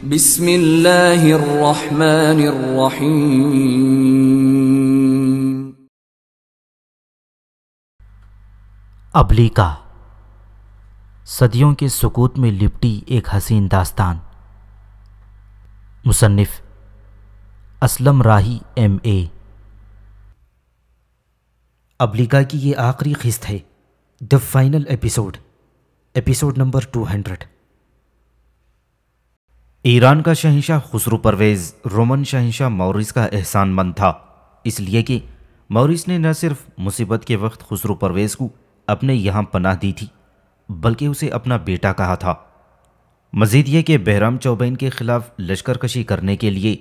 अबलीका सदियों के सुकूत में लिपटी एक हसीन दास्तान मुसन्फ़ असलम राही एम ए अबलीका की ये आखिरी खिस्त है the final episode episode number two hundred Iran का शहनशाह खुसरू परवेज़ रोमन शहनशाह मौरिस का एहसान मंद था इसलिए कि मौरिस ने न सिर्फ मुसीबत के वक्त खुसरू परवेज़ को अपने यहाँ पनाह दी थी बल्कि उसे अपना बेटा कहा था मजीद ये कि बहराम चौबैन के खिलाफ लश्कर कशी करने के लिए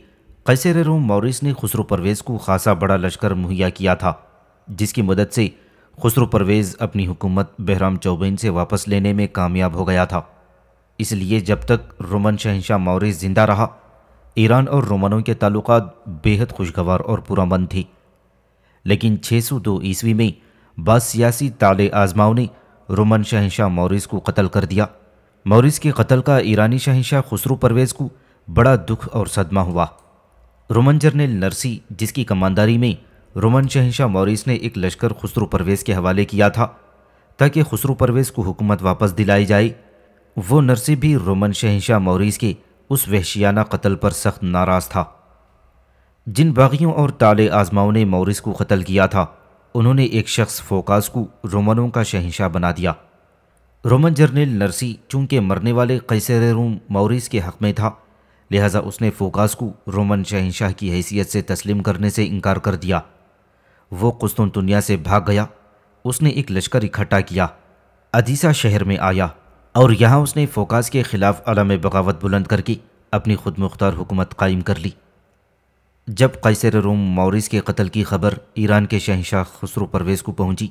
कैसर रोम मौरिस ने खुसरू परवेज़ को खासा बड़ा लश्कर मुहैया किया था जिसकी मदद से खुसरू परवेज़ अपनी हुकूमत बहराम चौबैन से वापस लेने में कामयाब हो गया था इसलिए जब तक रोमन शहनशाह मौर्य जिंदा रहा ईरान और रोमनों के ताल्लुक बेहद खुशगवार और पुरामन थी लेकिन 602 ईस्वी में बाद सियासी ताले आजमाओं ने रोमन शहनशाह मौरिस को कत्ल कर दिया मौरिस के कत्ल का ईरानी शहनशाह खुसरू परवेज़ को बड़ा दुख और सदमा हुआ रोमन जर्नल नरसी जिसकी कमानदारी में रोमन शहनशाह मौरिस ने एक लश्कर खुसरू परवेज़ के हवाले किया था ताकि खुसरू परवेज़ को हुकूमत वापस दिलाई जाए वो नरसी भी रोमन शहनशाह मौरीस के उस वहशियाना कत्ल पर सख्त नाराज़ था जिन बागियों और ताले आजमाओं ने मौरिस को कत्ल किया था उन्होंने एक शख्स फोकास को रोमनों का शहनशाह बना दिया रोमन जर्नल नरसी चूंकि मरने वाले कैसर रूम मौरिस के हक़ में था लिहाजा उसने फोकास को रोमन शहनशाह की हैसियत से तस्लीम करने से इनकार कर दिया वो कुस्तुन दुनिया से भाग गया उसने एक लश्कर इकट्ठा किया अदीसा शहर में आया और यहाँ उसने फोकास के खिलाफ अलम बगावत बुलंद करके अपनी खुद मुख्तार हुकूमत कायम कर ली जब कैसर रोम मॉरिस के कत्ल की खबर ईरान के शहनशाह खसरो परवेज़ को पहुंची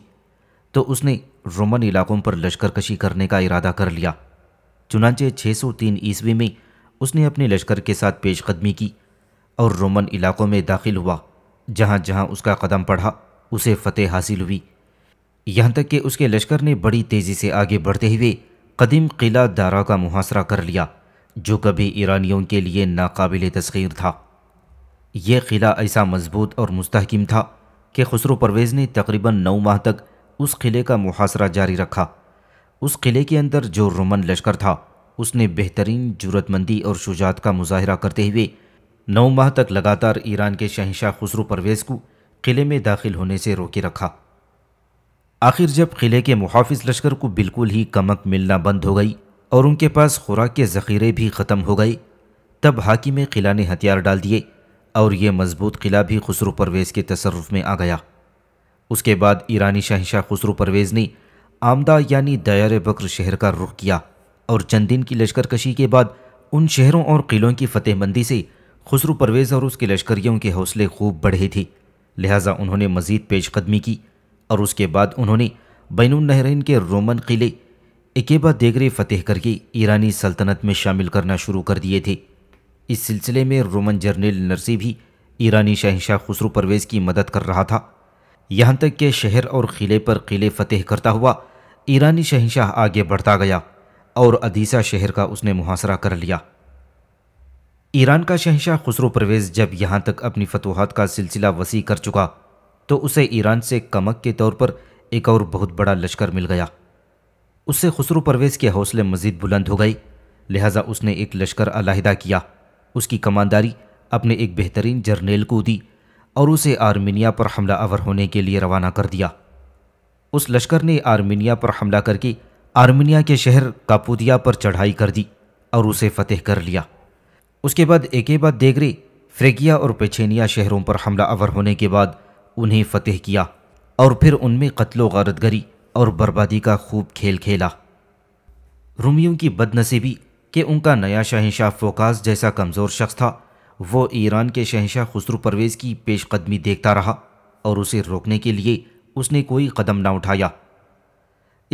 तो उसने रोमन इलाकों पर लश्कर कशी करने का इरादा कर लिया चुनाचे 603 ईस्वी में उसने अपने लश्कर के साथ पेशकदमी की और रोमन इलाकों में दाखिल हुआ जहाँ जहाँ उसका कदम पड़ा उसे फतेह हासिल हुई यहाँ तक कि उसके लश्कर ने बड़ी तेज़ी से आगे बढ़ते हुए कदीम किला दारा का मुहासरा कर लिया जो कभी ईरानियों के लिए नाकबिल तस्खीर था यह किला ऐसा मजबूत और मुस्तकम था कि खसरो परवेज़ ने तकरीबन नौ माह तक उस किले का मुहासरा जारी रखा उस किले के अंदर जो रोमन लश्कर था उसने बेहतरीन जरूरतमंदी और शुजात का मुजाहरा करते हुए नौ माह तक लगातार ईरान के शहनशाह खसरो परवेज़ को किले में दाखिल होने से रोके रखा आखिर जब किले के मुहाफ़ लश्कर को बिल्कुल ही कमक मिलना बंद हो गई और उनके पास खुराक के ज़ख़ीरे भी ख़त्म हो गए तब हाकिम किला ने हथियार डाल दिए और ये मजबूत किला भी खसरू परवेज़ के तसरफ में आ गया उसके बाद ईरानी शहशाह खसरू परवेज़ ने आमदा यानी दयार बकर शहर का रुख किया और चंद दिन की लश्कर कशी के बाद उन शहरों और किलों की फतेहमंदी से खसरू परवेज़ और उसके लश्करियों के हौसले खूब बढ़े थे लिहाजा उन्होंने मज़ीद पेशकदमी की और उसके बाद उन्होंने बैन नहरीन के रोमन किले एकेबा देगरे फतेह करके ईरानी सल्तनत में शामिल करना शुरू कर दिए थे इस सिलसिले में रोमन जर्नल नरसी भी ईरानी शहनशाह खुसरू परवेज़ की मदद कर रहा था यहाँ तक कि शहर और किले पर किले फतेह करता हुआ ईरानी शहनशाह आगे बढ़ता गया और अदीसा शहर का उसने मुहासरा कर लिया ईरान का शहनशाह खुसरू परवेज़ जब यहाँ तक अपनी फतवाहत का सिलसिला वसी कर चुका तो उसे ईरान से कमक के तौर पर एक और बहुत बड़ा लश्कर मिल गया उससे खसरू परवेज़ के हौसले मजीद बुलंद हो गए लिहाजा उसने एक लश्कर अलाहिदा किया उसकी कमानदारी अपने एक बेहतरीन जर्नेल को दी और उसे आर्मीनिया पर हमला अवर होने के लिए रवाना कर दिया उस लश्कर ने आर्मीनिया पर हमला करके आर्मीनिया के शहर कापुदिया पर चढ़ाई कर दी और उसे फतेह कर लिया उसके बाद एक बाद देगरे फ्रेगिया और पेछेनिया शहरों पर हमला अवर होने के बाद उन्हें फतेह किया और फिर उनमें कत्लो गारतगरी और बर्बादी का खूब खेल खेला रूमियों की बदनसीबी कि उनका नया शहनशाह फोकास जैसा कमज़ोर शख्स था वो ईरान के शहनशाह खुसरू परवेज़ की पेशकदमी देखता रहा और उसे रोकने के लिए उसने कोई कदम ना उठाया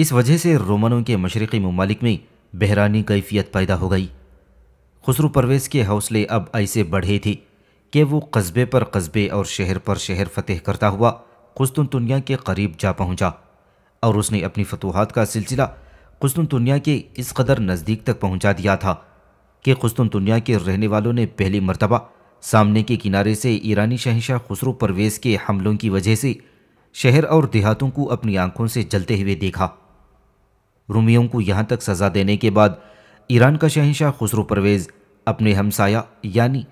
इस वजह से रोमनों के मशरक़ी ममालिक में बहरानी कैफियत पैदा हो गई खुसरू परवेज़ के हौसले अब ऐसे बढ़े थे कि वो कस्बे पर कस्बे और शहर पर शहर फतेह करता हुआ कुस्तुनतुनिया के करीब जा पहुंचा और उसने अपनी फतूहत का सिलसिला कुस्तुनतुनिया के इस कदर नज़दीक तक पहुंचा दिया था कि कुस्तुनतुनिया के रहने वालों ने पहली मरतबा सामने के किनारे से ईरानी शहनशाह खुसरो परवेज़ के हमलों की वजह से शहर और देहातों को अपनी आंखों से जलते हुए देखा रूमियों को यहाँ तक सज़ा देने के बाद ईरान का शहनशाह खुसरो परवेज़ अपने हमसाया यानी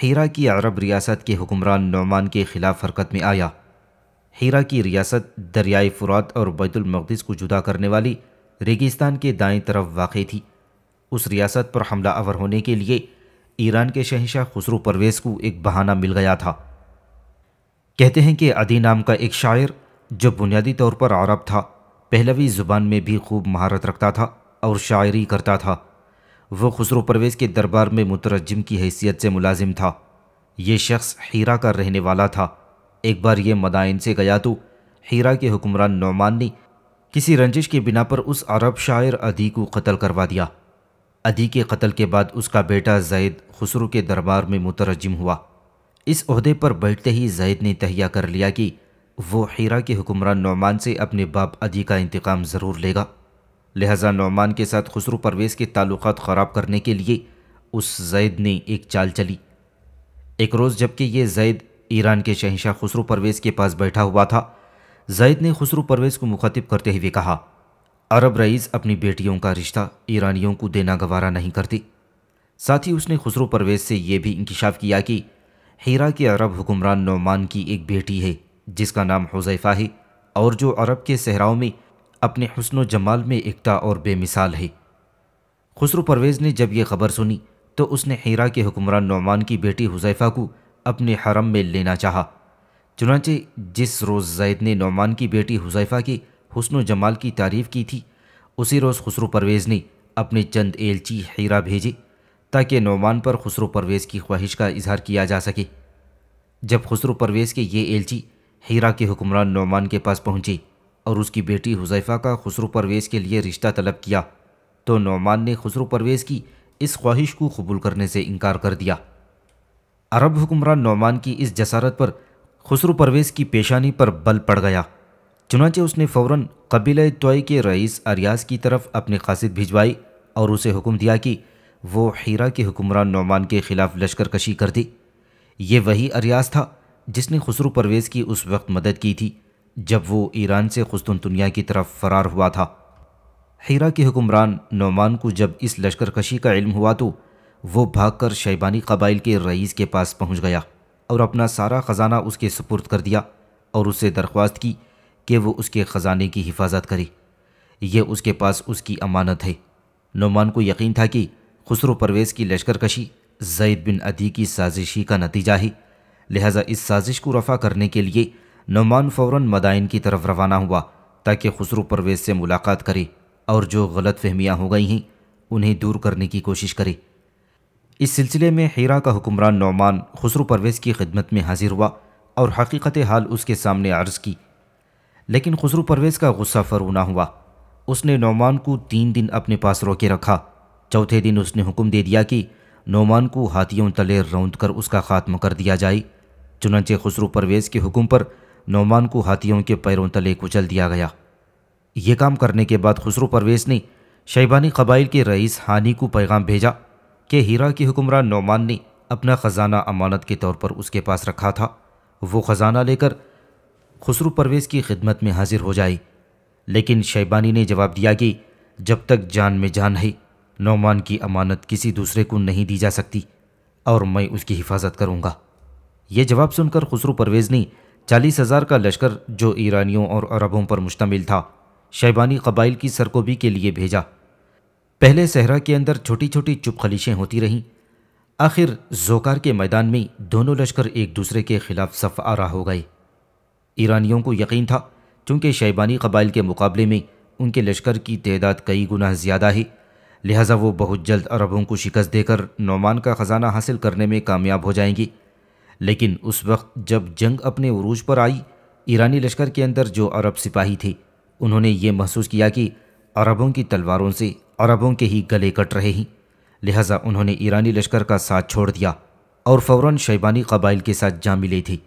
हीरा की अरब रियासत के हुक्मरान नुमान के ख़िलाफ़ हरकत में आया हीरा की रियासत दरियाए फ़ुरात और बैतुलमक़दस को जुदा करने वाली रेगिस्तान के दाएं तरफ वाक़ थी उस रियासत पर हमला अवर होने के लिए ईरान के शहशाह खुसरू परवेज़ को एक बहाना मिल गया था कहते हैं कि अदी नाम का एक शायर जो बुनियादी तौर पर अरब था पहलवी ज़ुबान में भी खूब महारत रखता था और शायरी करता था वो खुसरो परवेज के दरबार में मुतरजम की हैसियत से मुलाजिम था ये शख्स हीरा का रहने वाला था एक बार ये मदाइन से गया तो हीरा के हुक्मरान नौमान ने किसी रंजिश के बिना पर उस अरब शायर अदी को कत्ल करवा दिया अदी के कत्ल के बाद उसका बेटा जैद खुसरो के दरबार में मुतरजम हुआ इस अहदे पर बैठते ही जैद ने तहिया कर लिया कि वो हीरा के हुक्मरान नौमान से अपने बाप अदी का इंतकाम ज़रूर लेगा लिहाजा नौमान के साथ खुसरो परवेज़ के ताल्लुक ख़राब करने के लिए उस जैद ने एक चाल चली एक रोज़ जबकि ये जैद ईरान के शहनशाह खुसरो परवेज़ के पास बैठा हुआ था जैद ने खुसरो परवेज़ को मुखातिब करते हुए कहा अरब रईस अपनी बेटियों का रिश्ता ईरानियों को देना गवारा नहीं करती साथ ही उसने खुसरो परवेज़ से यह भी इंकशाफ किया कि हीरा के अरब हुकुमरान नौमान की एक बेटी है जिसका नाम हुजैफ़ा है और जो अरब के सहराओं में अपने हसन जमाल में एकता और बेमिसाल है खुसरो परवेज़ ने जब यह खबर सुनी तो उसने हीरा के हुक्मरान नौमान की बेटी हुजैफ़ा को अपने हरम में लेना चाहा चुनाचे जिस रोज़ जैद ने नौमान की बेटी हुजैफ़ा के हसन जमाल की तारीफ़ की थी उसी रोज़ खुसरो परवेज़ ने अपने चंद एलची हीरा भेजे ताकि नौमान पर खुसरो परवेज़ की ख्वाहिश का इजहार किया जा सके जब खुसरो परवेज़ के ये एलची हीरा के हुक्मरान नौमान के पास पहुँचे और उसकी बेटी हुजैफ़ा का खुसरो परवेज़ के लिए रिश्ता तलब किया तो नौमान ने खुसरो परवेज़ की इस ख्वाहिश को कबूल करने से इनकार कर दिया अरब हुक्मरान नौमान की इस जसारत पर खुसरो परवेज़ की पेशानी पर बल पड़ गया चुनाचे उसने फ़ौर कबील तोय के रईस अरियाज की तरफ अपने कासिद भिजवाई और उसे हुक्म दिया कि वो हीरा के हुक्मरान नौमान के ख़िलाफ़ लश्कर कशी कर दी ये वही अरियाज था जिसने खुसरो परवेज़ की उस वक्त मदद की थी जब वो ईरान से खुस्तुनतुनिया की तरफ फ़रार हुआ था हीरा के हुक्मरान नौमान को जब इस लश्करकशी का इल्म हुआ तो वो भागकर शैबानी कबाइल के रईस के पास पहुंच गया और अपना सारा ख़जाना उसके सुपुर्द कर दिया और उससे दरख्वास्त की कि वो उसके ख़जाने की हिफाजत करे यह उसके पास उसकी अमानत है नौमान को यकीन था कि खुसरो परवेज़ की लश्करकशी जैद बिन अदी की साजिश ही का नतीजा है लिहाजा इस साजिश को रफा करने के लिए नुमान फ़ौर मदाइन की तरफ रवाना हुआ ताकि खुसरो परवेज़ से मुलाकात करे और जो गलत फहमियाँ हो गई हैं उन्हें दूर करने की कोशिश करे इस सिलसिले में हीरा का हुक्मरान नौमान खुसरो परवेज़ की खिदमत में हाजिर हुआ और हकीकत हाल उसके सामने अर्ज़ की लेकिन खसरू परवेज़ का गुस्सा फरूना हुआ उसने नौमान को तीन दिन अपने पास रोके रखा चौथे दिन उसने हुक्म दे दिया कि नौमान को हाथियों तले रौंद कर उसका ख़ात्म कर दिया जाए चुनाचे खसरू परवेज़ के हुक्म पर नौमान को हाथियों के पैरों तले कुचल दिया गया ये काम करने के बाद खुसरो परवेज ने शैबानी कबाइल के रईस हानि को पैगाम भेजा कि हीरा के हुक्मरान नौमान ने अपना ख़जाना अमानत के तौर पर उसके पास रखा था वो ख़जाना लेकर खुसरू परवेज़ की खिदमत में हाजिर हो जाए लेकिन शैबानी ने जवाब दिया कि जब तक जान में जान है नौमान की अमानत किसी दूसरे को नहीं दी जा सकती और मैं उसकी हिफाजत करूँगा ये जवाब सुनकर खुसरू परवेज़ ने चालीस हज़ार का लश्कर जो ईरानियों और अरबों पर मुश्तमिल था शैबानी कबाइल की सरकोबी के लिए भेजा पहले सहरा के अंदर छोटी छोटी चुपखलिशें होती रहीं आखिर जोकार के मैदान में दोनों लश्कर एक दूसरे के खिलाफ सफ आरा हो गए ईरानियों को यकीन था चूँकि शैबानी कबाइल के मुकाबले में उनके लश्कर की तदाद कई गुना ज़्यादा है लिहाजा वो बहुत जल्द अरबों को शिकस्त देकर नौमान का ख़जाना हासिल करने में कामयाब हो जाएंगी लेकिन उस वक्त जब जंग अपने उरूज पर आई ईरानी लश्कर के अंदर जो अरब सिपाही थे उन्होंने ये महसूस किया कि अरबों की तलवारों से अरबों के ही गले कट रहे हैं लिहाजा उन्होंने ईरानी लश्कर का साथ छोड़ दिया और फ़ौर शैबानी कबाइल के साथ जा मिले थे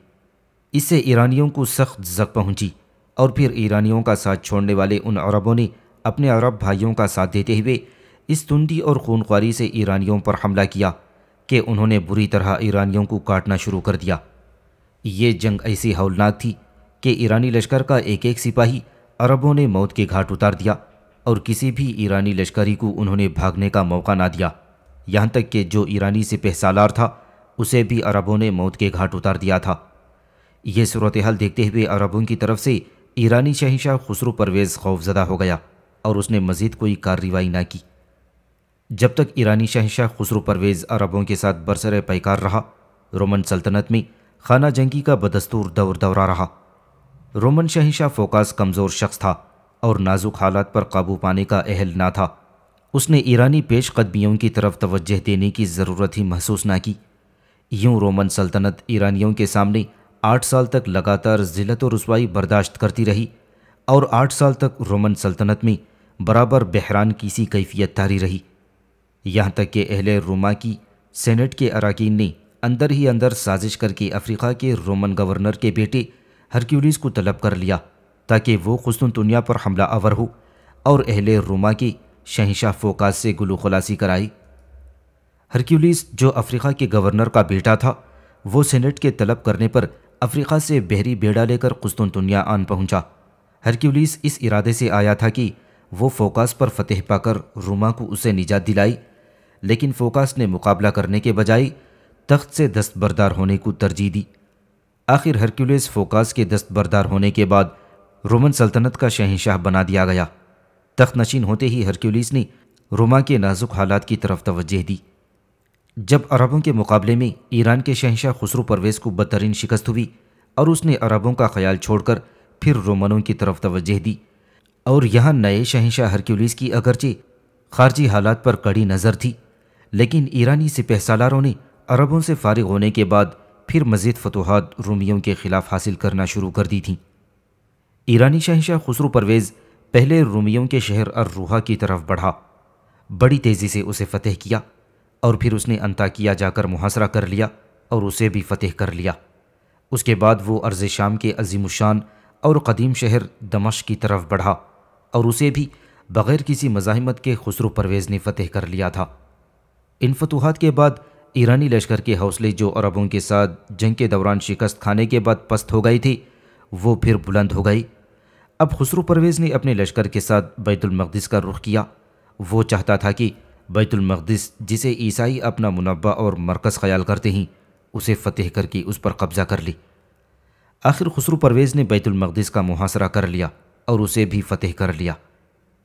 इससे ईरानियों को सख्त जक पहुंची और फिर ईरानियों का साथ छोड़ने वाले उन अरबों ने अपने अरब भाइयों का साथ देते हुए इस तुंदी और खूनख्वारी से ईरानियों पर हमला किया कि उन्होंने बुरी तरह ईरानियों को काटना शुरू कर दिया ये जंग ऐसी हौलनाक थी कि ईरानी लश्कर का एक एक सिपाही अरबों ने मौत के घाट उतार दिया और किसी भी ईरानी लश्करी को उन्होंने भागने का मौका ना दिया यहाँ तक कि जो ईरानी से पहसालार था उसे भी अरबों ने मौत के घाट उतार दिया था यह सूरत हाल देखते हुए अरबों की तरफ से ईरानी शहनशाह खुसरू परवेज़ खौफजदा हो गया और उसने मज़ीद कोई कार्रवाई ना की जब तक ईरानी शहशाह खुसरो परवेज़ अरबों के साथ बरसर पैकार रहा रोमन सल्तनत में खाना जंगी का बदस्तूर दौर दौरा रहा रोमन शहशाह फोकास कमज़ोर शख्स था और नाजुक हालात पर काबू पाने का अहल ना था उसने ईरानी पेश कदमियों की तरफ तवज्जह देने की ज़रूरत ही महसूस ना की यूं रोमन सल्तनत ईरानियों के सामने आठ साल तक लगातार जिलत और रसवाई बर्दाश्त करती रही और आठ साल तक रोमन सल्तनत में बराबर बहरान की सी कैफियत तारी रही यहाँ तक कि अहले रोमा की सेनेट के अरकान ने अंदर ही अंदर साजिश करके अफ्रीका के रोमन गवर्नर के बेटे हरक्यूलिस को तलब कर लिया ताकि वो दुनिया पर हमला आवर हो और अहले रोमा की शहनशाह फोकास से गुलू खलासी कराई हरक्यूलिस जो अफ्रीका के गवर्नर का बेटा था वो सेनेट के तलब करने पर अफ्रीका से बहरी बेड़ा लेकर दुनिया आन पहुंचा हरक्यूलिस इस इरादे से आया था कि वो फोकास पर फतेह पाकर रोमा को उसे निजात दिलाई लेकिन फोकस ने मुकाबला करने के बजाय तख्त से दस्तबरदार होने को तरजीह दी आखिर हरक्यूलिस फोकस के दस्तबरदार होने के बाद रोमन सल्तनत का शहनशाह बना दिया गया तख्त नशीन होते ही हरक्यूलिस ने रोमा के नाजुक हालात की तरफ तवज्जह दी जब अरबों के मुकाबले में ईरान के शहनशाह खसरू परवेज़ को बदतरीन शिकस्त हुई और उसने अरबों का ख्याल छोड़कर फिर रोमनों की तरफ तवज्जह दी और यहाँ नए शहनशाह हरक्यूलिस की अगरचे खारजी हालात पर कड़ी नज़र थी लेकिन ईरानी सिपह सालारों ने अरबों से फारिग होने के बाद फिर मज़ीद फतूहत रूमियों के ख़िलाफ़ हासिल करना शुरू कर दी थी ईरानी शहनशाह खसरू परवेज़ पहले रूमियों के शहर अर्रूहा की तरफ बढ़ा बड़ी तेज़ी से उसे फ़तेह किया और फिर उसने अंताकिया जाकर मुहासरा कर लिया और उसे भी फ़तेह कर लिया उसके बाद वो अर्ज़ शाम के अजीमुशान और कदीम शहर दमश की तरफ बढ़ा और उसे भी बग़ैर किसी मज़ाहमत के खसरू परवेज़ ने फ़तेह कर लिया था इन फतूहत के बाद ईरानी लश्कर के हौसले जो अरबों के साथ जंग के दौरान शिकस्त खाने के बाद पस्त हो गई थी वो फिर बुलंद हो गई अब खसरू परवेज़ ने अपने लश्कर के साथ बैतुलमक़दस का रुख किया वो चाहता था कि बैतुलमक़दस जिसे ईसाई अपना मुनबा और मरकज़ ख्याल करते हैं उसे फ़तेह करके उस पर कब्ज़ा कर ली आखिर खसरू परवेज़ ने बैतुलमक़दस का मुहासरा कर लिया और उसे भी फ़तेह कर लिया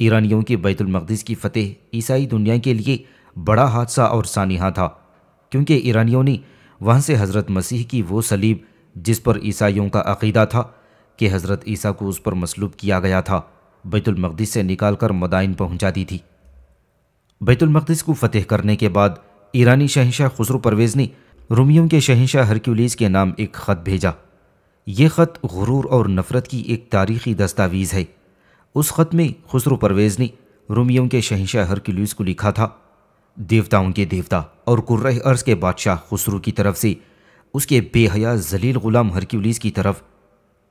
ईरानियों की बैतुलमक़दस की फ़तेह ईसाई दुनिया के लिए बड़ा हादसा और सानिहा था क्योंकि ईरानियों ने वहाँ से हज़रत मसीह की वो सलीब जिस पर ईसाइयों का अकीदा था कि हज़रत ईसा को उस पर मसलूब किया गया था बैतुलमक़दस से निकाल कर मदाइन पहुँचा दी थी बैतुलमक़दस को फ़तेह करने के बाद ईरानी शहनशाह खुसरू परवेज़ ने रोमियों के शहनशाह हरक्यूलीस के नाम एक ख़त भेजा ये ख़त गुरूर और नफ़रत की एक तारीखी दस्तावीज़ है उस ख़त में खुसरू परवेज़ ने रोमियों के शहनशाह हरक्यूलीस को लिखा था देवताओं के देवता और कुर्रह अर्ज के बादशाह खुसरू की तरफ से उसके बेहया जलील ग़ुलाम हरक्यूलिस की तरफ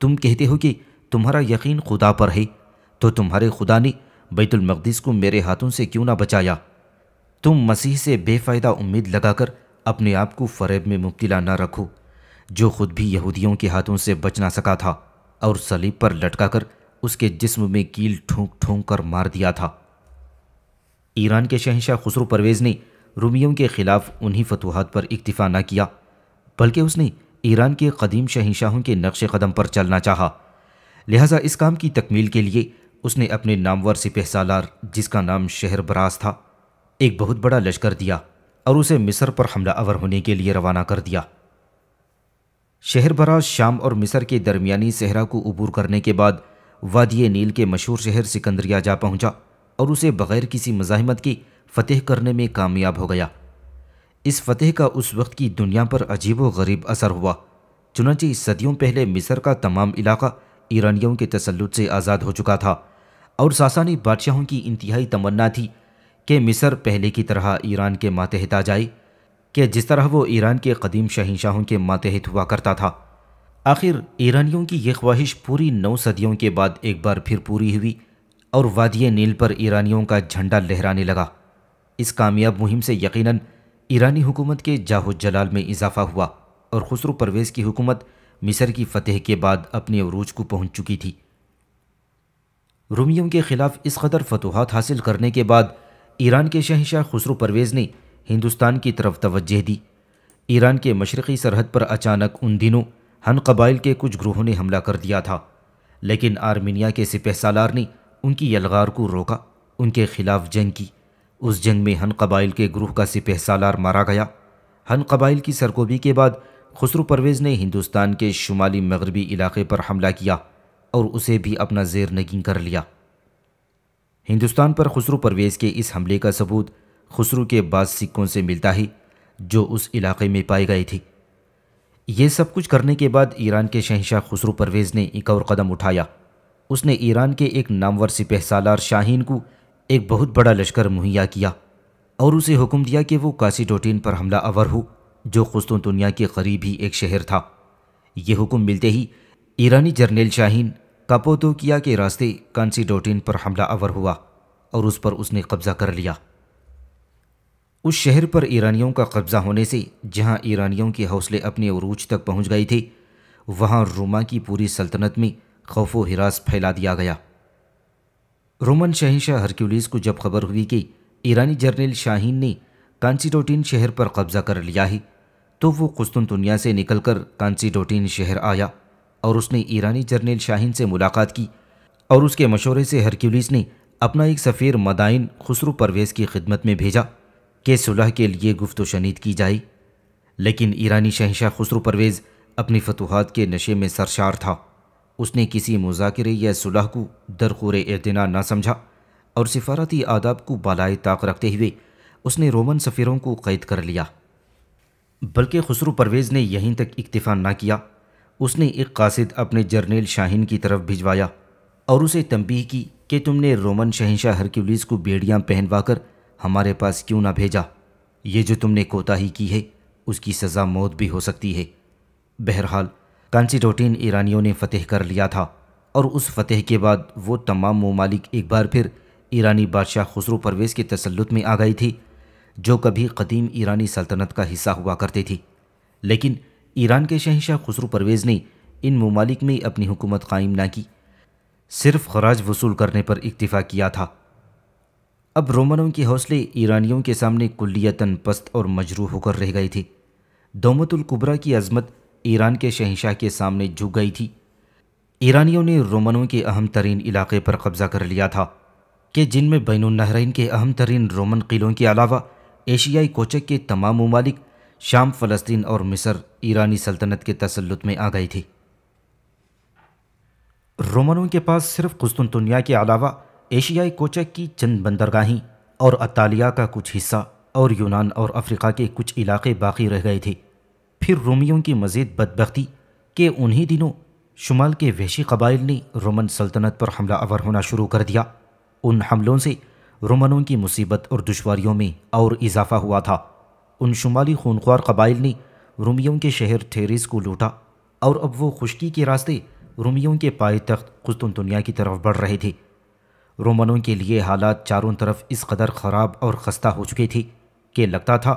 तुम कहते हो कि तुम्हारा यकीन खुदा पर है तो तुम्हारे खुदा ने बैतुलमक़दस को मेरे हाथों से क्यों ना बचाया तुम मसीह से बेफ़ायदा उम्मीद लगाकर अपने आप को फरेब में मुब्तला ना रखो जो खुद भी यहूदियों के हाथों से बच ना सका था और सलीब पर लटका कर उसके जिस्म में कील ठोंक ठोंक कर मार दिया था ईरान के शहनशाह खसरू परवेज़ ने रूमियों के ख़िलाफ़ उन्हीं फतवाहत पर इक्तफ़ा न किया बल्कि उसने ईरान के कदीम शहनशाहों के नक्श कदम पर चलना चाहा लिहाजा इस काम की तकमील के लिए उसने अपने नामवर सिपह सालार जिसका नाम शहर बराज था एक बहुत बड़ा लश्कर दिया और उसे मिस्र पर हमला अवर होने के लिए रवाना कर दिया शहर बराज शाम और मिस्र के दरमियानी सहरा को अबूर करने के बाद वादिय नील के मशहूर शहर सिकंदरिया जा पहुंचा और उसे बग़ैर किसी मज़ाहमत के फ़तेह करने में कामयाब हो गया इस फ़तेह का उस वक्त की दुनिया पर अजीब व गरीब असर हुआ चुनाचे सदियों पहले मिस्र का तमाम इलाका ईरानियों के तसलुत से आज़ाद हो चुका था और सासानी बादशाहों की इंतहाई तमन्ना थी कि मिस्र पहले की तरह ईरान के मातहत आ जाए कि जिस तरह वो ईरान के कदीम शहनशाहों के मातहत हुआ करता था आखिर ईरानियों की यह ख्वाहिश पूरी नौ सदियों के बाद एक बार फिर पूरी हुई और वादिय नील पर ईरानियों का झंडा लहराने लगा इस कामयाब मुहिम से यकीनन ईरानी हुकूमत के जाहो जलाल में इजाफा हुआ और खसरो परवेज़ की हुकूमत मिस्र की फतेह के बाद अपने अरूज को पहुंच चुकी थी रोमियों के ख़िलाफ़ इस कदर फतूहत हासिल करने के बाद ईरान के शहनशाह खसरो परवेज़ ने हिंदुस्तान की तरफ तवज्जह दी ईरान के मशरक़ी सरहद पर अचानक उन दिनों हन कबाइल के कुछ ग्रोहों ने हमला कर दिया था लेकिन आर्मीनिया के सिपह सालार ने उनकी यलगार को रोका उनके खिलाफ जंग की उस जंग में हन कबाइल के ग्रुह का सिपह सालार मारा गया हन कबाइल की सरकोबी के बाद खसरू परवेज़ ने हिंदुस्तान के शुमाली मगरबी इलाके पर हमला किया और उसे भी अपना जेर नगीन कर लिया हिंदुस्तान पर खसरू परवेज़ के इस हमले का सबूत खसरू के बाद सिक्कों से मिलता ही जो उस इलाके में पाई गई थी ये सब कुछ करने के बाद ईरान के शहशाह खसरू परवेज़ ने एक और कदम उठाया उसने ईरान के एक नामवर सिपह सालार शाहीन को एक बहुत बड़ा लश्कर मुहैया किया और उसे हुक्म दिया कि वो कासीडोटीन पर हमला अवर हो जो खुस्तों दुनिया के करीब ही एक शहर था यह हुक्म मिलते ही ईरानी जर्नेल शाहीन कापोतो किया के रास्ते कांसीडोटीन पर हमला अवर हुआ और उस पर उसने कब्ज़ा कर लिया उस शहर पर ईरानियों का कब्ज़ा होने से जहां ईरानियों के हौसले अपने अरूज तक पहुंच गए थे वहां रोमा की पूरी सल्तनत में खौफ हिरास फैला दिया गया रोमन शहनशाह हरक्यूलिस को जब खबर हुई कि ईरानी जर्नल शाहीन ने कांसीडोटिन शहर पर कब्जा कर लिया है तो वो कुस्तुनतुनिया से निकलकर कांसीडोटिन शहर आया और उसने ईरानी जर्नल शाहीन से मुलाकात की और उसके मशवरे से हरक्यूलिस ने अपना एक सफ़ीर मदाइन खुसरू परवेज़ की खिदमत में भेजा कि सुलह के लिए गुफ्त शनीद की जाए लेकिन ईरानी शहनशाह खुसरू परवेज़ अपनी फतूहत के नशे में सरशार था उसने किसी मुजाकरे या सुलह को दरखोर एतना ना समझा और सिफारती आदाब को बालाए ताक रखते हुए उसने रोमन सफ़ीरों को कैद कर लिया बल्कि खसरू परवेज़ ने यहीं तक इक्तफा ना किया उसने एक कासिद अपने जर्नेल शाहीन की तरफ भिजवाया और उसे तंबीह की कि तुमने रोमन शहनशाह हरक्यूलिस को बेड़ियाँ पहनवाकर हमारे पास क्यों ना भेजा ये जो तुमने कोताही की है उसकी सज़ा मौत भी हो सकती है बहरहाल कांचीटोटीन ईरानियों ने फतेह कर लिया था और उस फतेह के बाद वो तमाम ममालिक एक बार फिर ईरानी बादशाह खसरू परवेज़ के तसलुत में आ गई थी जो कभी कदीम ईरानी सल्तनत का हिस्सा हुआ करती थी लेकिन ईरान के शहनशाह खसरू परवेज़ ने इन ममालिक में अपनी हुकूमत कायम ना की सिर्फ खराज वसूल करने पर इक्तफ़ा किया था अब रोमनों के हौसले ईरानियों के सामने कुलियतन पस्त और मजरू होकर रह गई थी दौमतुलकुबरा कुबरा की अजमत ईरान के शहनशाह के सामने झुक गई थी ईरानियों ने रोमनों के अहम तरीन इलाके पर कब्जा कर लिया था कि जिनमें बैन नहरैन के अहम तरीन रोमन किलों के अलावा एशियाई कोचक के तमाम ममालिक शाम फ़लस्तीन और मिस्र ईरानी सल्तनत के तसलुत में आ गई थी रोमनों के पास सिर्फ कुस्तुनतुनिया के अलावा एशियाई कोचक की चंद बंदरगाहें और अतालिया का कुछ हिस्सा और यूनान और अफ्रीका के कुछ इलाके बाकी रह गए थे फिर रोमियों की मजीद बदबख्ती के उन्हीं दिनों शुमाल के वहशी कबाइल ने रोमन सल्तनत पर हमला अवर होना शुरू कर दिया उन हमलों से रोमनों की मुसीबत और दुश्वारियों में और इजाफा हुआ था उन शुमाली खूनख्वार कबाइल ने रोमियों के शहर थेरिस को लूटा और अब वो खुशकी के रास्ते रोमियों के पाए तख्त खुस्तुन दुनिया की तरफ बढ़ रहे थे रोमनों के लिए हालात चारों तरफ इस कदर ख़राब और खस्ता हो चुके थे कि लगता था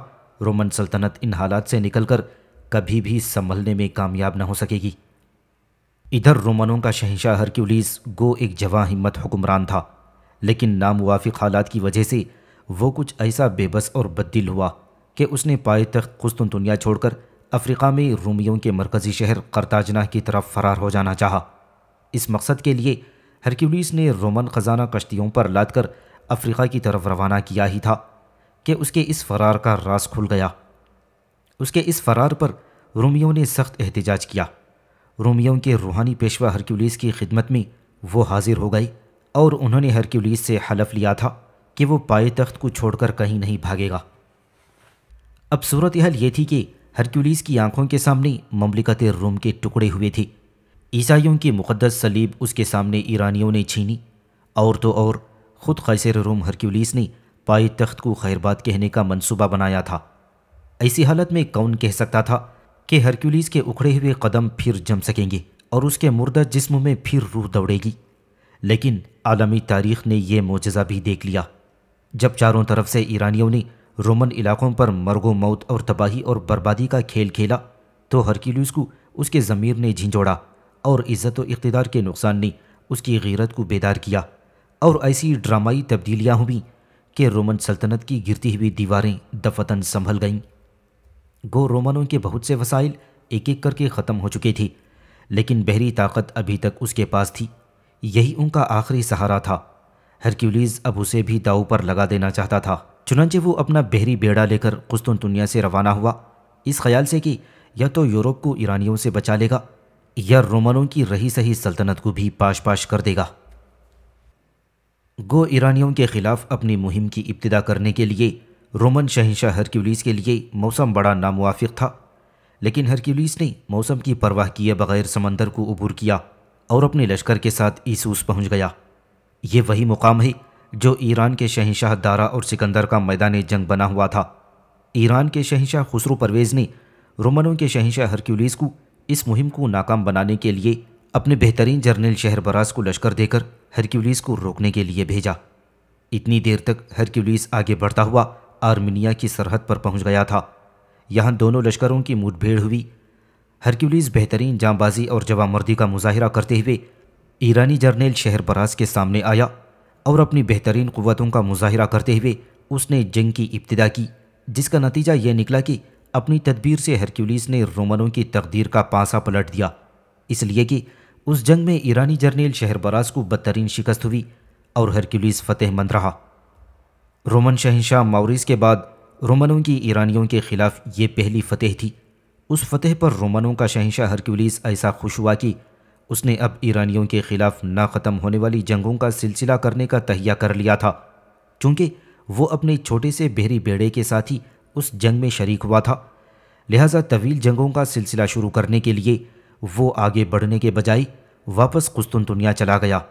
रोमन सल्तनत इन हालात से निकलकर कभी भी संभलने में कामयाब न हो सकेगी इधर रोमनों का शहशाह हरक्यूलिस गो एक जवा हिम्मत हुक्मरान था लेकिन नामुआफिक हालात की वजह से वो कुछ ऐसा बेबस और बददिल हुआ कि उसने पाए तख्त खुस्तुन दुनिया छोड़कर अफ्रीका में रोमियों के मरकज़ी शहर करताजना की तरफ फरार हो जाना चाहा इस मकसद के लिए हरक्यूलिस ने रोमन ख़जाना कश्तियों पर लाद कर अफ्रीका की तरफ रवाना किया ही था कि उसके इस फरार का रास खुल गया उसके इस फरार पर रोमियो ने सख्त एहतजाज किया रोमियो के रूहानी पेशवा हरक्यूलिस की खिदमत में वो हाजिर हो गई और उन्होंने हरक्यूलिस से हलफ लिया था कि वो पाए तख्त को छोड़कर कहीं नहीं भागेगा अब सूरत हाल ये थी कि हरक्यूलिस की आंखों के सामने ममलिकत रोम के टुकड़े हुए थे ईसाइयों की मुकदस सलीब उसके सामने ईरानियों ने छीनी और तो और ख़ुद खैसर रोम हरक्यूलिस ने पाए तख्त को खैरबाद कहने का मंसूबा बनाया था ऐसी हालत में कौन कह सकता था कि हरक्यूलिस के उखड़े हुए कदम फिर जम सकेंगे और उसके मुर्दा जिस्म में फिर रूह दौड़ेगी लेकिन आलमी तारीख ने यह मोजा भी देख लिया जब चारों तरफ से ईरानियों ने रोमन इलाकों पर मरगो मौत और तबाही और बर्बादी का खेल खेला तो हरक्यूलिस को उसके ज़मीर ने झिझोड़ा और इज़्ज़त इकतदार के नुकसान ने उसकी गैरत को बेदार किया और ऐसी ड्रामाई तब्दीलियाँ हुई कि रोमन सल्तनत की गिरती हुई दीवारें दफतन संभल गईं गो रोमनों के बहुत से वसाइल एक एक करके ख़त्म हो चुके थे लेकिन बहरी ताकत अभी तक उसके पास थी यही उनका आखिरी सहारा था हरक्यूलीज अब उसे भी दाव पर लगा देना चाहता था चुनाचे वो अपना बहरी बेड़ा लेकर कुस्तुनतुनिया से रवाना हुआ इस ख्याल से कि या तो यूरोप को ईरानियों से बचा लेगा या रोमनों की रही सही सल्तनत को भी पाश पाश कर देगा गो ईरानियों के खिलाफ अपनी मुहिम की इब्तदा करने के लिए रोमन शहनशाह हरक्यूलिस के लिए मौसम बड़ा नामुआफ़ था लेकिन हरक्यूलिस ने मौसम की परवाह किए बगैर समंदर को अबूर किया और अपने लश्कर के साथ ईसूस पहुंच गया ये वही मुकाम है जो ईरान के शहनशाह दारा और सिकंदर का मैदान जंग बना हुआ था ईरान के शहनशाह खुसरो परवेज़ ने रोमनों के शहनशाह हरक्यूलिस को इस मुहिम को नाकाम बनाने के लिए अपने बेहतरीन जर्नल शहरबराज को लश्कर देकर हरक्यूलिस को रोकने के लिए भेजा इतनी देर तक हरक्यूलिस आगे बढ़ता हुआ आर्मीनिया की सरहद पर पहुंच गया था यहाँ दोनों लश्करों की मुठभेड़ हुई हरक्यूलिस बेहतरीन जांबाजी और जवामर्दी का मुजाहरा करते हुए ईरानी जर्नेल शहर बराज के सामने आया और अपनी बेहतरीन क़वतों का मुजाहरा करते हुए उसने जंग की इब्तदा की जिसका नतीजा यह निकला कि अपनी तदबीर से हरक्यूलिस ने रोमनों की तकदीर का पासा पलट दिया इसलिए कि उस जंग में ईरानी जर्नेल शहर बराज को बदतरीन शिकस्त हुई और हरक्यूलिस फतेहमंद रहा रोमन शहनशाह माउरिस के बाद रोमनों की ईरानियों के खिलाफ ये पहली फतेह थी उस फतेह पर रोमनों का शहनशाह हरक्यूलिस ऐसा खुश हुआ कि उसने अब ईरानियों के खिलाफ ना ख़त्म होने वाली जंगों का सिलसिला करने का तहिया कर लिया था चूँकि वो अपने छोटे से बहरी बेड़े के साथ ही उस जंग में शरीक हुआ था लिहाजा तवील जंगों का सिलसिला शुरू करने के लिए वो आगे बढ़ने के बजाय वापस कुस्तुनतुनिया चला गया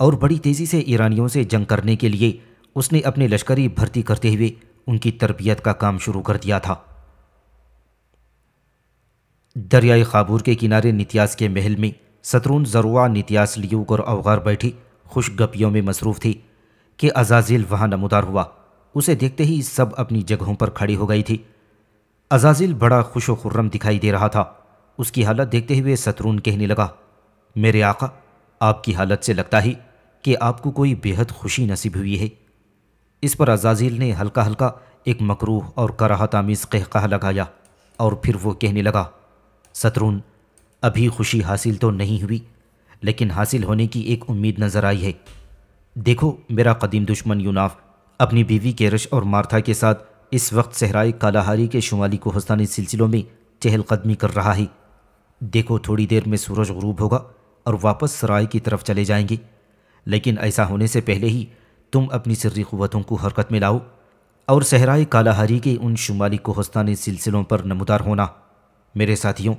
और बड़ी तेज़ी से ईरानियों से जंग करने के लिए उसने अपने लश्करी भर्ती करते हुए उनकी तरबियत का काम शुरू कर दिया था दरियाई खाबूर के किनारे नित्यास के महल में सतरून जरुआ नित्यास लियूक और अवगार बैठी खुश गपियों में मसरूफ़ थी कि अजाजिल वहाँ नमोदार हुआ उसे देखते ही सब अपनी जगहों पर खड़ी हो गई थी अजाजिल बड़ा खुश खुर्रम दिखाई दे रहा था उसकी हालत देखते हुए सतरून कहने लगा मेरे आका आपकी हालत से लगता ही कि आपको कोई बेहद खुशी नसीब हुई है इस पर अजाजील ने हल्का हल्का एक मकरूह और कराहत आमीज़ कह लगाया और फिर वो कहने लगा सतरून अभी खुशी हासिल तो नहीं हुई लेकिन हासिल होने की एक उम्मीद नज़र आई है देखो मेरा कदीम दुश्मन यूनाफ अपनी बीवी के रश और मार्था के साथ इस वक्त सहराए कालाहारी के शुमाली कोहस्तानी सिलसिलों में चहलकदमी कर रहा है देखो थोड़ी देर में सूरज गरूब होगा और वापस सराय की तरफ चले जाएंगे लेकिन ऐसा होने से पहले ही तुम अपनी सर्री क़वतों को हरकत में लाओ और सहराए कालाहारी के उन शुमाली कोहस्तानी सिलसिलों पर नमदार होना मेरे साथियों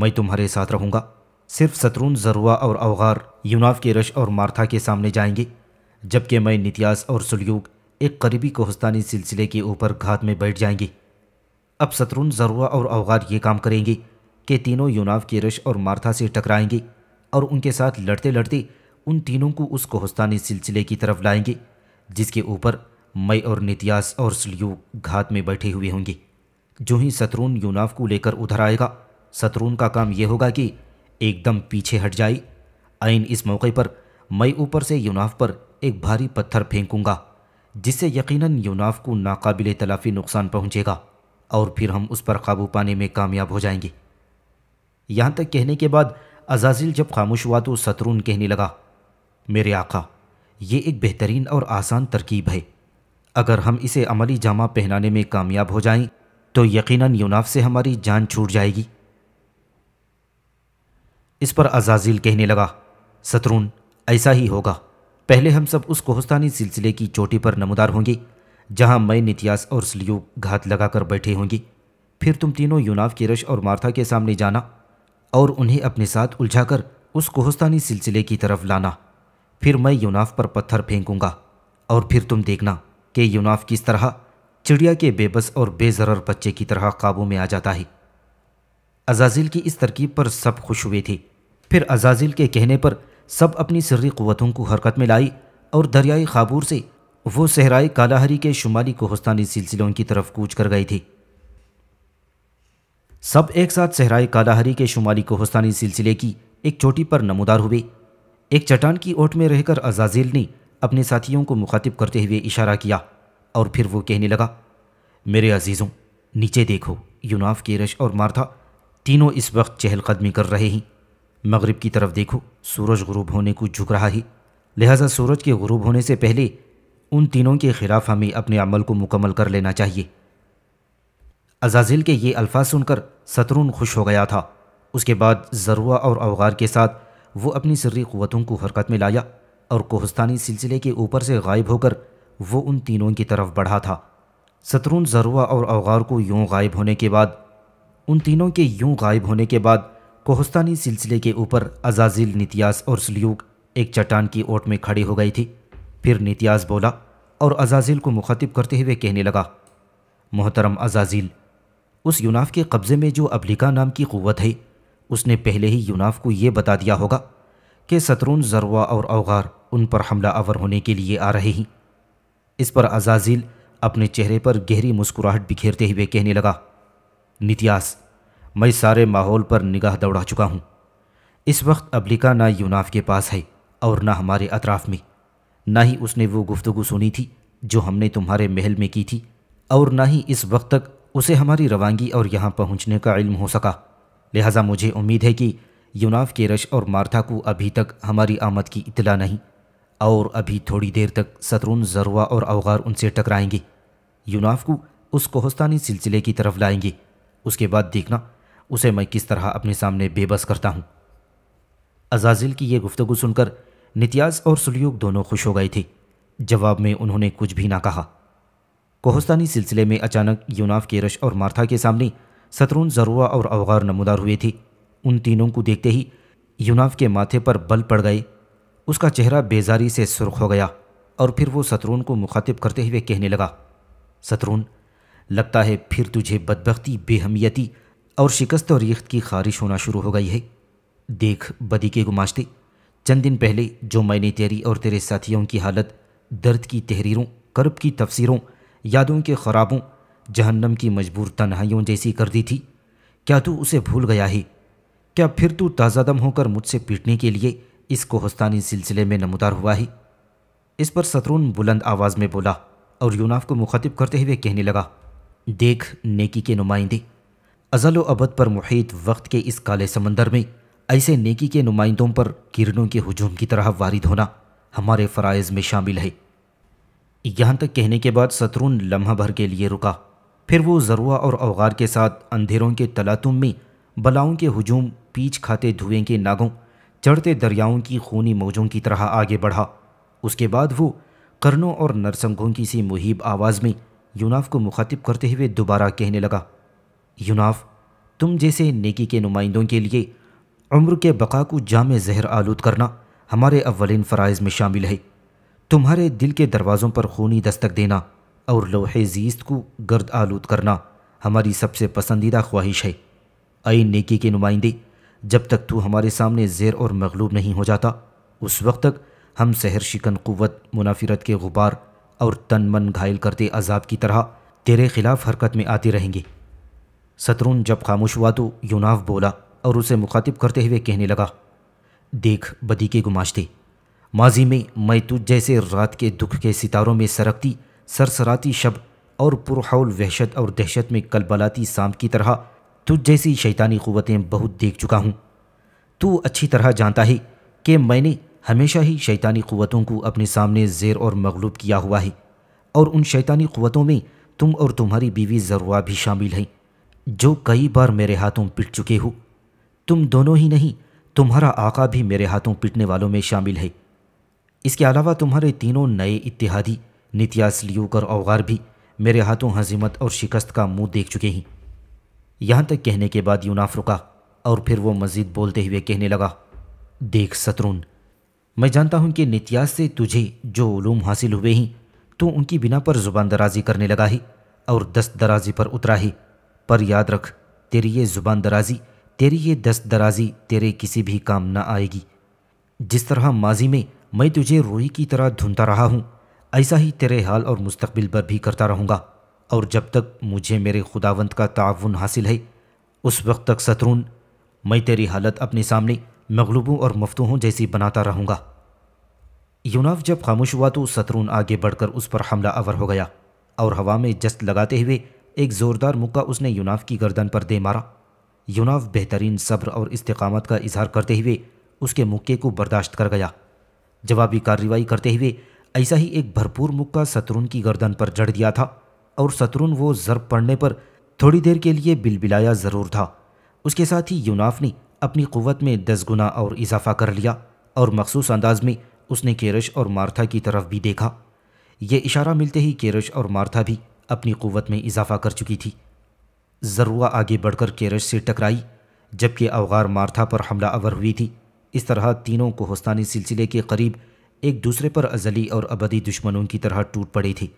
मैं तुम्हारे साथ रहूँगा सिर्फ सतरून जरुआ और अवगार यूनाफ के रश और मार्था के सामने जाएंगे जबकि मैं नितियास और सुलयोग एक करीबी कोहस्तानी सिलसिले के ऊपर घात में बैठ जाएंगे अब सतरून जरुआ और अवगार ये काम करेंगे कि तीनों यूनाव के रश और मार्था से टकराएंगे और उनके साथ लड़ते लड़ते उन तीनों को उस कोहस्तानी सिलसिले की तरफ लाएंगे जिसके ऊपर मई और नित्यास और सलियू घात में बैठे हुए होंगे जो ही शत्रुन यूनाफ को लेकर उधर आएगा शत्रुन का काम यह होगा कि एकदम पीछे हट जाए आइन इस मौके पर मैं ऊपर से यूनाफ पर एक भारी पत्थर फेंकूंगा जिससे यकीनन यूनाफ को नाकाबिल तलाफी नुकसान पहुंचेगा और फिर हम उस पर काबू पाने में कामयाब हो जाएंगे यहां तक कहने के बाद अजाजिल जब खामोश हुआ तो शत्रुन कहने लगा मेरे आका ये एक बेहतरीन और आसान तरकीब है अगर हम इसे अमली जामा पहनाने में कामयाब हो जाएं, तो यकीनन यूनाफ से हमारी जान छूट जाएगी इस पर अजाजील कहने लगा सतरून ऐसा ही होगा पहले हम सब उस कोहस्तानी सिलसिले की चोटी पर नमदार होंगे जहां मैं नितियास और स्लियो घात लगाकर बैठे होंगी फिर तुम तीनों यूनाफ रश और मार्था के सामने जाना और उन्हें अपने साथ उलझाकर उस कोहस्तानी सिलसिले की तरफ लाना फिर मैं यूनाफ पर पत्थर फेंकूंगा और फिर तुम देखना कि यूनाफ किस तरह चिड़िया के बेबस और बेजरर बच्चे की तरह काबू में आ जाता है अजाजिल की इस तरकीब पर सब खुश हुए थे फिर अजाजिल के कहने पर सब अपनी सर्री क़वतों को हरकत में लाई और दरियाई खाबूर से वो सहराए कालाहरी के शुमाली कोहस्तानी सिलसिलों की तरफ कूच कर गई थी सब एक साथ सहराए कालाहरी के शुमाली कोहस्तानी सिलसिले की एक चोटी पर नमोदार हुए एक चट्टान की ओट में रहकर अजाजील ने अपने साथियों को मुखातिब करते हुए इशारा किया और फिर वो कहने लगा मेरे अजीज़ों नीचे देखो यूनाफ केरश और मार्था तीनों इस वक्त चहलकदमी कर रहे हैं मगरिब की तरफ देखो सूरज गुरूब होने को झुक रहा है लिहाजा सूरज के गुरूब होने से पहले उन तीनों के ख़िलाफ़ हमें अपने अमल को मुकम्मल कर लेना चाहिए अजाजिल के ये अल्फाज सुनकर सतरून खुश हो गया था उसके बाद ज़रुआ और अवगार के साथ वो अपनी सर्री क़वतों को हरकत में लाया और कोहस्तानी सिलसिले के ऊपर से गायब होकर वो उन तीनों की तरफ बढ़ा था सतरून जरुआ और अवगार को यूं गायब होने के बाद उन तीनों के यूं गायब होने के बाद कोहस्तानी सिलसिले के ऊपर अजाजिल नितियास और सलूक एक चट्टान की ओट में खड़ी हो गई थी फिर नितियास बोला और अजाजिल को मुखातिब करते हुए कहने लगा मोहतरम अजाजिल उस यूनाफ के कब्ज़े में जो अबलिका नाम की क़वत है उसने पहले ही यूनाफ को ये बता दिया होगा कि सतरून जरवा और अवगार उन पर हमला आवर होने के लिए आ रहे हैं इस पर अजाजील अपने चेहरे पर गहरी मुस्कुराहट बिखेरते हुए कहने लगा नित्यास मैं सारे माहौल पर निगाह दौड़ा चुका हूँ इस वक्त अब्लिका ना यूनाफ के पास है और ना हमारे अतराफ़ में ना ही उसने वो गुफ्तगु सुनी थी जो हमने तुम्हारे महल में की थी और ना ही इस वक्त तक उसे हमारी रवानगी और यहाँ पहुँचने का इल्म हो सका लिहाजा मुझे उम्मीद है कि यूनाफ के रश और मार्था को अभी तक हमारी आमद की इतला नहीं और अभी थोड़ी देर तक सतरून जरुआ और अवगार उनसे टकराएंगे यूनाफ को उस कोहस्तानी सिलसिले की तरफ लाएंगे उसके बाद देखना उसे मैं किस तरह अपने सामने बेबस करता हूँ अजाजिल की यह गुफ्तु सुनकर नित्याज और सुलयुग दोनों खुश हो गए थे जवाब में उन्होंने कुछ भी ना कहा कोहस्तानी सिलसिले में अचानक यूनाफ के रश और मार्था के सामने सतरून जरुआ और अवगार नमदार हुए थे उन तीनों को देखते ही यूनाफ के माथे पर बल पड़ गए उसका चेहरा बेजारी से सुर्ख हो गया और फिर वो सतरून को मुखातिब करते हुए कहने लगा सतरून लगता है फिर तुझे बदबख्ती बेहमियती और शिकस्त और यख्त की खारिश होना शुरू हो गई है देख बदी के गुमाश्ते चंद दिन पहले जो मैंने तेरी और तेरे साथियों की हालत दर्द की तहरीरों कर्ब की तफसीरों यादों के ख़राबों जहन्नम की मजबूर तन्हाइयों जैसी कर दी थी क्या तू उसे भूल गया ही क्या फिर तू ताज़ादम होकर मुझसे पीटने के लिए इस कोहस्तानी सिलसिले में नमदार हुआ ही इस पर सतरून बुलंद आवाज़ में बोला और यूनाफ को मुखातिब करते हुए कहने लगा देख नेकी के नुमाइंदे अजल अबद पर मुहित वक्त के इस काले समंदर में ऐसे नेकी के नुमाइंदों पर किरणों के हजूम की तरह वारिद होना हमारे फ़रज़ में शामिल है यहाँ तक कहने के बाद सतरून लम्हा भर के लिए रुका फिर वो ज़रुआ और अवगार के साथ अंधेरों के तलातुम में बलाओं के हजूम पीछ खाते धुएं के नागों चढ़ते दरियाओं की खूनी मौजों की तरह आगे बढ़ा उसके बाद वो करनों और नरसंघों की सी मुहिब आवाज़ में यूनाफ को मुखातिब करते हुए दोबारा कहने लगा यूनाफ तुम जैसे नेकी के नुमाइंदों के लिए उम्र के बका को जाम जहर आलूद करना हमारे अव्वलिन फ़रज़ में शामिल है तुम्हारे दिल के दरवाज़ों पर खूनी दस्तक देना और लोहे जीस्त को गर्द आलूद करना हमारी सबसे पसंदीदा ख्वाहिश है आई नेकी के नुमाइंदे जब तक तू हमारे सामने जेर और मगलूब नहीं हो जाता उस वक्त तक हम सहर शिकन कुत मुनाफिरत के गुबार और तन मन घायल करते अजाब की तरह तेरे खिलाफ हरकत में आते रहेंगे सतरून जब खामोश हुआ तो यूनाव बोला और उसे मुखातिब करते हुए कहने लगा देख बदी के गुमाशते माजी में मैं तुझ जैसे रात के दुख के सितारों में सरकती सरसराती शब और पुरहौल वहशत और दहशत में कलबलाती सांप की तरह तुझ जैसी शैतानी क़वतें बहुत देख चुका हूँ तू अच्छी तरह जानता है कि मैंने हमेशा ही शैतानी क़वतों को अपने सामने जेर और मगलूब किया हुआ है और उन शैतानी क़वतों में तुम और तुम्हारी बीवी जरुआ भी शामिल हैं जो कई बार मेरे हाथों पिट चुके हो तुम दोनों ही नहीं तुम्हारा आका भी मेरे हाथों पिटने वालों में शामिल है इसके अलावा तुम्हारे तीनों नए इतिहादी नित्यास लियोकर अवगार भी मेरे हाथों हजीमत और शिकस्त का मुंह देख चुके हैं यहां तक कहने के बाद यूनाफ रुका और फिर वो मज़ीद बोलते हुए कहने लगा देख सतरून मैं जानता हूँ कि नित्यास से तुझे जो ूम हासिल हुए हैं तो उनकी बिना पर ज़ुबान दराजी करने लगा ही और दस्त दराजी पर उतरा ही पर याद रख तेरी ये ज़ुबान दराजी तेरी ये दस्त दराजी तेरे किसी भी काम ना आएगी जिस तरह माजी में मैं तुझे रोई की तरह धुंधता रहा हूँ ऐसा ही तेरे हाल और मुस्तबिल पर भी करता रहूँगा और जब तक मुझे मेरे खुदावंत का ताउन हासिल है उस वक्त तक शत्रुन मैं तेरी हालत अपने सामने मगलूबों और मफतूहों जैसी बनाता रहूँगा यूनाव जब खामोश हुआ तो शत्रुन आगे बढ़कर उस पर हमला अवर हो गया और हवा में जस्त लगाते हुए एक ज़ोरदार मुक्का उसने यूनाव की गर्दन पर दे मारा यूनाव बेहतरीन सब्र और इस्तकामत का इजहार करते हुए उसके मुक्के को बर्दाश्त कर गया जवाबी कार्रवाई करते हुए ऐसा ही एक भरपूर मुक्का शत्रुन की गर्दन पर जड़ दिया था और शत्रुन वो जरब पड़ने पर थोड़ी देर के लिए बिलबिलाया ज़रूर था उसके साथ ही यूनाफ ने अपनी क़वत में दस गुना और इजाफा कर लिया और मखसूस अंदाज में उसने केरश और मार्था की तरफ भी देखा ये इशारा मिलते ही केरश और मार्था भी अपनी क़वत में इजाफा कर चुकी थी ज़रुआ आगे बढ़कर केरश से टकराई जबकि अवगार मार्था पर हमला अवर हुई थी इस तरह तीनों को हस्तानी सिलसिले के करीब एक दूसरे पर अजली और अबदी दुश्मनों की तरह टूट पड़ी थी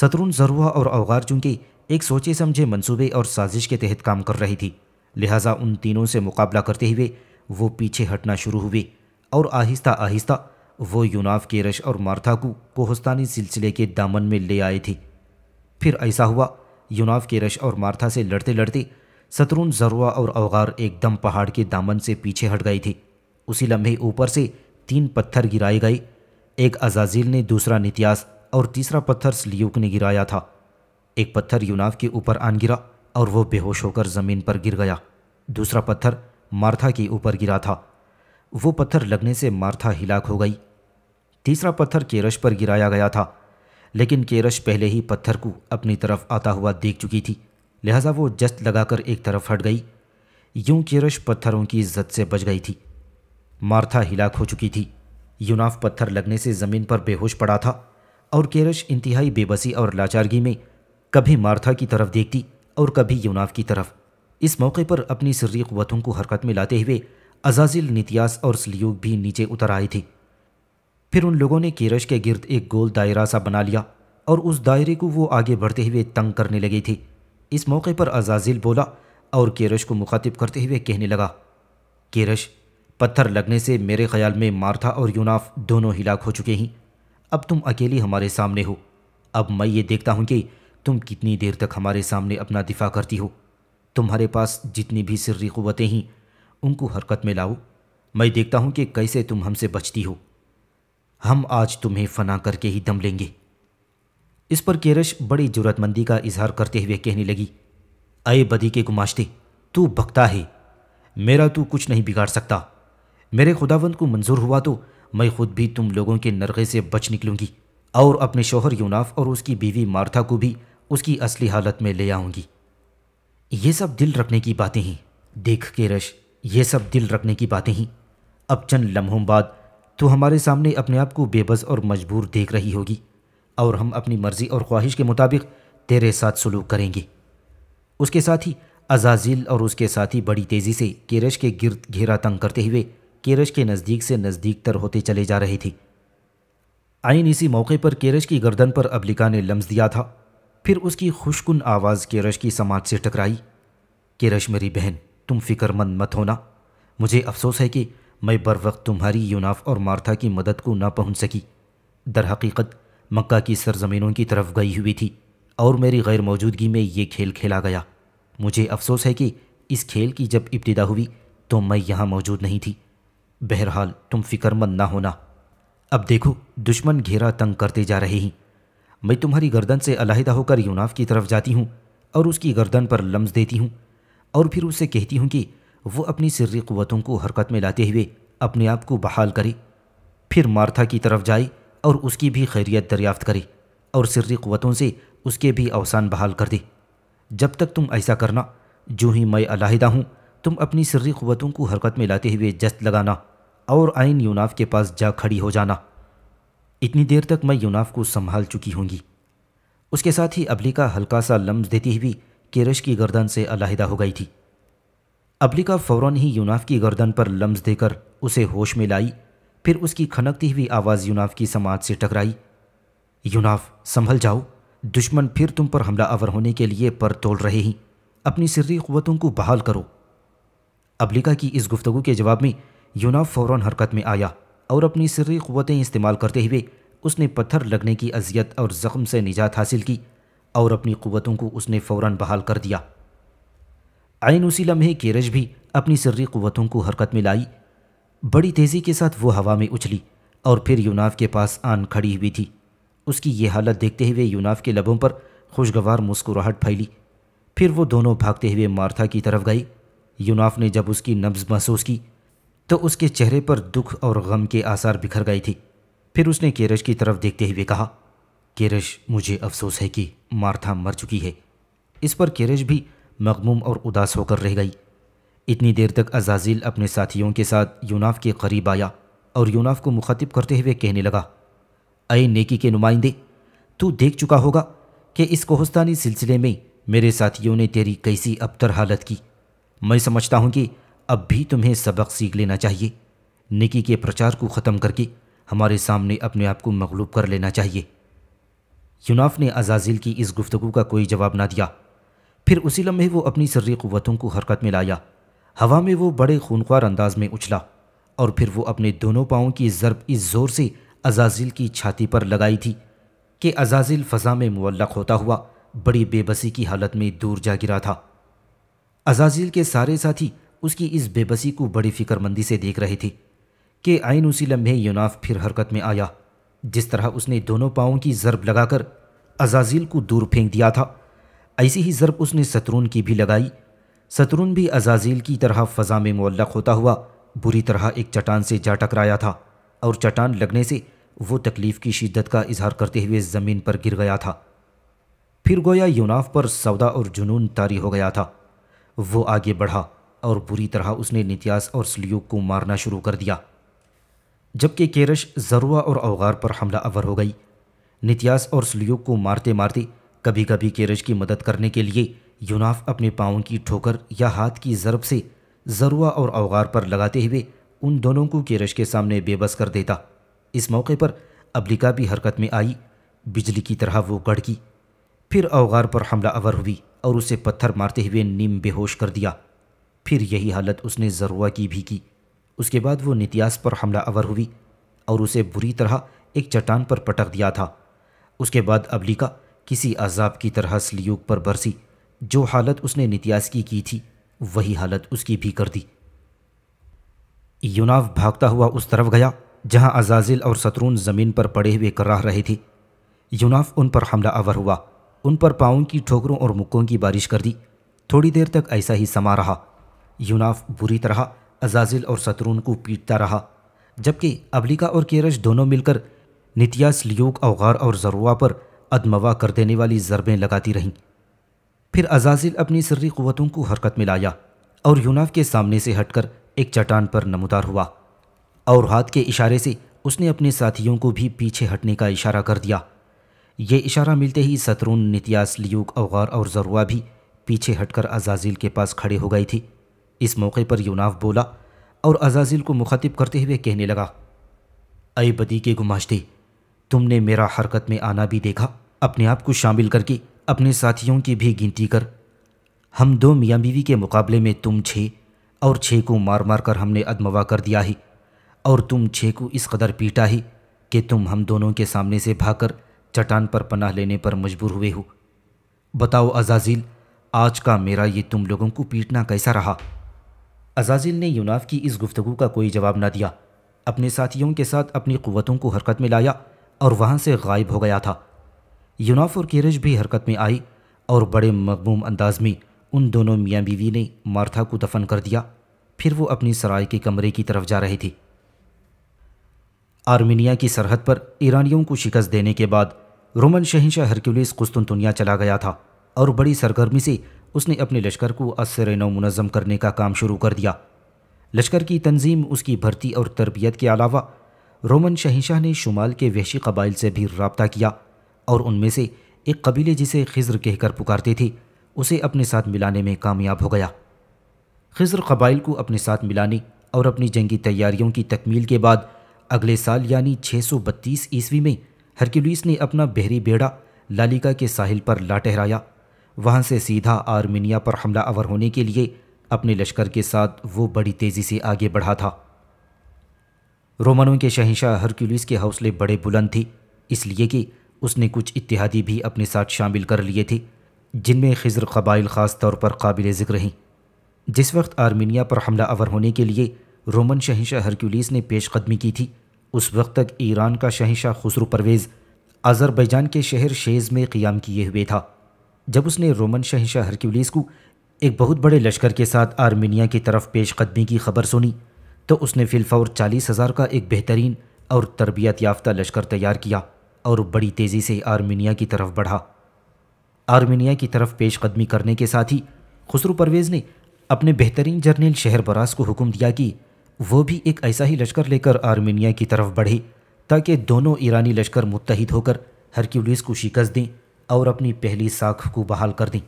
सतरुन जरूआ और अवगार चूंकि एक सोचे समझे मंसूबे और साजिश के तहत काम कर रही थी लिहाजा उन तीनों से मुकाबला करते हुए वो पीछे हटना शुरू हुई और आहिस्ता आहिस्ता वो यूनाफ केरश और मार्था को कोहस्तानी सिलसिले के दामन में ले आई थी फिर ऐसा हुआ यूनाफ केरश और मार्था से लड़ते लड़ते सतरुन जरूआ और अवगार एकदम पहाड़ के दामन से पीछे हट गई थी उसी लम्हे ऊपर से तीन पत्थर गिराए गए एक अजाजील ने दूसरा नित्यास और तीसरा पत्थर स्लियुक ने गिराया था एक पत्थर यूनाव के ऊपर आन गिरा और वह बेहोश होकर ज़मीन पर गिर गया दूसरा पत्थर मार्था के ऊपर गिरा था वो पत्थर लगने से मार्था हिलाक हो गई तीसरा पत्थर केरश पर गिराया गया था लेकिन केरश पहले ही पत्थर को अपनी तरफ आता हुआ देख चुकी थी लिहाजा वो जस्त लगाकर एक तरफ हट गई यूं केरश पत्थरों की इज्जत से बच गई थी मार्था हिलाक हो चुकी थी यूनाफ पत्थर लगने से ज़मीन पर बेहोश पड़ा था और केरश इंतहाई बेबसी और लाचारगी में कभी मार्था की तरफ देखती और कभी यूनाफ की तरफ इस मौके पर अपनी सर्री क़वतों को हरकत में लाते हुए अजाजिल नितियास और सलियोग भी नीचे उतर आए थे फिर उन लोगों ने केरश के गिरद एक गोल दायरा सा बना लिया और उस दायरे को वो आगे बढ़ते हुए तंग करने लगे थे इस मौके पर अजाजिल बोला और केरश को मुखातिब करते हुए कहने लगा केरश पत्थर लगने से मेरे ख्याल में मार्था और यूनाफ दोनों हिलाक हो चुके हैं अब तुम अकेली हमारे सामने हो अब मैं ये देखता हूँ कि तुम कितनी देर तक हमारे सामने अपना दिफा करती हो तुम्हारे पास जितनी भी सिर्री क़वतें हैं उनको हरकत में लाओ मैं देखता हूँ कि कैसे तुम हमसे बचती हो हम आज तुम्हें फना करके ही दम लेंगे इस पर केरश बड़ी जरूरतमंदी का इजहार करते हुए कहने लगी अय बदी के गुमाश्ते तू बकता है मेरा तू कुछ नहीं बिगाड़ सकता मेरे खुदावंद को मंजूर हुआ तो मैं खुद भी तुम लोगों के नरगे से बच निकलूंगी और अपने शोहर यूनाफ और उसकी बीवी मार्था को भी उसकी असली हालत में ले आऊंगी ये सब दिल रखने की बातें ही देख के रश ये सब दिल रखने की बातें ही अब चंद लम्हों बाद तो हमारे सामने अपने आप को बेबस और मजबूर देख रही होगी और हम अपनी मर्ज़ी और ख्वाहिश के मुताबिक तेरे साथ सलूक करेंगे उसके साथ ही अजाजिल और उसके साथी बड़ी तेज़ी से केरश के गिर्द घेरा तंग करते हुए केरश के नज़दीक से नज़दीक तर होते चले जा रही थी आइन इसी मौके पर केरश की गर्दन पर अबलिका ने लम्स दिया था फिर उसकी खुशकुन आवाज़ केरश की समाज से टकराई केरश मेरी बहन तुम फिक्रमंद मत होना मुझे अफसोस है कि मैं बर वक्त तुम्हारी यूनाफ और मार्था की मदद को ना पहुंच सकी दरहकीकत मक्का की सरजमीनों की तरफ गई हुई थी और मेरी गैर मौजूदगी में ये खेल खेला गया मुझे अफसोस है कि इस खेल की जब इब्तदा हुई तो मैं यहाँ मौजूद नहीं थी बहरहाल तुम फिक्रमंद ना होना अब देखो दुश्मन घेरा तंग करते जा रहे हैं मैं तुम्हारी गर्दन से अलहदा होकर यूनाफ की तरफ जाती हूँ और उसकी गर्दन पर लम्स देती हूँ और फिर उसे कहती हूँ कि वो अपनी सिर्री क़वतों को हरकत में लाते हुए अपने आप को बहाल करे फिर मार्था की तरफ जाए और उसकी भी खैरियत दरियाफ्त करे और सिर्री क़वतों से उसके भी अवसान बहाल कर दे जब तक तुम ऐसा करना जो ही मैं अलहदा हूँ तुम अपनी सर्री क़वतों को हरकत में लाते हुए जस्त लगाना और आइन यूनाफ के पास जा खड़ी हो जाना इतनी देर तक मैं यूनाफ को संभाल चुकी होंगी उसके साथ ही अबलिका हल्का सा लम्ब देती हुई केरश की गर्दन से अलहदा हो गई थी अबलिका फ़ौर ही यूनाफ की गर्दन पर लम्ब देकर उसे होश में लाई फिर उसकी खनकती हुई आवाज़ यूनाफ की समाज से टकराई यूनाफ संभल जाओ दुश्मन फिर तुम पर हमला अवर होने के लिए पर तोड़ रहे हैं अपनी सिर्री क़वतों को बहाल करो अबलिका की इस गुफ्तु के जवाब में यूना फ़ौर हरकत में आया और अपनी सिरी क़वतें इस्तेमाल करते हुए उसने पत्थर लगने की अजियत और ज़ख्म से निजात हासिल की और अपनी क़वतों को उसने फ़ौर बहाल कर दिया आयन उसी लम्हे केरज भी अपनी सिरी क़वतों को हरकत में लाई बड़ी तेज़ी के साथ वो हवा में उछली और फिर यूनाव के पास आन खड़ी हुई थी उसकी ये हालत देखते हुए यूनाव के लबों पर खुशगवार मुस्कुराहट फैली फिर वो दोनों भागते हुए मार्था की तरफ गई यूनाफ ने जब उसकी नब्ज महसूस की तो उसके चेहरे पर दुख और गम के आसार बिखर गई थी फिर उसने केरश की तरफ देखते हुए कहा केरश मुझे अफसोस है कि मार्था मर चुकी है इस पर केरश भी मगमूम और उदास होकर रह गई इतनी देर तक अजाजिल अपने साथियों के साथ यूनाफ के करीब आया और यूनाफ को मुखातिब करते हुए कहने लगा अय नेकी के नुमाइंदे तू देख चुका होगा कि इस कोहस्तानी सिलसिले में मेरे साथियों ने तेरी कैसी अबतर हालत की मैं समझता हूँ कि अब भी तुम्हें सबक सीख लेना चाहिए निकी के प्रचार को ख़त्म करके हमारे सामने अपने आप को मकलूब कर लेना चाहिए यूनाफ ने अजाजिल की इस गुफ्तगु का कोई जवाब ना दिया फिर उसी लम्हे वो अपनी सर्री क़वतों को हरकत में लाया हवा में वो बड़े खूनख्वार अंदाज में उछला और फिर वो अपने दोनों पाओं की ज़रब इस ज़ोर से अजाजिल की छाती पर लगाई थी कि अजाजिल फ़जा में मुल्लक होता हुआ बड़ी बेबसी की हालत में दूर जा गिरा था अजाजील के सारे साथी उसकी इस बेबसी को बड़ी फिक्रमंदी से देख रहे थे कि आइन उसी लम्हे यूनाफ फिर हरकत में आया जिस तरह उसने दोनों पाँव की ज़रब लगाकर अजाजील को दूर फेंक दिया था ऐसी ही ज़रब उसने सतरून की भी लगाई सतरून भी अजाजील की तरह फ़जा में मुल्लक होता हुआ बुरी तरह एक चट्टान से जा टकराया था और चट्टान लगने से वो तकलीफ़ की शिद्दत का इजहार करते हुए ज़मीन पर गिर गया था फिर गोया यूनाफ पर सौदा और जुनून तारी हो गया था वो आगे बढ़ा और बुरी तरह उसने नित्यास और सलियोग को मारना शुरू कर दिया जबकि केरश जरुआ और अवगार पर हमला अवर हो गई नित्यास और सलियोग को मारते मारते कभी कभी केरश की मदद करने के लिए यूनाफ अपने पाँव की ठोकर या हाथ की ज़रब से जरुआ और अवगार पर लगाते हुए उन दोनों को केरश के सामने बेबस कर देता इस मौके पर अब्लिका भी हरकत में आई बिजली की तरह वो गड़की फिर अवगार पर हमला अवर हुई और उसे पत्थर मारते हुए नीम बेहोश कर दिया फिर यही हालत उसने जरुआ की भी की उसके बाद वो नित्यास पर हमला अवर हुई और उसे बुरी तरह एक चट्टान पर पटक दिया था उसके बाद अबलिका किसी अजाब की तरह सलयूग पर बरसी जो हालत उसने नित्यास की की थी वही हालत उसकी भी कर दी यूनाव भागता हुआ उस तरफ गया जहां अजाजिल और शत्रुन ज़मीन पर पड़े हुए कराह रहे थे यूनाफ उन पर हमला अवर हुआ उन पर पाँव की ठोकरों और मुक्कों की बारिश कर दी थोड़ी देर तक ऐसा ही समा रहा यूनाफ बुरी तरह अजाजिल और सतरून को पीटता रहा जबकि अबलिका और केरज दोनों मिलकर नितियास लियोक अवगार और जरुआ पर अदमवा कर देने वाली ज़रबें लगाती रहीं फिर अजाजिल अपनी सर्री क़वतों को हरकत में लाया और यूनाफ के सामने से हटकर एक चट्टान पर नमदार हुआ और हाथ के इशारे से उसने अपने साथियों को भी पीछे हटने का इशारा कर दिया ये इशारा मिलते ही सतरून नितियास लियूक अवगार और जरुआ भी पीछे हटकर अजाजिल के पास खड़े हो गई थी इस मौके पर यूनाव बोला और अजाजिल को मुखातिब करते हुए कहने लगा अय बदी के गुमाश्ते तुमने मेरा हरकत में आना भी देखा अपने आप को शामिल करके अपने साथियों की भी गिनती कर हम दो मियाँ बीवी के मुकाबले में तुम छः और छः को मार मार कर हमने अदमवा कर दिया ही और तुम छः को इस कदर पीटा ही कि तुम हम दोनों के सामने से भागकर चट्टान पर पनाह लेने पर मजबूर हुए हो बताओ अजाजील आज का मेरा ये तुम लोगों को पीटना कैसा रहा अजाजिल ने यूनाफ की इस गुफ्तगु का कोई जवाब ना दिया अपने साथियों के साथ अपनी क़वतों को हरकत में लाया और वहाँ से गायब हो गया था यूनाफ और केरज भी हरकत में आई और बड़े मकबूम अंदाज में उन दोनों मियाँ बीवी ने मार्था को दफन कर दिया फिर वो अपनी सराय के कमरे की तरफ जा रहे थे आर्मीनिया की सरहद पर ईरानियों को शिकस्त देने के बाद रोमन शहनशाह हरक्यूलिस कुस्तुनतुनिया चला गया था और बड़ी सरगर्मी से उसने अपने लश्कर को असर नौ मुनज़म करने का काम शुरू कर दिया लश्कर की तंजीम उसकी भर्ती और तरबियत के अलावा रोमन शहनशाह ने शुमाल के वहशी कबाइल से भी रबता किया और उनमें से एक कबीले जिसे खिज्र कहकर पुकारते थे उसे अपने साथ मिलाने में कामयाब हो गया खिज्र कबाइल को अपने साथ मिलाने और अपनी जंगी तैयारियों की तकमील के बाद अगले साल यानी 632 ईस्वी में हरक्यूलिस ने अपना बहरी बेड़ा लालिका के साहिल पर ला ठहराया वहाँ से सीधा आर्मीनिया पर हमला अवर होने के लिए अपने लश्कर के साथ वो बड़ी तेज़ी से आगे बढ़ा था रोमनों के शहनशाह हरक्यूलिस के हौसले बड़े बुलंद थी इसलिए कि उसने कुछ इतिहादी भी अपने साथ शामिल कर लिए थे जिनमें खजर कबाइल ख़ास तौर पर काबिल ज़िक्र हैं जिस वक्त आर्मीनिया पर हमला अवर होने के लिए रोमन शहनशाह हरक्यूलिस ने पेशकदमी की थी उस वक्त तक ईरान का शहनशाह खुसरू परवेज़ आज़रबैजान के शहर शेज़ में क़ियाम किए हुए था जब उसने रोमन शहनशाह हरक्यूलिस को एक बहुत बड़े लश्कर के साथ आर्मीनिया की तरफ पेश कदमी की खबर सुनी तो उसने फिलफौर चालीस हज़ार का एक बेहतरीन और तरबियत याफ्ता लश्कर तैयार किया और बड़ी तेज़ी से आर्मीनिया की तरफ बढ़ा आर्मीनिया की तरफ पेश कदमी करने के साथ ही खसरू परवेज़ ने अपने बेहतरीन जर्नल शहर बरास को हुक्म दिया कि वो भी एक ऐसा ही लश्कर लेकर आर्मेनिया की तरफ बढ़े ताकि दोनों ईरानी लश्कर मुतहद होकर हरक्यूलिस को शिकस्त दें और अपनी पहली साख को बहाल कर दें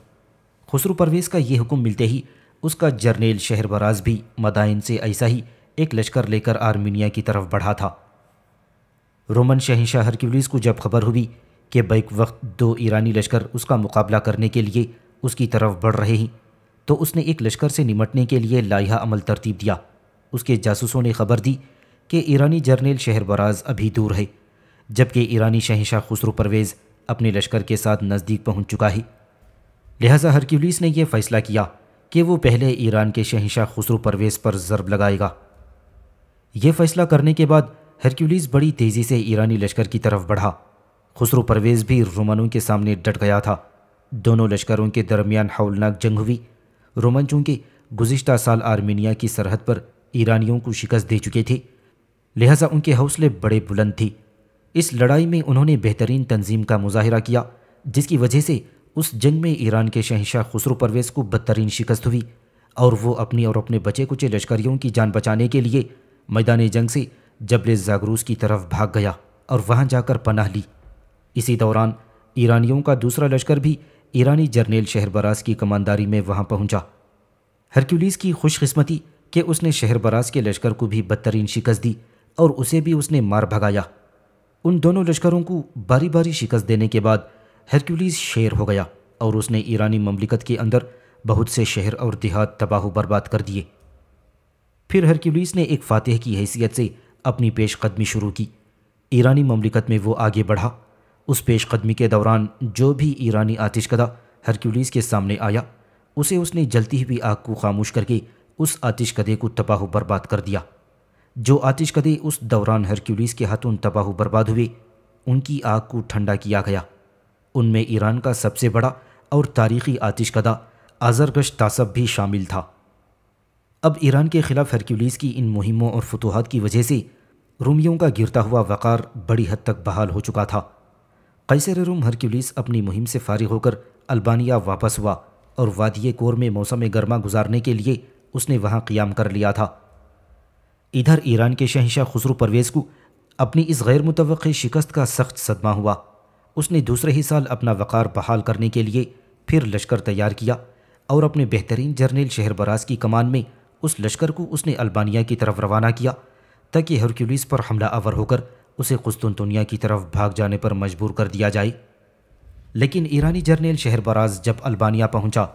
खसरू परवेज़ का ये हुक्म मिलते ही उसका जर्नेल शहर बराज भी मदाइन से ऐसा ही एक लश्कर लेकर आर्मेनिया की तरफ बढ़ा था रोमन शहनशाह हरक्यूलिस को जब खबर हुई कि बैक वक्त दो ईरानी लश्कर उसका मुकाबला करने के लिए उसकी तरफ बढ़ रहे हैं तो उसने एक लश्कर से निमटने के लिए लाइह अमल तरतीब दिया उसके जासूसों ने खबर दी कि ईरानी जर्नेल शहर बराज अभी दूर है जबकि ईरानी शहनशाह खुसरो परवेज़ अपने लश्कर के साथ नज़दीक पहुंच चुका है लिहाजा हरक्यूलिस ने यह फ़ैसला किया कि वो पहले ईरान के शहनशाह खुसरो परवेज़ पर ज़रब लगाएगा यह फ़ैसला करने के बाद हरक्यूलिस बड़ी तेज़ी से ईरानी लश्कर की तरफ बढ़ा खुसरो परवेज़ भी रोमनों के सामने डट गया था दोनों लश्करों के दरमियान हौलनाक जंग हुई रोमन चूँकि गुज्त साल आर्मीनिया की सरहद पर ईरानियों को शिकस्त दे चुके थे लिहाजा उनके हौसले बड़े बुलंद थे इस लड़ाई में उन्होंने बेहतरीन तंजीम का मुजाहरा किया जिसकी वजह से उस जंग में ईरान के शहनशाह खुसरो परवेज़ को बदतरीन शिकस्त हुई और वो अपनी और अपने बचे कुचे लश्करियों की जान बचाने के लिए मैदान जंग से जबले जागरूस की तरफ भाग गया और वहाँ जाकर पनाह ली इसी दौरान ईरानियों का दूसरा लश्कर भी ईरानी जर्नेल शहरबराज की कमानदारी में वहाँ पहुँचा हरक्यूलिस की खुशकस्मती कि उसने शहरबराज के लश्कर को भी बदतरीन शिकस्त दी और उसे भी उसने मार भगाया उन दोनों लश्करों को बारी बारी शिकस्त देने के बाद हरक्यूलिस शेर हो गया और उसने ईरानी ममलिकत के अंदर बहुत से शहर और देहात तबाह बर्बाद कर दिए फिर हरक्यूलिस ने एक फातह की हैसियत से अपनी पेशकदमी शुरू की ईरानी ममलिकत में वो आगे बढ़ा उस पेशकदमी के दौरान जो भी ईरानी आतिशकदा हरक्यूलिस के सामने आया उसे उसने जलती हुई आग को खामोश करके उस आतिशकदे को तबाह बर्बाद कर दिया जो आतिशकदे उस दौरान हरक्यूलिस के हाथों तबाह बर्बाद हुए उनकी आग को ठंडा किया गया उनमें ईरान का सबसे बड़ा और तारीखी आतिशकदा आज़रगश तासब भी शामिल था अब ईरान के खिलाफ हरक्यूलिस की इन मुहिमों और फतूहत की वजह से रोमियों का गिरता हुआ वक़ार बड़ी हद तक बहाल हो चुका था कैसर रोम हरक्यूलिस अपनी मुहिम से फारिग होकर अल्बानिया वापस हुआ और वादिय कोर में मौसम गर्मा गुजारने के लिए उसने वहाँ क़ियाम कर लिया था इधर ईरान के शहशाह खुसरू परवेज़ को अपनी इस गैर मुतव शिकस्त का सख्त सदमा हुआ उसने दूसरे ही साल अपना वक़ार बहाल करने के लिए फिर लश्कर तैयार किया और अपने बेहतरीन जर्नेल शहर बराज की कमान में उस लश्कर को उसने अल्बानिया की तरफ रवाना किया ताकि हरक्यूलिस पर हमला आवर होकर उसे कुस्तुनतुनिया की तरफ भाग जाने पर मजबूर कर दिया जाए लेकिन ईरानी जर्नल शहर बराज जब अल्बानिया पहुंचा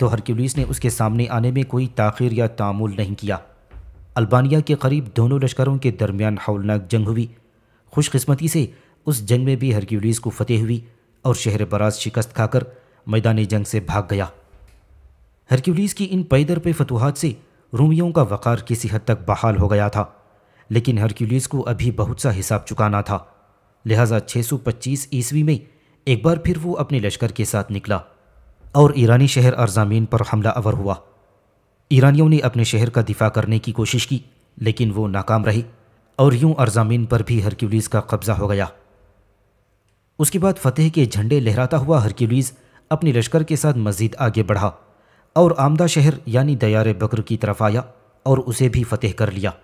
तो हरक्यूलिस ने उसके सामने आने में कोई ताखिर या तामुल नहीं किया अल्बानिया के करीब दोनों लश्करों के दरमियान हौलनाक जंग हुई खुशकस्मती से उस जंग में भी हरक्यूलिस को फतेह हुई और शहर बराज शिकस्त खाकर मैदान जंग से भाग गया हरक्यूलिस की इन पैदर पे फतूहत से रूमियों का वक़ार किसी हद तक बहाल हो गया था लेकिन हरक्यूलिस को अभी बहुत सा हिसाब चुकाना था लिहाजा 625 ईस्वी में एक बार फिर वो अपने लश्कर के साथ निकला और ईरानी शहर अरजामीन पर हमला अवर हुआ ईरानियों ने अपने शहर का दिफा करने की कोशिश की लेकिन वो नाकाम रही और यूं अरजामीन पर भी हरक्यूलीज का कब्ज़ा हो गया उसके बाद फतेह के झंडे लहराता हुआ हरक्यूलीज अपने लश्कर के साथ मज़ीद आगे बढ़ा और आमदा शहर यानी दयार बकर की तरफ आया और उसे भी फतेह कर लिया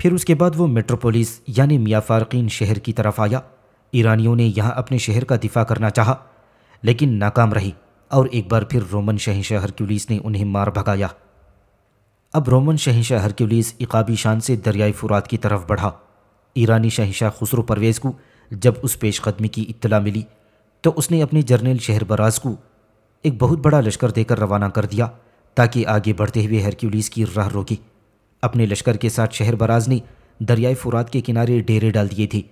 फिर उसके बाद वो मेट्रोपोलिस यानी मियाँ फ़ारकिन शहर की तरफ आया ईरानियों ने यहाँ अपने शहर का दिफा करना चाहा लेकिन नाकाम रही और एक बार फिर रोमन शहनशाह हरक्यूलिस ने उन्हें मार भगाया अब रोमन शहनशाह हरक्यूलिस इकाबी शान से दरियाए फुरात की तरफ बढ़ा ईरानी शहनशाह खुसरो परवेज़ को जब उस पेशकदमी की इत्तला मिली तो उसने अपने जर्नल शहरबराज को एक बहुत बड़ा लश्कर देकर रवाना कर दिया ताकि आगे बढ़ते हुए हरक्यूलिस की राह रोकी अपने लश्कर के साथ शहरबराज ने दरियाए फुरात के किनारे डेरे डाल दिए थे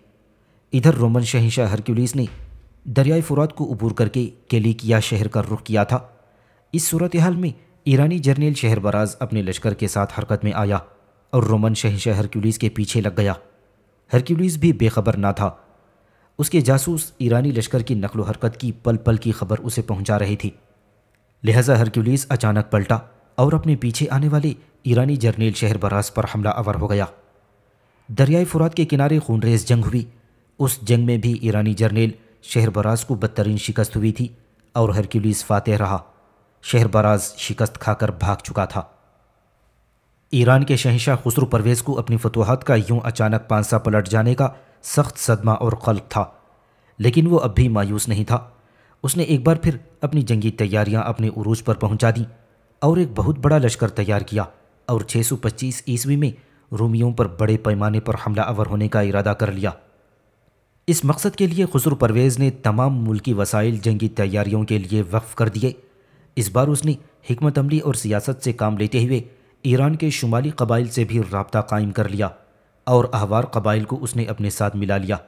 इधर रोमन शहनशाह हरक्यूलिस ने दरियाए फ़ुरात को अबूर करके केलिकिया शहर का रुख किया था इस सूरत हाल में ईरानी जर्नेल शहर बराज अपने लश्कर के साथ हरकत में आया और रोमन शहनशाह हरक्यूलिस के पीछे लग गया हरक्यूलिस भी बेखबर ना था उसके जासूस ईरानी लश्कर की नकलो हरकत की पल पल की खबर उसे पहुंचा रही थी लिहाजा हरक्यूलिस अचानक पलटा और अपने पीछे आने वाले ईरानी जर्नेल शहर बराज पर हमला अवर हो गया दरियाए फुरात के किनारे खूनरेज जंग हुई उस जंग में भी ईरानी जर्नेल शहर बराज को बदतरीन शिकस्त हुई थी और हरक्यूलिस फातह रहा शहर बराज शिकस्त खाकर भाग चुका था ईरान के शहशाह खसरू परवेज को अपनी फतवाहत का यूं अचानक पांसा पलट जाने का सख्त सदमा और कल्प था लेकिन वो अब भी मायूस नहीं था उसने एक बार फिर अपनी जंगी तैयारियां अपने उरूज पर पहुंचा दी और एक बहुत बड़ा लश्कर तैयार किया और 625 ईस्वी में रोमियों पर बड़े पैमाने पर हमला अवर होने का इरादा कर लिया इस मकसद के लिए खसरू परवेज़ ने तमाम मुल्की वसाइल जंगी तैयारियों के लिए वक्फ कर दिए इस बार उसने हमत अमली और सियासत से काम लेते हुए ईरान के शुमाली कबाइल से भी रबता कायम कर लिया और अहवार कबाइल को उसने अपने साथ मिला लिया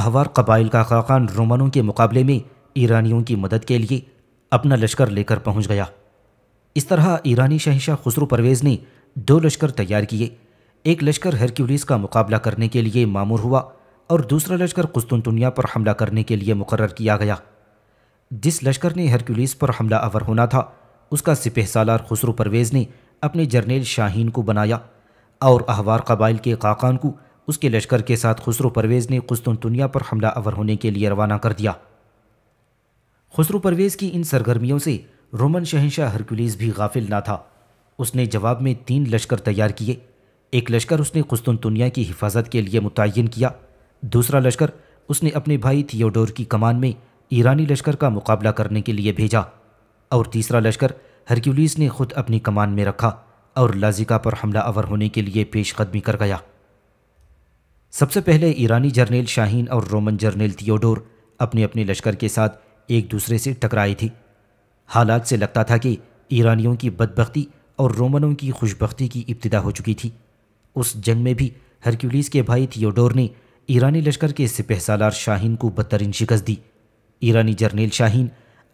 अहवार कबाइल का खाकान रोमनों के मुकाबले में ईरानियों की मदद के लिए अपना लश्कर लेकर पहुंच गया इस तरह ईरानी शहशाह खसरू परवेज़ ने दो लश्कर तैयार किए एक लश्कर हरक्यूलिस का मुकाबला करने के लिए मामूर हुआ और दूसरा लश्कर कुस्तुनतुनिया पर हमला करने के लिए मुकर किया गया जिस लश्कर ने हरक्यूलिस पर हमला अवर होना था उसका सिपह सालार खुसरू परवेज़ ने अपने जर्नेल शाहीन को बनाया और अहवार कबाइल के काकान को उसके लश्कर के साथ खुसरू परवेज़ ने कुस्तुनतुनिया पर हमला अवर होने के लिए रवाना कर दिया खुसरू परवेज़ की इन सरगर्मियों से रोमन शहनशाह हरक्यूलिस भी गाफिल ना था उसने जवाब में तीन लश्कर तैयार किए एक लश्कर उसने कुस्तुनतुनिया की हिफाजत के लिए मुतिन किया दूसरा लश्कर उसने अपने भाई थियोडोर की कमान में ईरानी लश्कर का मुकाबला करने के लिए भेजा और तीसरा लश्कर हरक्यूलिस ने खुद अपनी कमान में रखा और लाजिका पर हमला अवर होने के लिए पेशकदमी कर गया सबसे पहले ईरानी जर्नेल शाहीन और रोमन जर्नेल थियोडोर अपने अपने लश्कर के साथ एक दूसरे से टकराई थी हालात से लगता था कि ईरानियों की बदबख्ती और रोमनों की खुशबख्ती की इब्तदा हो चुकी थी उस जंग में भी हरक्यूलिस के भाई थियोडोर ने ईरानी लश्कर के सिपह सालार शाहीन को बदतरीन शिकस्त दी ईरानी जर्नेल शाहीन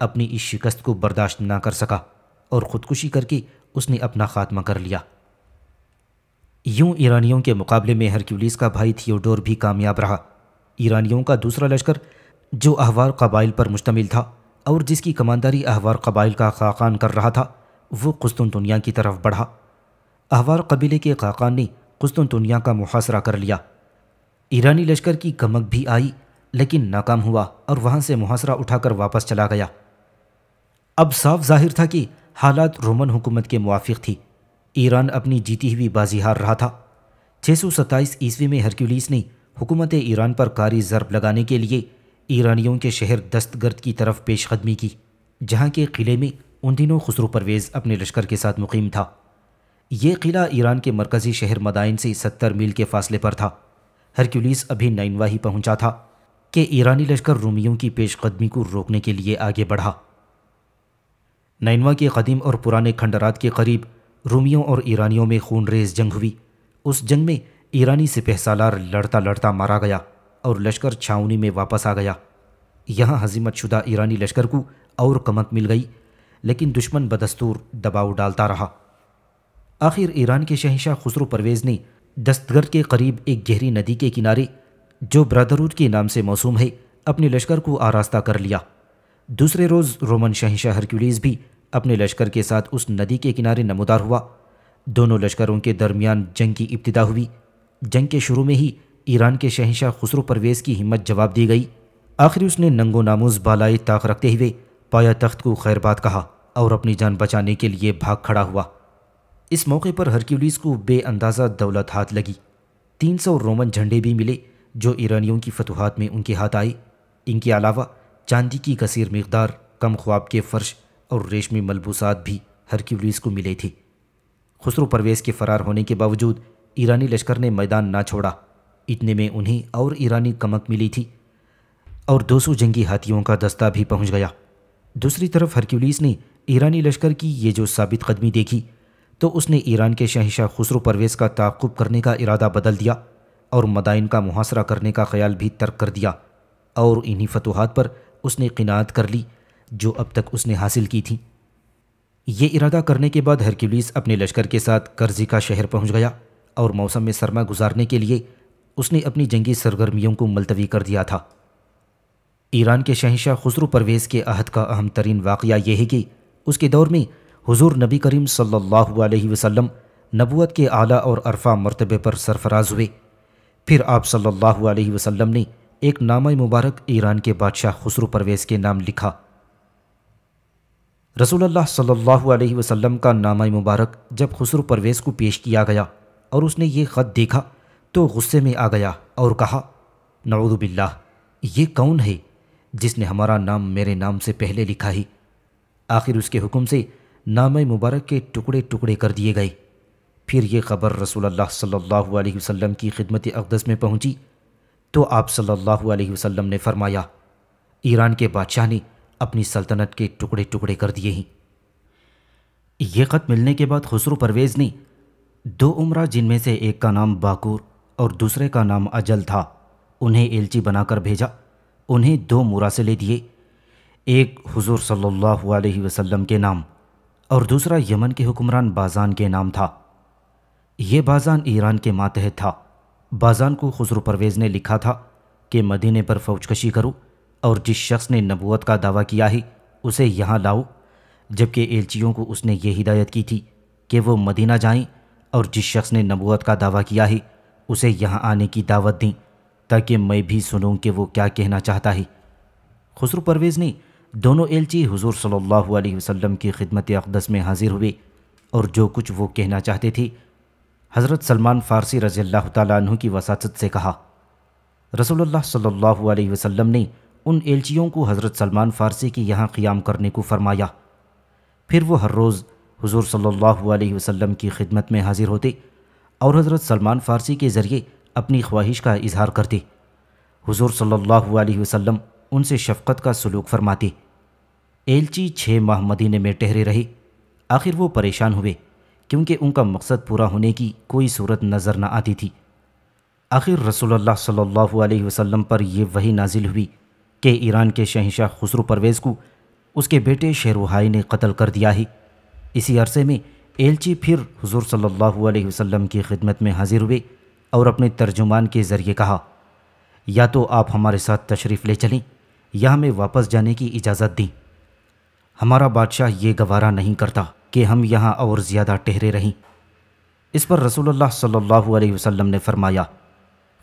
अपनी इस शिकस्त को बर्दाश्त ना कर सका और ख़ुदकुशी करके उसने अपना खात्मा कर लिया यूं ईरानियों के मुकाबले में हरक्यूलिस का भाई थियोडोर भी कामयाब रहा ईरानियों का दूसरा लश्कर जो अहवार कबाइल पर मुश्तमिल था और जिसकी कमानदारी अहवार कबाइल का खाकान कर रहा था वो कुस्तुनतुनिया की तरफ बढ़ा अहवार कबीले के खाकान ने कुस्तुनतुनिया का मुहासरा कर लिया ईरानी लश्कर की कमक भी आई लेकिन नाकाम हुआ और वहाँ से मुहासरा उठाकर वापस चला गया अब साफ जाहिर था कि हालात रोमन हुकूमत के मुआफ़ थी ईरान अपनी जीती हुई बाजी हार रहा था छः सौ सत्ताईस ईस्वी में हरक्यूलिस ने हुकूमत ईरान पर कारी ज़रब लगाने के लिए ईरानियों के शहर दस्तगर्द की तरफ पेशकदमी की जहाँ के किले में उन दिनों खसरू परवेज़ अपने लश्कर के साथ मुकीम था ये किला ईरान के मरकज़ी शहर मदाइन से सत्तर मील के फासले पर था हरक्यूलिस अभी नैनवा ही पहुंचा था कि ईरानी लश्कर रूमियों की पेशकदमी को रोकने के लिए आगे बढ़ा नैनवा के कदीम और पुराने खंडरात के करीब रूमियों और ईरानियों में खून रेज जंग हुई उस जंग में ईरानी सिपह सालार लड़ता लड़ता मारा गया और लश्कर छावनी में वापस आ गया यहाँ हजीमत शुदा ईरानी लश्कर को और कमक मिल गई लेकिन दुश्मन बदस्तूर दबाव डालता रहा आखिर ईरान के शहशाह खुसरो परवेज़ ने दस्तगर के करीब एक गहरी नदी के किनारे जो ब्रादरूर के नाम से मौसूम है अपने लश्कर को आरास्ता कर लिया दूसरे रोज़ रोमन शहनशाह हरक्यूलीस भी अपने लश्कर के साथ उस नदी के किनारे नमोदार हुआ दोनों लश्करों के दरमियान जंग की इब्तदा हुई जंग के शुरू में ही ईरान के शहनशाह खुसरो परवेज़ की हिम्मत जवाब दी गई आखिर उसने नंगो नामोज़ बालाई ताक रखते हुए पाया तख्त को खैरबाद कहा और अपनी जान बचाने के लिए भाग खड़ा हुआ इस मौके पर हरक्यूलिस को बेअंदाजा दौलत हाथ लगी 300 रोमन झंडे भी मिले जो ईरानियों की फतूहत में उनके हाथ आए इनके अलावा चांदी की कसीर मकदार कम ख्वाब के फ़र्श और रेशमी मलबूसात भी हरक्यूलिस को मिले थे खुसरो परवेज़ के फ़रार होने के बावजूद ईरानी लश्कर ने मैदान ना छोड़ा इतने में उन्हें और ईरानी कमक मिली थी और 200 जंगी हाथियों का दस्ता भी पहुंच गया दूसरी तरफ हरक्यूलिस ने ईरानी लश्कर की ये जो साबित कदमी देखी तो उसने ईरान के शहशाह खुसरो परवेज़ का ताकुब करने का इरादा बदल दिया और मदाइन का मुहासरा करने का ख्याल भी तर्क कर दिया और इन्हीं फतूहत पर उसने किनात कर ली जो अब तक उसने हासिल की थी ये इरादा करने के बाद हरक्यूलिस अपने लश्कर के साथ कर्जी का शहर पहुंच गया और मौसम में सरमा गुजारने के लिए उसने अपनी जंगी सरगर्मियों को मुलतवी कर दिया था ईरान के शहशाह खुसरो परवेज़ के अहद का अहम तरीन वाक़ यह है कि उसके दौर में हुजूर नबी करीम सल्लल्लाहु अलैहि वसल्लम नबूत के आला और अरफा मरतबे पर सरफराज हुए फिर आप सल्लल्लाहु अलैहि वसल्लम ने एक नामा मुबारक ईरान के बादशाह खुसरो परवेज़ के नाम लिखा रसूलुल्लाह सल्लल्लाहु अलैहि वसल्लम का नामा मुबारक जब खुसरो परवेज़ को पेश किया गया और उसने ये ख़त देखा तो गुस्से में आ गया और कहा नवदबिल्ला ये कौन है जिसने हमारा नाम मेरे नाम से पहले लिखा ही आखिर उसके हुक्म से नाम मुबारक के टुकड़े टुकड़े कर दिए गए फिर ये खबर रसूल अल्लाह सल्लल्लाहु अलैहि वसल्लम की खिदमत अकदस में पहुंची तो आप सल्लल्लाहु अलैहि वसल्लम ने फरमाया ईरान के बादशाह ने अपनी सल्तनत के टुकड़े टुकड़े कर दिए हैं ये ख़त मिलने के बाद खुसरो परवेज़ ने दो उम्र जिनमें से एक का नाम बाकूर और दूसरे का नाम अजल था उन्हें एलची बनाकर भेजा उन्हें दो मुरासले दिए एक हुजूर सल्लल्लाहु अलैहि वसल्लम के नाम और दूसरा यमन के हुक्मरान बाजान के नाम था ये बाजान ईरान के मातहत था बाजान को खुसरू परवेज़ ने लिखा था कि मदीने पर फौजकशी करो और जिस शख्स ने नबूत का दावा किया ही उसे यहाँ लाओ जबकि एलचियों को उसने ये हिदायत की थी कि वो मदीना जाएं और जिस शख्स ने नबूत का दावा किया ही उसे यहाँ आने की दावत दें ताकि मैं भी सुनूँ कि वो क्या कहना चाहता है खुसरू परवेज़ ने दोनों एलची हुजूर सल्लल्लाहु अलैहि वसल्लम की खिदमत अकदस में हाजिर हुए और जो कुछ वो कहना चाहते थे हज़रत सलमान फ़ारसी रज़ी अल्लाह तु की वसाचत से कहा रसोल्ला सल्लल्लाहु अलैहि वसल्लम ने उन एलचियों को हज़रत सलमान फ़ारसी के यहाँ क़्याम करने को फ़रमाया फिर वो हर रोज़ हुजूर सल्लल्लाहु अलैहि वसल्लम की खिदमत में हाज़िर होते और हज़रत सलमान फ़ारसी के ज़रिए अपनी ख्वाहिश का इजहार करते हुजूर सल्लल्लाहु अलैहि वसल्लम उनसे शफकत का सलूक फरमाती एलची छः माह मदीने में ठहरे रहे आखिर वो परेशान हुए क्योंकि उनका मकसद पूरा होने की कोई सूरत नज़र न आती थी आखिर रसोल्ला सल्लल्लाहु अलैहि वसल्लम पर यह वही नाजिल हुई कि ईरान के शहनशाह खुसरू परवेज़ को उसके बेटे शेरुहाई ने कत्ल कर दिया ही इसी अरसे में एलची फिर हुजूर सल्लल्लाहु अलैहि वसल्लम की खिदमत में हाजिर हुए और अपने तर्जुमान के ज़रिए कहा या तो आप हमारे साथ तशरीफ़ ले चलें या हमें वापस जाने की इजाज़त दी हमारा बादशाह ये गवारा नहीं करता कि हम यहाँ और ज़्यादा ठहरे रहें इस पर रसूलुल्लाह सल्लल्लाहु अलैहि वसल्लम ने फरमाया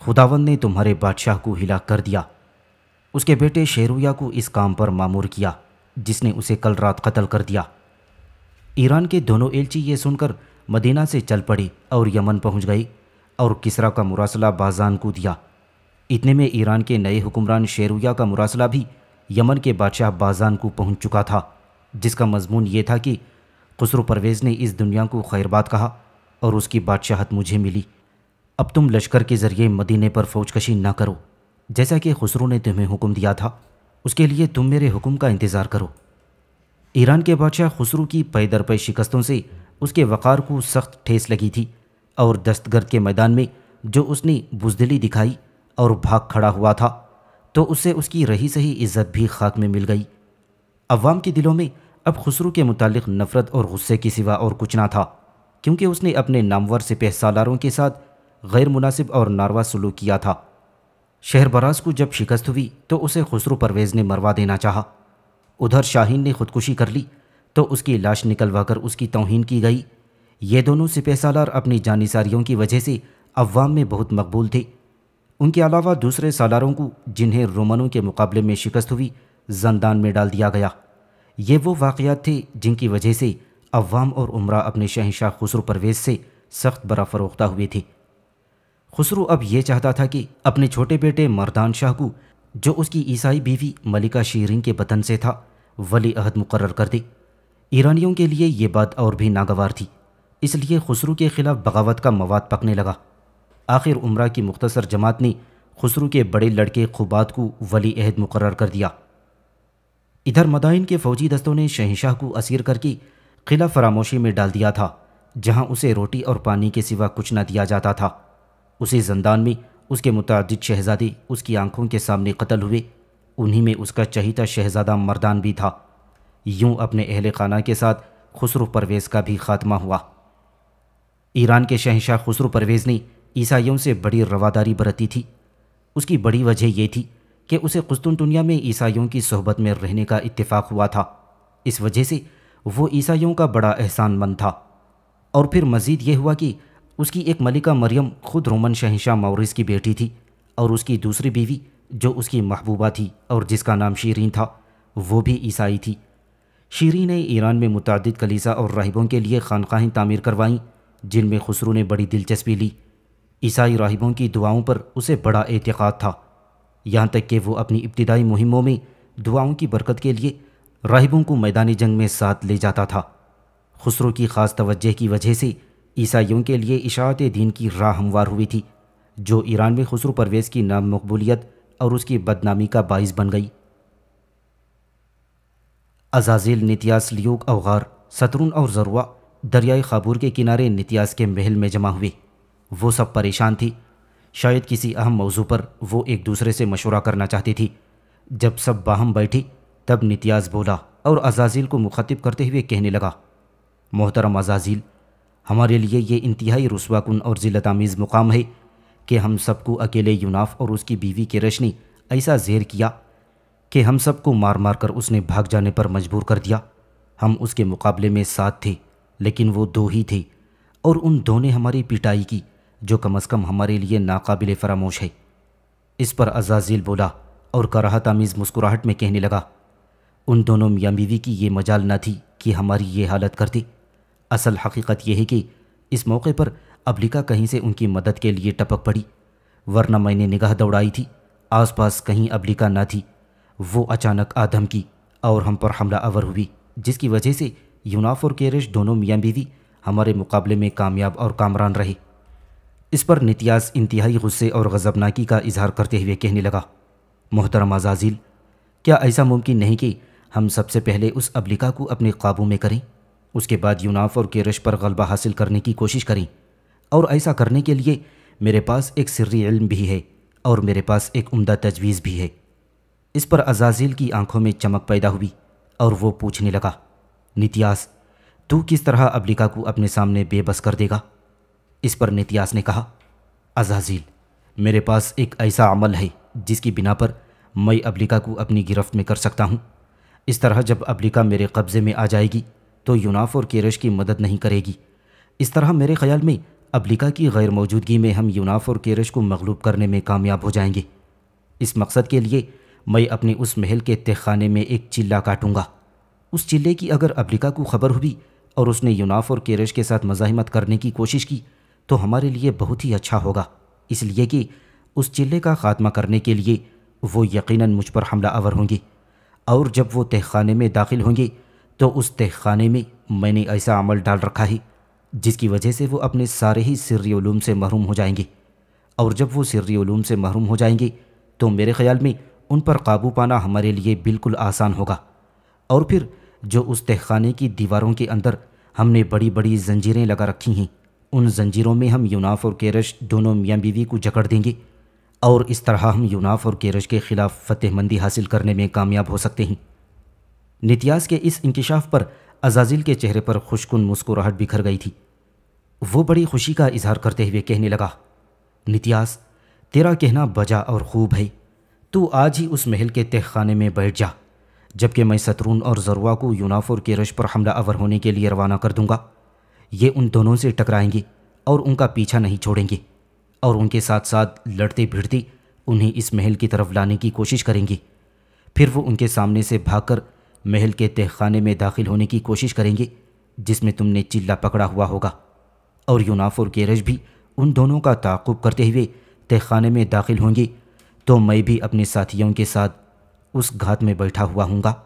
खुदावन ने तुम्हारे बादशाह को हिला कर दिया उसके बेटे शेरुया को इस काम पर मामूर किया जिसने उसे कल रात कत्ल कर दिया ईरान के दोनों एलची ये सुनकर मदीना से चल पड़ी और यमन पहुंच गई और किसरा का मुरासला बाजान को दिया इतने में ईरान के नए हुक्मरान शेरुया का मुरासला भी यमन के बादशाह बाजान को पहुंच चुका था जिसका मजमून ये था कि खुसरो परवेज़ ने इस दुनिया को खैरबाद कहा और उसकी बादशाहत मुझे मिली अब तुम लश्कर के ज़रिए मदीने पर फ़ौज कशी ना करो जैसा कि खुसरो ने तुम्हें हुक्म दिया था उसके लिए तुम मेरे हुक्म का इंतज़ार करो ईरान के बादशाह खुसरू की पै पै शिकस्तों से उसके वक़ार को सख्त ठेस लगी थी और दस्तगर्द के मैदान में जो उसने बुजदिली दिखाई और भाग खड़ा हुआ था तो उसे उसकी रही सही इज्जत भी खाक में मिल गई अवाम के दिलों में अब खुसरू के मुतालिक नफ़रत और गुस्से के सिवा और कुछ ना था क्योंकि उसने अपने नामवर से पहसालारों के साथ गैर मुनासिब और नारवा सलूक किया था शहर बराज को जब शिकस्त हुई तो उसे खुसरू परवेज़ ने मरवा देना चाहा उधर शाहीन ने खुदकुशी कर ली तो उसकी लाश निकलवाकर उसकी तोहन की गई ये दोनों सिपहसालार अपनी जानिसारियों की वजह से अवाम में बहुत मकबूल थे उनके अलावा दूसरे सालारों को जिन्हें रोमनों के मुकाबले में शिकस्त हुई जंदान में डाल दिया गया ये वो वाकयात थे जिनकी वजह से अवाम और उम्र अपने शहनशाह खसरू परवेज़ से सख्त बरा फरोख्ता हुए थे खसरू अब यह चाहता था कि अपने छोटे बेटे मरदान शाह को जो उसकी ईसाई बीवी मलिका शीरिंग के वतन से था वली अहद मुकर कर दे ईरानियों के लिए ये बात और भी नागवार थी इसलिए खुसरू के खिलाफ बगावत का मवाद पकने लगा आखिर उम्र की मुख्तसर जमात ने खसरू के बड़े लड़के खुबात को वली अहद मुकर कर दिया इधर मदाइन के फौजी दस्तों ने शहनशाह को असीर करके किला फरामोशी में डाल दिया था जहाँ उसे रोटी और पानी के सिवा कुछ न दिया जाता था उसी जंदान में उसके मुतद शहजादे उसकी आंखों के सामने कत्ल हुए उन्हीं में उसका चहीता शहजादा मर्दान भी था यूं अपने अहल खाना के साथ खसरू परवेज़ का भी खात्मा हुआ ईरान के शहनशाह खसरू परवेज़ ने ईसाइयों से बड़ी रवादारी बरती थी उसकी बड़ी वजह यह थी कि उसे कुस्तुनटुनिया में ईसाइयों की सोहबत में रहने का इत्तेफाक हुआ था इस वजह से वो ईसाइयों का बड़ा एहसानमंद था और फिर मज़ीद ये हुआ कि उसकी एक मलिका मरियम खुद रोमन शहनशाह मौरिस की बेटी थी और उसकी दूसरी बीवी जो उसकी महबूबा थी और जिसका नाम शीरीन था वो भी ईसाई थी शीरी ने ईरान में मुतद कलीसा और राहिबों के लिए खानकाहें तामीर करवाईं जिनमें खसरू ने बड़ी दिलचस्पी ली ईसाई राहिबों की दुआओं पर उसे बड़ा एहतियात था यहाँ तक कि वो अपनी इब्तदाई मुहिमों में दुआओं की बरकत के लिए राहिबों को मैदानी जंग में साथ ले जाता था खसरों की ख़ास तवज्जह की वजह से ईसाइयों के लिए इशात दीन की राह हमवार हुई थी जो ईरान में खसरू परवेज़ की नाम मकबूलियत और उसकी बदनामी का बाइस बन गई अजाजिल नितियास लियोग अवगार सतरुन और जरुआ दरियाए खाबूर के किनारे नितियास के महल में जमा हुए वो सब परेशान थी शायद किसी अहम मौजू पर वो एक दूसरे से मशवरा करना चाहती थी जब सब बाहम बैठी तब नितियाज बोला और अजाजील को मुखातिब करते हुए कहने लगा मोहतरम अजाजील हमारे लिए ये इंतहाई रसवाकुन और आमीज़ मुकाम है कि हम सबको अकेले यूनाफ और उसकी बीवी के रशनी ऐसा ज़ेर किया कि हम सबको मार मार कर उसने भाग जाने पर मजबूर कर दिया हम उसके मुकाबले में साथ थे लेकिन वो दो ही थे और उन दो ने हमारी पिटाई की जो कम अज़ कम हमारे लिए नाकाबिल फरामोश है इस पर अजाजील बोला और कराहत आमीज़ मुस्कुराहट में कहने लगा उन दोनों मियाँ बीवी की ये मजाल न थी कि हमारी ये हालत करती असल हकीकत यह है कि इस मौके पर अबलिका कहीं से उनकी मदद के लिए टपक पड़ी वरना मैंने निगाह दौड़ाई थी आसपास कहीं अबलिका ना थी वो अचानक आधम की और हम पर हमला आवर हुई जिसकी वजह से यूनाफ और केरिश दोनों मियाँ बीवी हमारे मुकाबले में कामयाब और कामरान रहे इस पर नितियाज इंतहाई गुस्से और गजबनाकी का इजहार करते हुए कहने लगा मोहतरम आजाजील क्या ऐसा मुमकिन नहीं कि हम सबसे पहले उस अबलिका को अपने काबू में करें उसके बाद यूनाफ और केरश पर गलबा हासिल करने की कोशिश करें और ऐसा करने के लिए मेरे पास एक सर्री इल्म भी है और मेरे पास एक उम्दा तजवीज़ भी है इस पर अजाजील की आंखों में चमक पैदा हुई और वो पूछने लगा नितियास तू किस तरह अबलिका को अपने सामने बेबस कर देगा इस पर नितियास ने कहा अजाजील मेरे पास एक ऐसा अमल है जिसकी बिना पर मैं अब्लिका को अपनी गिरफ्त में कर सकता हूँ इस तरह जब अब्लिका मेरे कब्ज़े में आ जाएगी तो यूनाफ और केरश की मदद नहीं करेगी इस तरह मेरे ख्याल में अब्लिका की गैर मौजूदगी में हम यूनाफ और केरश को मकलूब करने में कामयाब हो जाएंगे इस मकसद के लिए मैं अपने उस महल के तहखाने में एक चिल्ला काटूंगा उस चिल्ले की अगर अब्लिका को खबर हुई और उसने यूनाफ और केरश के साथ मजामत करने की कोशिश की तो हमारे लिए बहुत ही अच्छा होगा इसलिए कि उस चिल्ले का खात्मा करने के लिए वो यकीनन मुझ पर हमला आवर होंगी और जब वो तहखाने में दाखिल होंगी तो उस तहखाने में मैंने ऐसा अमल डाल रखा है जिसकी वजह से वो अपने सारे ही सिर्रीम से महरूम हो जाएंगी और जब वो सिर्रीम से महरूम हो जाएंगी तो मेरे ख्याल में उन पर काबू पाना हमारे लिए बिल्कुल आसान होगा और फिर जो उस तहखाने की दीवारों के अंदर हमने बड़ी बड़ी जंजीरें लगा रखी हैं उन जंजीरों में हम यूनाफ और केरश दोनों मियाँ बीवी को जकड़ देंगे और इस तरह हम यूनाफ और केरश के ख़िलाफ़ फतेहमंदी हासिल करने में कामयाब हो सकते हैं नितियास के इस इंकशाफ पर अजाजिल के चेहरे पर खुशकुन मुस्कुराहट बिखर गई थी वो बड़ी खुशी का इजहार करते हुए कहने लगा नितियास तेरा कहना बजा और खूब है तू आज ही उस महल के तह खाने में बैठ जा जबकि मैं सतरून और जरुआ को यूनाफ और केरश पर हमला अवर होने के लिए रवाना कर दूंगा ये उन दोनों से टकराएंगी और उनका पीछा नहीं छोड़ेंगी और उनके साथ साथ लड़ते भिड़ती उन्हें इस महल की तरफ लाने की कोशिश करेंगी फिर वो उनके सामने से भागकर महल के तहखाने में दाखिल होने की कोशिश करेंगे जिसमें तुमने चिल्ला पकड़ा हुआ होगा और यूनाफ और केरज भी उन दोनों का ताकुब करते हुए तहखाने में दाखिल होंगी तो मैं भी अपने साथियों के साथ उस घात में बैठा हुआ हूँगा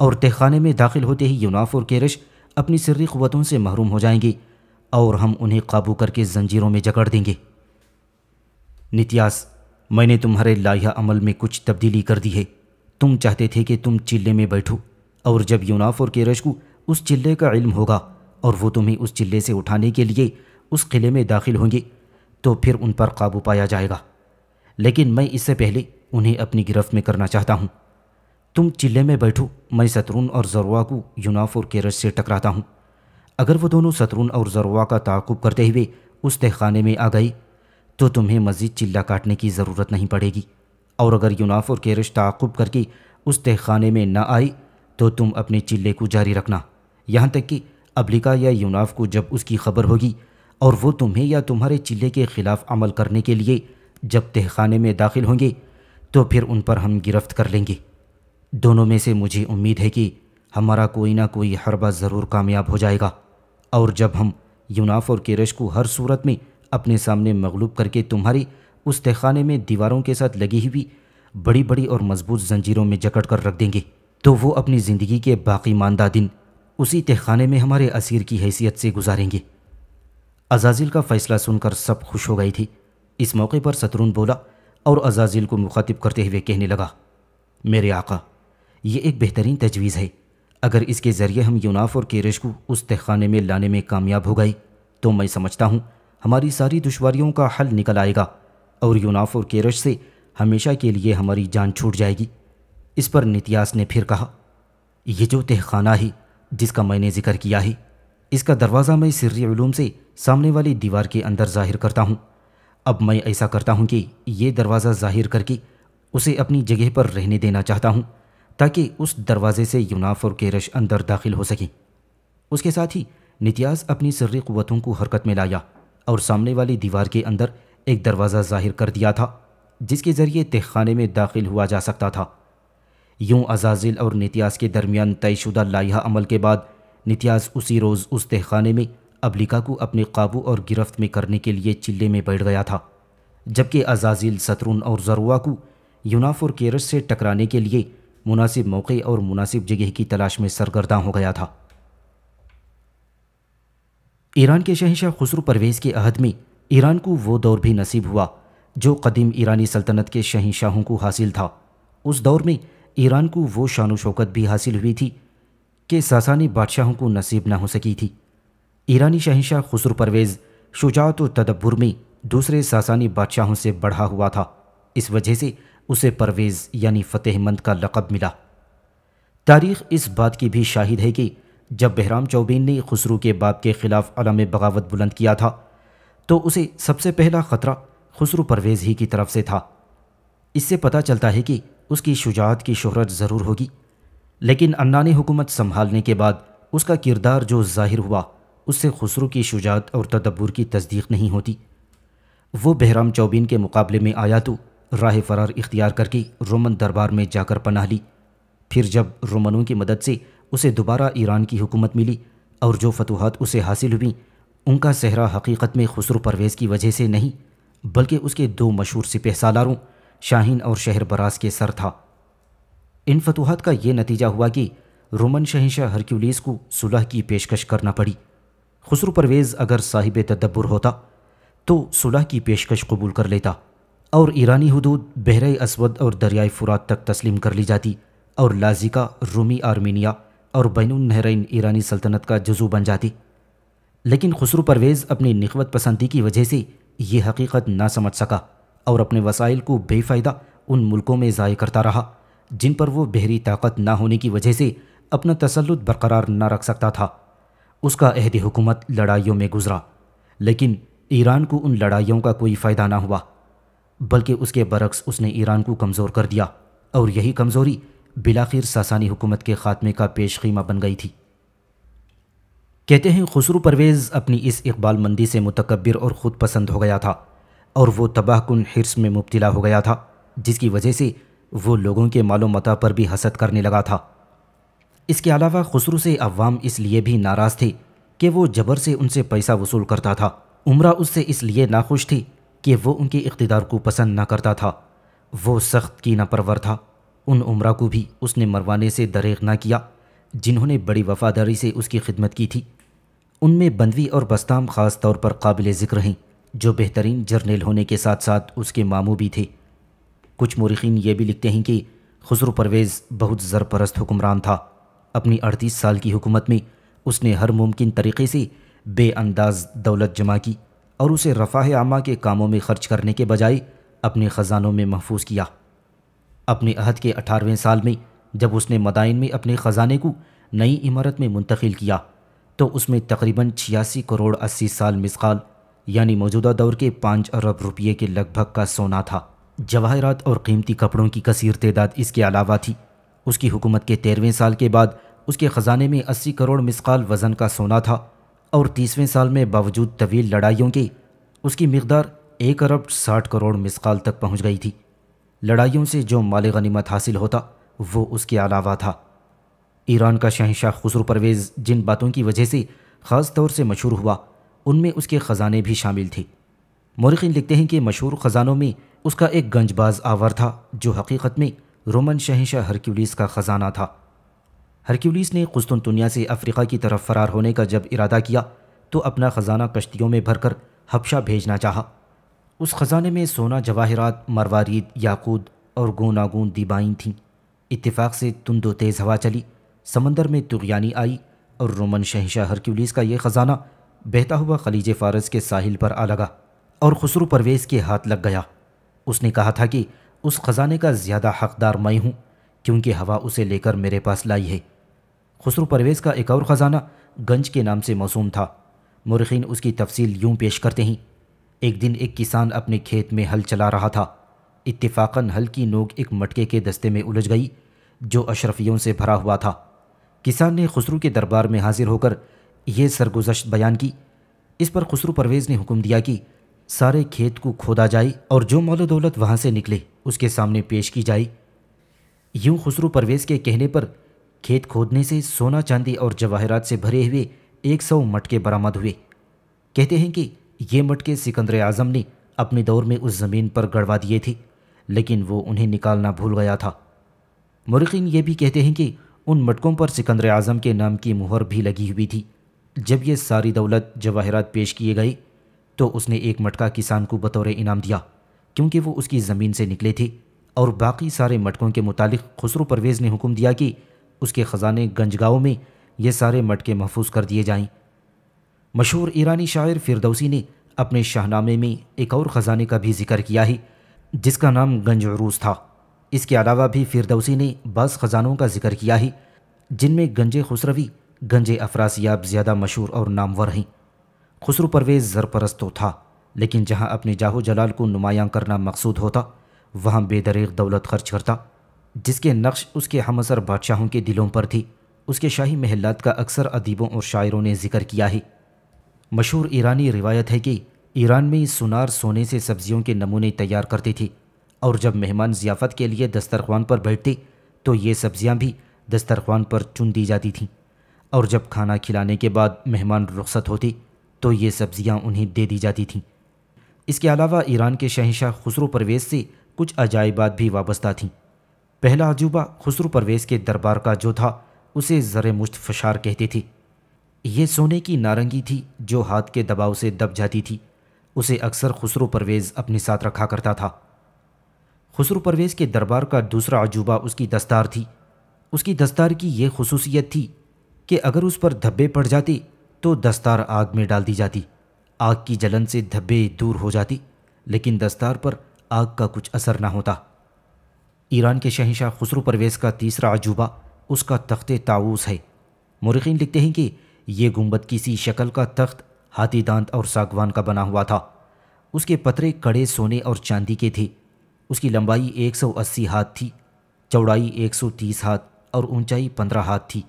और तहखाने में दाखिल होते ही यूनाफ और केरश अपनी सर्री क़वतों से महरूम हो जाएंगी और हम उन्हें काबू करके जंजीरों में जकड़ देंगे नित्यास मैंने तुम्हारे लाया अमल में कुछ तब्दीली कर दी है तुम चाहते थे कि तुम चिल्ले में बैठो और जब यूनाफ और केरश को उस चिल्ले का इल्म होगा और वो तुम्हें उस चिल्ले से उठाने के लिए उस किले में दाखिल होंगे तो फिर उन पर काबू पाया जाएगा लेकिन मैं इससे पहले उन्हें अपनी गिरफ्त में करना चाहता हूँ तुम चिल्ले में बैठो मैं शत्रुन और जरवा को यूनाफ और केरस से टकराता हूँ अगर वो दोनों शत्रुन और जरुआ का ताकुब करते हुए उस तहखाने में आ गई तो तुम्हें मज़ीद चिल्ला काटने की ज़रूरत नहीं पड़ेगी और अगर यूनाफ और केरस ताकुब करके उस तहखाने में न आई तो तुम अपने चिल्ले को जारी रखना यहाँ तक कि अबलिका या यूनाफ को जब उसकी खबर होगी और वो तुम्हें या तुम्हारे चिल्ले के ख़िलाफ़ अमल करने के लिए जब तहखाने में दाखिल होंगे तो फिर उन पर हम गिरफ्त कर लेंगे दोनों में से मुझे उम्मीद है कि हमारा कोई ना कोई हरबा ज़रूर कामयाब हो जाएगा और जब हम यूनाफ और केरश को हर सूरत में अपने सामने मगलूब करके तुम्हारी उस तहखाने में दीवारों के साथ लगी हुई बड़ी बड़ी और मजबूत जंजीरों में जकड़ कर रख देंगे तो वो अपनी ज़िंदगी के बाकी मानदा दिन उसी तहखाने में हमारे असीर की हैसियत से गुजारेंगे अजाजिल का फ़ैसला सुनकर सब खुश हो गई थी इस मौके पर सतरून बोला और अजाजिल को मुखातिब करते हुए कहने लगा मेरे आका ये एक बेहतरीन तजवीज़ है अगर इसके ज़रिए हम यूनाफ और केरेश को उस तहखाने में लाने में कामयाब हो गए तो मैं समझता हूँ हमारी सारी दुश्वारियों का हल निकल आएगा और यूनाफ और केरश से हमेशा के लिए हमारी जान छूट जाएगी इस पर नितियास ने फिर कहा यह जो तहखाना है जिसका मैंने जिक्र किया है इसका दरवाज़ा मैं सिर्री से सामने वाली दीवार के अंदर जाहिर करता हूँ अब मैं ऐसा करता हूँ कि ये दरवाज़ा जाहिर करके उसे अपनी जगह पर रहने देना चाहता हूँ ताकि उस दरवाज़े से यूनाफ और केरश अंदर दाखिल हो सकें उसके साथ ही नितियाज अपनी सर्री क़वतों को हरकत में लाया और सामने वाली दीवार के अंदर एक दरवाज़ा जाहिर कर दिया था जिसके ज़रिए तहखाने में दाखिल हुआ जा सकता था यूं अजाजिल और नितियाज के दरमियान तयशुदा लाइह अमल के बाद नितियाज उसी रोज़ उस तहखाने में अबलिका को अपने काबू और गिरफ्त में करने के लिए चिल्ले में बैठ गया था जबकि अजाजिल सतरुन और जरुआ को यूनाफ और केरस से टकराने के लिए मुनासिब मौके और मुनासिब जगह की तलाश में सरगर्दा हो गया था ईरान के शहनशाह खुसरू परवेज़ के अहद में ईरान को वो दौर भी नसीब हुआ जो कदीम ईरानी सल्तनत के शहनशाहों को हासिल था उस दौर में ईरान को वो शान शौकत भी हासिल हुई थी कि सासानी बादशाहों को नसीब ना हो सकी थी ईरानी शहनशाह खुसरू परवेज़ शुजात और तदब्बर में दूसरे सासानी बादशाहों से बढ़ा हुआ था इस वजह से उसे परवेज़ यानी फ़तेहमंद का लक़ब मिला तारीख़ इस बात की भी शाहिद है कि जब बहराम चौबीन ने खसरू के बाप के ख़िलाफ़ अलम बगावत बुलंद किया था तो उसे सबसे पहला ख़तरा खसरू परवेज़ ही की तरफ से था इससे पता चलता है कि उसकी शुजात की शहरत ज़रूर होगी लेकिन अन्ना ने हुकूमत संभालने के बाद उसका किरदार जो ज़ाहिर हुआ उससे खसरू की शुजात और तदब्बर की तस्दीक नहीं होती वो बहराम चौबीन के मुकाबले में आया तो राह फरार इख्तियार करके रोमन दरबार में जाकर पनाह ली फिर जब रोमनों की मदद से उसे दोबारा ईरान की हुकूमत मिली और जो फतूहत उसे हासिल हुई उनका सहरा हकीकत में खसरू परवेज़ की वजह से नहीं बल्कि उसके दो मशहूर सिपह सालारों शाहीन और शहर बराज के सर था इन फतूहत का यह नतीजा हुआ कि रोमन शहनशाह हरक्यूलिस को सुलह की पेशकश करना पड़ी खसरू परवेज़ अगर साहिब तदब्बर होता तो सुलह की पेशकश कबूल कर लेता और ईरानी हदूद बहर असवद और दरियाए फुरात तक तस्लीम कर ली जाती और लाजिका रूमी आर्मीनिया और बैन नहरैन ईरानी सल्तनत का जजू बन जाती लेकिन खसरू परवेज़ अपनी नखवत पसंदी की वजह से ये हकीकत ना समझ सका और अपने वसाइल को बेफ़ायदा उन मुल्कों में ज़ाय करता रहा जिन पर वो बहरी ताकत ना होने की वजह से अपना तसलुत बरकरार न रख सकता था उसका अहद हुकूमत लड़ाइयों में गुजरा लेकिन ईरान को उन लड़ाइयों का कोई फ़ायदा ना हुआ बल्कि उसके बरक्स उसने ईरान को कमज़ोर कर दिया और यही कमज़ोरी बिलाखिर सासानी हुकूमत के ख़ात्मे का पेश खीमा बन गई थी कहते हैं खसरू परवेज़ अपनी इस इकबाल मंदी से मुतकबर और ख़ुद पसंद हो गया था और वो तबाहकुन हिरस में मुबतला हो गया था जिसकी वजह से वो लोगों के मालूमता पर भी हसद करने लगा था इसके अलावा खसरू से अवाम इसलिए भी नाराज़ थे कि वो जबर से उनसे पैसा वसूल करता था उम्र उससे इसलिए नाखुश थी कि वो उनके इकतदार को पसंद ना करता था वो सख्त की परवर था उन उम्रा को भी उसने मरवाने से दरेग ना किया जिन्होंने बड़ी वफादारी से उसकी खिदमत की थी उनमें बंदवी और बस्ताम ख़ास तौर पर काबिल ज़िक्र हैं जो बेहतरीन जर्नेल होने के साथ साथ उसके मामू भी थे कुछ मुरखीन ये भी लिखते हैं कि खसरू परवेज़ बहुत ज़रपरस्त हुक्मरान था अपनी अड़तीस साल की हुकूमत में उसने हर मुमकिन तरीके से बेअंदाज दौलत जमा की और उसे रफ़ाह आमा के कामों में खर्च करने के बजाय अपने ख़जानों में महफूज किया अपने अहद के अठारहवें साल में जब उसने मदाइन में अपने ख़जाने को नई इमारत में मुंतकिल किया तो उसमें तकरीबन छियासी करोड़ अस्सी साल मिसकाल यानी मौजूदा दौर के पाँच अरब रुपये के लगभग का सोना था जवाहरात और कीमती कपड़ों की कसीर तदाद इसके अलावा थी उसकी हुकूमत के तेरहवें साल के बाद उसके ख़जाने में अस्सी करोड़ मिसकाल वज़न का सोना था और तीसवें साल में बावजूद तवील लड़ाइयों के उसकी मकदार एक अरब साठ करोड़ मिसकाल तक पहुंच गई थी लड़ाइयों से जो माल गनीमत हासिल होता वो उसके अलावा था ईरान का शहनशाह खसरू परवेज़ जिन बातों की वजह से ख़ास तौर से मशहूर हुआ उनमें उसके ख़जाने भी शामिल थे मौरखिन लिखते हैं कि मशहूर ख़जानों में उसका एक गंजबाज आवर था जो हकीकत में रोमन शहनशाह हरक्यूलिस का ख़जाना था हरक्यूलिस ने कुस्तुनतुनिया से अफ्रीका की तरफ फरार होने का जब इरादा किया तो अपना ख़जाना कश्तियों में भरकर हबशा भेजना चाहा उस ख़जाने में सोना जवाहरात मरवारीद याकूद और गोनागून दीबाइन थीं इत्तेफाक से तुंदो तेज़ हवा चली समंदर में तुगयानी आई और रोमन शहशाह हरक्यूलिस का यह ख़जाना बहता हुआ खलीज फ़ारस के साहिल पर आ लगा और खसरू परवेज़ के हाथ लग गया उसने कहा था कि उस ख़जाने का ज़्यादा हकदार मैं हूँ क्योंकि हवा उसे लेकर मेरे पास लाई है खसरू परवेज़ का एक और ख़जाना गंज के नाम से मौसूम था मुरखिन उसकी तफसील यूं पेश करते हैं एक दिन एक किसान अपने खेत में हल चला रहा था इत्तेफाकन हल की नोक एक मटके के दस्ते में उलझ गई जो अशरफियों से भरा हुआ था किसान ने खसरू के दरबार में हाजिर होकर यह सरगुजश बयान की इस पर खसरू परवेज़ ने हुक्म दिया कि सारे खेत को खोदा जाए और जो मौल दौलत वहाँ से निकले उसके सामने पेश की जाए यूं खुसरू परवेज के कहने पर खेत खोदने से सोना चांदी और जवाहरात से भरे हुए एक सौ मटके बरामद हुए कहते हैं कि ये मटके सिकंदर आजम ने अपने दौर में उस ज़मीन पर गड़वा दिए थे लेकिन वो उन्हें निकालना भूल गया था मुरखिन ये भी कहते हैं कि उन मटकों पर सिकंदर आजम के नाम की मुहर भी लगी हुई थी जब ये सारी दौलत जवाहरात पेश किए गए तो उसने एक मटका किसान को बतौर इनाम दिया क्योंकि वो उसकी ज़मीन से निकले थे और बाकी सारे मटकों के मुतालिक खुसरो परवेज़ ने हुक्म दिया कि उसके ख़जाने गंजगांव में ये सारे मटके महफूज कर दिए जाएं। मशहूर ईरानी शायर फिरदौसी ने अपने शाहनामे में एक और ख़जाने का भी जिक्र किया है जिसका नाम गंजरूस था इसके अलावा भी फिरदौसी ने बस ख़जानों का जिक्र किया है जिनमें गंजे खुसरवी गंजे अफरासियाब ज़्यादा मशहूर और नामवर हैं खुसरो परवेज़ ज़रपरस्त तो था लेकिन जहाँ अपने जाहो जलाल को नुमायाँ करना मकसूद होता वहाँ बेदरीक दौलत खर्च करता जिसके नक्श उसके हमसर बादशाहों के दिलों पर थी उसके शाही महलात का अक्सर अदीबों और शायरों ने जिक्र किया है मशहूर ईरानी रिवायत है कि ईरान में सुनार सोने से सब्जियों के नमूने तैयार करती थी और जब मेहमान जियाफत के लिए दस्तरखान पर बैठते तो ये सब्जियां भी दस्तरखान पर चुन दी जाती थीं और जब खाना खिलाने के बाद मेहमान रुखसत होती तो ये सब्जियां उन्हें दे दी जाती थीं इसके अलावा ईरान के शहनशाह खुसरो परवेज़ से कुछ अजायबात भी वाबस्ता थीं पहला अजूबा खुसरो परवेज़ के दरबार का जो था उसे ज़र मुश्त फशार कहती थी ये सोने की नारंगी थी जो हाथ के दबाव से दब जाती थी उसे अक्सर खुसरो परवेज़ अपने साथ रखा करता था खसरू परवेज़ के दरबार का दूसरा अजूबा उसकी दस्तार थी उसकी दस्तार की यह खसूसियत थी कि अगर उस पर धब्बे पड़ जाते तो दस्तार आग में डाल दी जाती आग की जलन से धब्बे दूर हो जाती लेकिन दस्तार पर आग का कुछ असर न होता ईरान के शहनशाह खसरू परवेज़ का तीसरा अजूबा उसका तख्ते ताऊस है मुरखीन लिखते हैं कि यह गुम्बद किसी शक्ल का तख्त हाथी दांत और सागवान का बना हुआ था उसके पतरे कड़े सोने और चांदी के थे उसकी लंबाई 180 हाथ थी चौड़ाई 130 हाथ और ऊंचाई 15 हाथ थी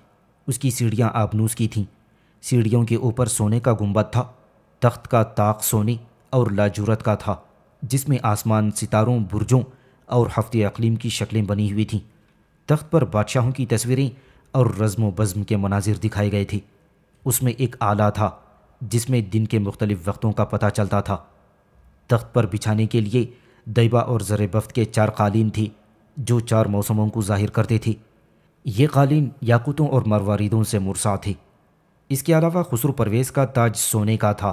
उसकी सीढ़ियां आबनूस की थीं सीढ़ियों के ऊपर सोने का गुंबद था तख्त का ताक सोने और लाजूरत का था जिसमें आसमान सितारों बुरजों और हफ्ते अकलीम की शक्लें बनी हुई थीं तख्त पर बादशाहों की तस्वीरें और रज़म बज़म के मनाजिर दिखाए गए थे उसमें एक आला था जिसमें दिन के मुख्तलिफ वक्तों का पता चलता था तख्त पर बिछाने के लिए दैबा और ज़र बफ्त के चार कालीन थे जो चार मौसमों को जाहिर करते थे ये कालीन याकूतों और मरवारीदों से मुरसा थे इसके अलावा खसरू परवेज़ का ताज सोने का था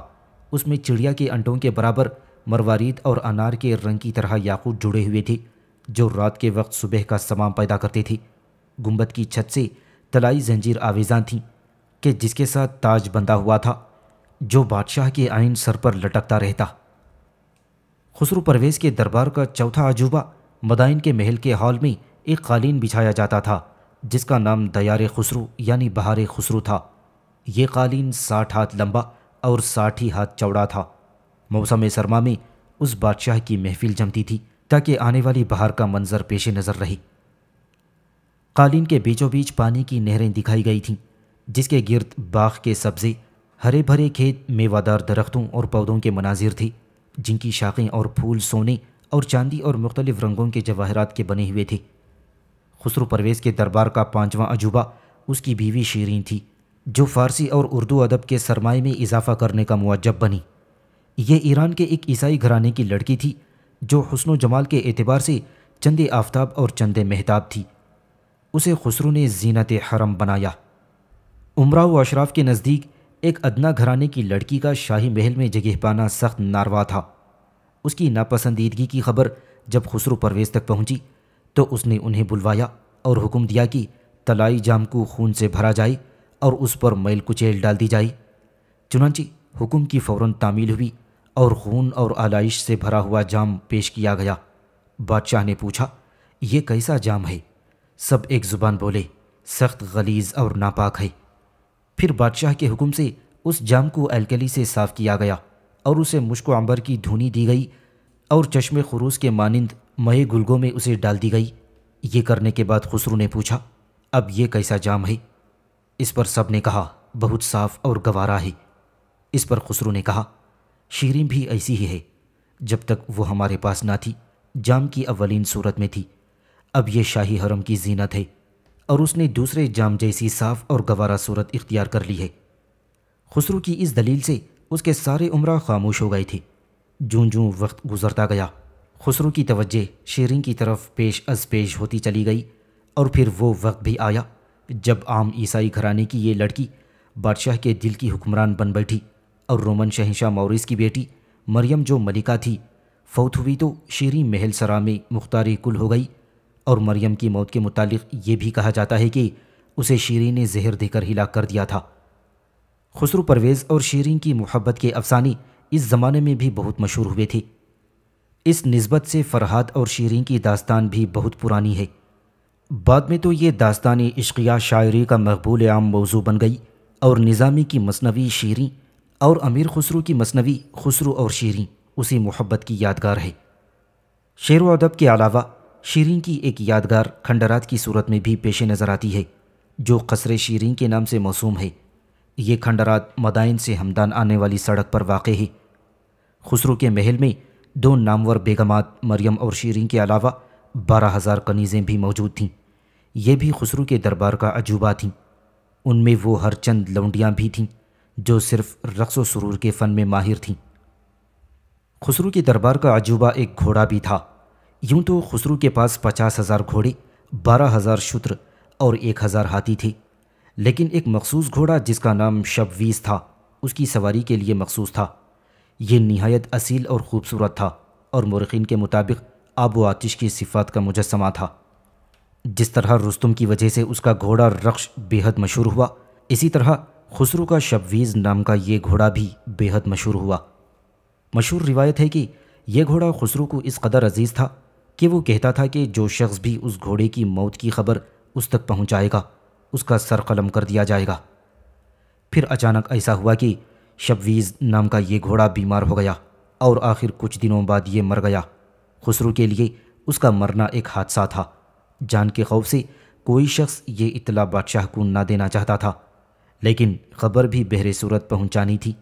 उसमें चिड़िया के अंडों के बराबर मरवारीद और अनार के रंग की तरह याकूत जुड़े हुए थे जो रात के वक्त सुबह का समाम पैदा करते थे गुंबद की छत से तलाई जंजीर आवेजा थीं कि जिसके साथ ताज बंधा हुआ था जो बादशाह के आइन सर पर लटकता रहता खुसरू परवेज़ के दरबार का चौथा अजूबा मदाइन के महल के हॉल में एक कालीन बिछाया जाता था जिसका नाम दयारे खुसरू यानी बहार खुसरू था ये कालीन साठ हाथ लंबा और साठ ही हाथ चौड़ा था मौसम सरमा में उस बादशाह की महफिल जमती थी ताकि आने वाली बहार का मंजर पेश नज़र रही कालीन के बीचों बीच पानी की नहरें दिखाई गई थीं जिसके गिरद बाग के सब्ज़े हरे भरे खेत मेवादार दरख्तों और पौधों के मनाजिर थे जिनकी शाखें और फूल सोने और चांदी और मुख्तलिफ रंगों के जवाहरात के बने हुए थे खुसरो परवेज़ के दरबार का पाँचवा अजूबा उसकी बीवी शीरें थी जो फ़ारसी और उर्दू अदब के सरमाए में इजाफा करने का मुआजब बनी ये ईरान के एक ईसाई घराने की लड़की थी जो हसन जमाल के एतबार से चंदे आफ्ताब और चंदे महताब थी उसे खसरू ने जीनत हरम बनाया उमरा व अशराफ के नज़दीक एक अदना घराने की लड़की का शाही महल में जगह पाना सख्त नारवा था उसकी नापसंदीदगी की खबर जब खसरू परवेज़ तक पहुंची तो उसने उन्हें बुलवाया और हुक्म दिया कि तलाई जाम को खून से भरा जाए और उस पर मैल कुचेल डाल दी जाए चुनाची हुक्म की फ़ौर तामील हुई और खून और आलाइश से भरा हुआ जाम पेश किया गया बादशाह ने पूछा ये कैसा जाम है सब एक ज़ुबान बोले सख्त गलीज और नापाक है फिर बादशाह के हुक्म से उस जाम को एलकली से साफ़ किया गया और उसे मुश्को अंबर की धुनी दी गई और चश्मे खरूस के मानंद मए गुलगों में उसे डाल दी गई ये करने के बाद खुसरू ने पूछा अब ये कैसा जाम है इस पर सब ने कहा बहुत साफ और गवारा है इस पर खुसरू ने कहा शीरिन भी ऐसी ही है जब तक वो हमारे पास ना थी जाम की अवलिन सूरत में थी अब ये शाही हरम की जीनत है और उसने दूसरे जाम जैसी साफ और गवारा सूरत इख्तियार कर ली है खुसरू की इस दलील से उसके सारे उम्र खामोश हो गए थे जूं जूं वक्त गुजरता गया खुसरू की तवज्जे शेरिंग की तरफ पेश अज पेश होती चली गई और फिर वो वक्त भी आया जब आम ईसाई घराने की ये लड़की बादशाह के दिल की हुक्मरान बन बैठी और रोमन शहनशाह मौरिस की बेटी मरियम जो मलिका थी फौत हुई तो शेरी महल सरा में मुख्तारी कुल हो गई और मरियम की मौत के मुतालिक ये भी कहा जाता है कि उसे शेरी ने जहर देकर हिला कर दिया था खुसरू परवेज़ और शेरिन की मोहब्बत के अफसाने इस ज़माने में भी बहुत मशहूर हुए थे इस नस्बत से फरहाद और शेरिन की दास्तान भी बहुत पुरानी है बाद में तो ये दास्तानी इश्किया शायरी का मकबूल आम मौजू बन गई और निज़ामी की मसनवी शेरी और अमीर खुसरू की मसनवी खुसरू और शीरी उसी मोहब्बत की यादगार है शेर अदब के अलावा शीरें की एक यादगार खंडरात की सूरत में भी पेश नज़र आती है जो कसर शीरें के नाम से मौसूम है ये खंडरात मदाइन से हमदान आने वाली सड़क पर वाक़ है खुसरू के महल में दो नामवर बेगमात मरियम और शीरें के अलावा बारह हज़ार कनीज़ें भी मौजूद थीं ये भी खुसरू के दरबार का अजूबा थीं उनमें वो हर चंद लौंडियाँ भी थीं जो सिर्फ रक्स व सुरूर के फ़न में माहिर थीं खुसरू के दरबार का अजूबा एक घोड़ा भी था यूं तो खुसरू के पास पचास हज़ार घोड़े बारह हज़ार शुत्र और एक हज़ार हाथी थे लेकिन एक मखसूस घोड़ा जिसका नाम शबवीस था उसकी सवारी के लिए मखसूस था ये नहायत असील और ख़ूबसूरत था और मुरखीन के मुताबिक आब व आतिश की सिफात का मुजस्मा था जिस तरह रुस्तम की वजह से उसका घोड़ा रक्श बेहद मशहूर हुआ इसी तरह खुसरू का शबवीज़ नाम का ये घोड़ा भी बेहद मशहूर हुआ मशहूर रिवायत है कि यह घोड़ा खुसरू को इस कदर अजीज़ था कि वो कहता था कि जो शख्स भी उस घोड़े की मौत की खबर उस तक पहुँचाएगा उसका सर कलम कर दिया जाएगा फिर अचानक ऐसा हुआ कि शबवीज़ नाम का ये घोड़ा बीमार हो गया और आखिर कुछ दिनों बाद ये मर गया खुसरू के लिए उसका मरना एक हादसा था जान के खौफ से कोई शख्स ये इतला बादशाह को ना देना चाहता था लेकिन खबर भी बहरे सूरत पहुंचानी थी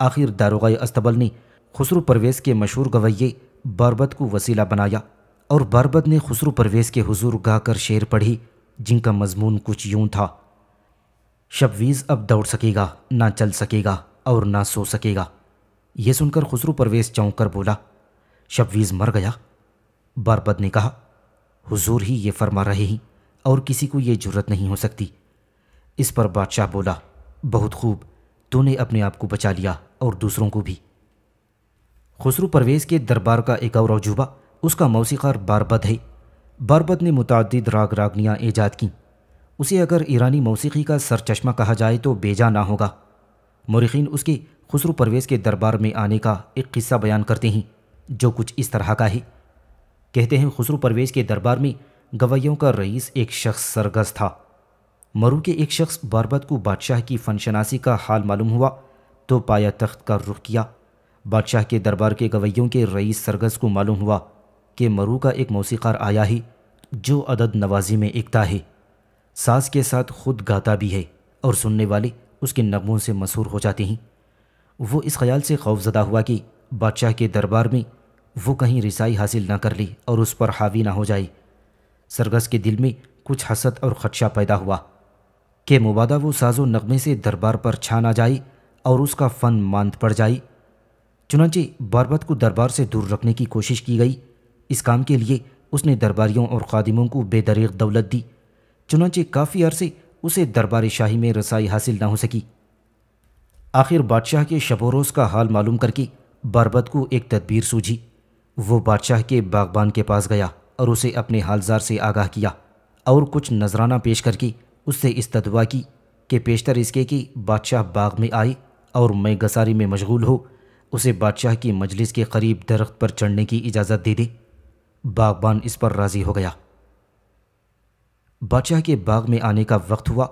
आखिर दारोगा अस्तबल ने खसरू परवेज़ के मशहूर गवैये बरबत को वसीला बनाया और बरबत ने खसरू परवेज़ के हुजूर गाकर शेर पढ़ी जिनका मजमून कुछ यूं था शबवीज़ अब दौड़ सकेगा ना चल सकेगा और ना सो सकेगा यह सुनकर खसरू परवेज़ चौंक कर बोला शबवीज़ मर गया बरबत ने कहा हुजूर ही ये फरमा रहे हैं और किसी को ये जरूरत नहीं हो सकती इस पर बादशाह बोला बहुत खूब तूने अपने आप को बचा लिया और दूसरों को भी खुसरू परवेज़ के दरबार का एक और अजूबा उसका मौसीकार बारबद है बारबद ने मुतद राग रागनियाँ ईजाद की उसे अगर ईरानी मौसीकी का सरचश्मा कहा जाए तो बेजा ना होगा मरखीन उसके खुसरू परवेज़ के दरबार में आने का एक किस्सा बयान करते हैं जो कुछ इस तरह का है कहते हैं खुसरू परवेज़ के दरबार में गवैयों का रईस एक शख्स सरगस था मरू के एक शख्स बारबत को बादशाह की फनशनासी का हाल मालूम हुआ तो पाया तख्त का रुख किया बादशाह के दरबार के गवैयों के रईस सरगस को मालूम हुआ कि मरू का एक मौसीकार आया ही जो अदद नवाजी में एकता है सास के साथ खुद गाता भी है और सुनने वाले उसके नगमों से मशहूर हो जाते हैं वो इस ख्याल से खौफजदा हुआ कि बादशाह के दरबार में वो कहीं रिसाई हासिल न कर ली और उस पर हावी ना हो जाए सरगस के दिल में कुछ हसद और खदशा पैदा हुआ कि मुबादा वो साजो नगमे से दरबार पर छा ना जाए और उसका फ़न मांद पड़ जाए चुनाचे बारबत को दरबार से दूर रखने की कोशिश की गई इस काम के लिए उसने दरबारियों और खादिमों को बेदरीक दौलत दी चुनाचे काफ़ी अरसे उसे दरबार शाही में रसाई हासिल ना हो सकी आखिर बादशाह के शबोरोज़ का हाल मालूम करके बारबत को एक तदबीर सूझी वो बादशाह के बागबान के पास गया और उसे अपने हालजार से आगाह किया और कुछ नजराना पेश करके उससे इस्तवा की कि पेशतर इसके कि बादशाह बाग में आए और मैं गसारी में मशगूल हो उसे बादशाह की मजलिस के करीब दरख्त पर चढ़ने की इजाज़त दे दे बागबान इस पर राज़ी हो गया बादशाह के बाग में आने का वक्त हुआ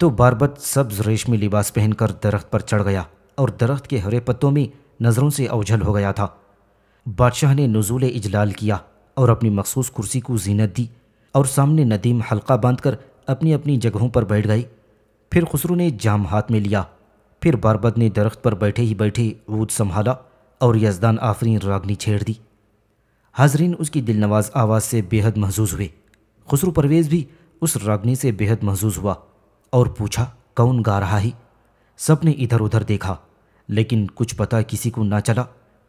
तो बारबत सब्ज रेशमी लिबास पहनकर दरख्त पर चढ़ गया और दरख्त के हरे पत्तों में नज़रों से अवझल हो गया था बादशाह ने नजूल इजलाल किया और अपनी मखसूस कुर्सी को जीनत दी और सामने नदीम हल्का बांधकर अपनी अपनी जगहों पर बैठ गई फिर खुसरू ने जाम हाथ में लिया फिर बारबद ने दरख्त पर बैठे ही बैठे ऊद संभाला और यजदान आफरीन रागनी छेड़ दी हाजरीन उसकी दिलनवाज आवाज़ से बेहद महजूज हुए खुसरू परवेज़ भी उस रागनी से बेहद महजूज हुआ और पूछा कौन गा रहा है सब ने इधर उधर देखा लेकिन कुछ पता किसी को ना चला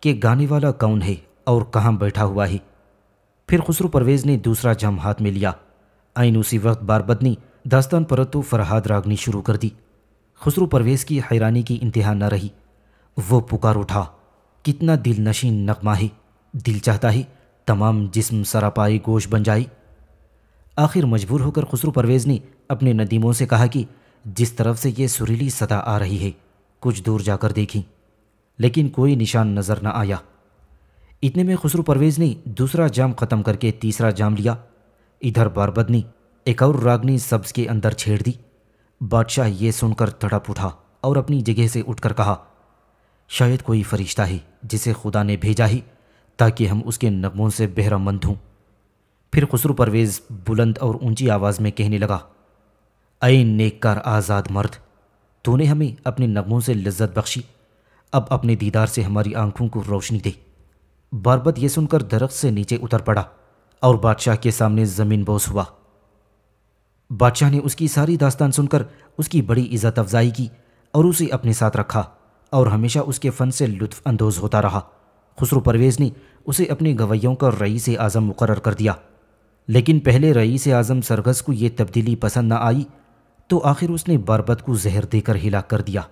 कि गाने वाला कौन है और कहाँ बैठा हुआ है फिर खुसरू परवेज़ ने दूसरा जाम हाथ में लिया आइन उसी वक्त बारबदनी दास्तान परत तो फरहाद रागनी शुरू कर दी खुसरू परवेज़ की हैरानी की इंतहा न रही वो पुकार उठा कितना दिल नशीन नगमा है दिल चाहता है तमाम जिस्म सरापाई गोश बन जाए आखिर मजबूर होकर खुसरू परवेज़ ने अपने नदीमों से कहा कि जिस तरफ से ये सुरीली सदा आ रही है कुछ दूर जाकर देखी लेकिन कोई निशान नज़र न आया इतने में खुसरू परवेज़ ने दूसरा जाम ख़त्म करके तीसरा जाम लिया इधर बारबद ने एक और रागनी सब्ज के अंदर छेड़ दी बादशाह ये सुनकर तड़प उठा और अपनी जगह से उठकर कहा शायद कोई फरिश्ता ही जिसे खुदा ने भेजा ही ताकि हम उसके नगमों से बहरामंद हों फिर खसरू परवेज़ बुलंद और ऊंची आवाज़ में कहने लगा अय नेककार आज़ाद मर्द तूने हमें अपने नगमों से लज्जत बख्शी अब अपने दीदार से हमारी आंखों को रोशनी दे बारबत यह सुनकर दरख्त से नीचे उतर पड़ा और बादशाह के सामने ज़मीन बोस हुआ बादशाह ने उसकी सारी दास्तान सुनकर उसकी बड़ी इज़्ज़त अफजाई की और उसे अपने साथ रखा और हमेशा उसके फ़न से लुत्फ़ानंदोज होता रहा खुसरो परवेज़ ने उसे अपने गवैयों का रईस आज़म मुकर कर दिया लेकिन पहले रईस आज़म सरगस को ये तब्दीली पसंद न आई तो आखिर उसने बरबत को जहर देकर हिला कर दिया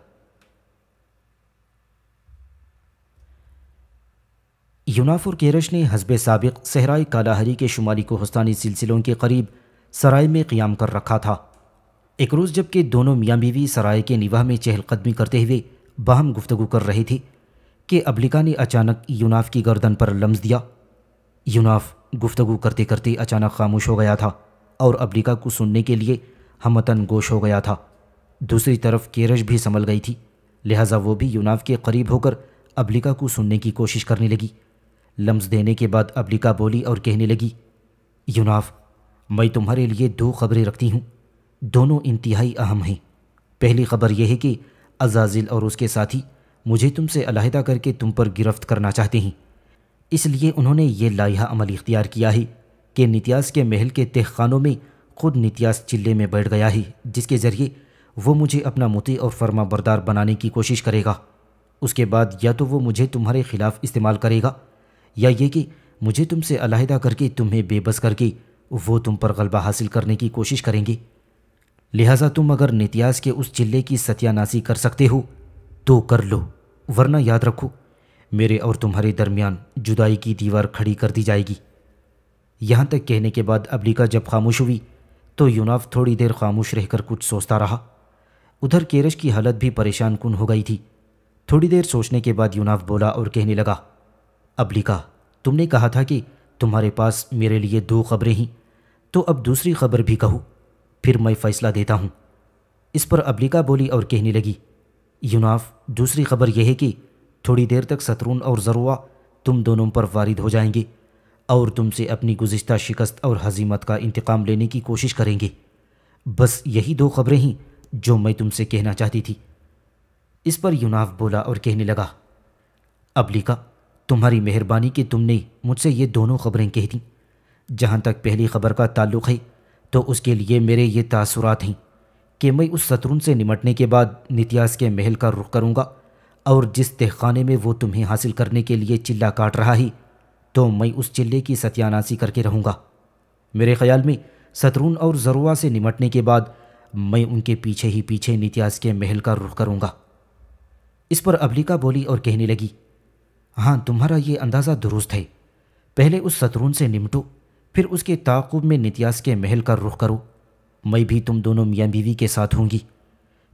यूनाफ और केरश ने हसब सबक सहराई कालाहरी के शुमारी कोहस्तानी सिलसिलों के करीब सराय में क़्याम कर रखा था एक रोज़ जबकि दोनों मियाँ बीवी सराय के निवाह में चहलकदमी करते हुए बाहम गुफ्तु कर रही थी कि अबलिका ने अचानक यूनाफ की गर्दन पर लम्स दिया यूनाफ गुफ्तु करते करते अचानक खामोश हो गया था और अबलिका को सुनने के लिए हमतन गोश हो गया था दूसरी तरफ केरश भी संभल गई थी लिहाजा वो भी यूनाफ के करीब होकर अबलिका को सुनने की कोशिश करने लगी लम्स देने के बाद अबलिका बोली और कहने लगी यूनाफ मैं तुम्हारे लिए दो खबरें रखती हूँ दोनों इंतहाई अहम हैं पहली खबर यह है कि अजाजिल और उसके साथी मुझे तुमसे अलहदा करके तुम पर गिरफ्त करना चाहते हैं इसलिए उन्होंने ये लाइह अमल इख्तियार किया है कि नित्यास के महल के तह खानों में खुद नित्यास चिल्ले में बैठ गया है जिसके ज़रिए वो मुझे अपना मुती और फर्मा बरदार बनाने की कोशिश करेगा उसके बाद या तो वो मुझे तुम्हारे ख़िलाफ़ इस्तेमाल करेगा या ये कि मुझे तुमसे अलहदा करके तुम्हें बेबस करके वो तुम पर गलबा हासिल करने की कोशिश करेंगे लिहाजा तुम अगर नितियाज के उस चिल्ले की सत्यानाशी कर सकते हो तो कर लो वरना याद रखो मेरे और तुम्हारे दरमियान जुदाई की दीवार खड़ी कर दी जाएगी यहाँ तक कहने के बाद अबलिका जब खामोश हुई तो यूनाफ थोड़ी देर खामोश रहकर कुछ सोचता रहा उधर केरश की हालत भी परेशान कुन हो गई थी थोड़ी देर सोचने के बाद यूनाफ बोला और कहने लगा अब लिखा तुमने कहा था कि तुम्हारे पास मेरे लिए दो खबरें हैं तो अब दूसरी खबर भी कहो फिर मैं फ़ैसला देता हूँ इस पर अबलिका बोली और कहने लगी यूनाफ दूसरी खबर यह है कि थोड़ी देर तक सतरून और ज़रुआ तुम दोनों पर वारिद हो जाएंगे और तुमसे अपनी गुज्त शिकस्त और हजीमत का इंतकाम लेने की कोशिश करेंगे बस यही दो खबरें हैं जो मैं तुमसे कहना चाहती थी इस पर यूनाफ बोला और कहने लगा अबलिका तुम्हारी मेहरबानी कि तुमने मुझसे ये दोनों खबरें कह दी जहाँ तक पहली खबर का ताल्लुक़ है तो उसके लिए मेरे ये तासुरात हैं कि मैं उस शत्रुन से निमटने के बाद नित्यास के महल का रुख करूँगा और जिस तहखाने में वो तुम्हें हासिल करने के लिए चिल्ला काट रहा है तो मैं उस चिल्ले की सत्यानाशी करके रहूँगा मेरे ख्याल में शत्रुन और जरुआ से निमटने के बाद मैं उनके पीछे ही पीछे नित्यास के महल का रुख करूँगा इस पर अबलिका बोली और कहने लगी हाँ तुम्हारा ये अंदाज़ा दुरुस्त है पहले उस शत्रुन से निमटो फिर उसके ताकुब में नित्यास के महल का रुख करो मैं भी तुम दोनों मियाँ बीवी के साथ होंगी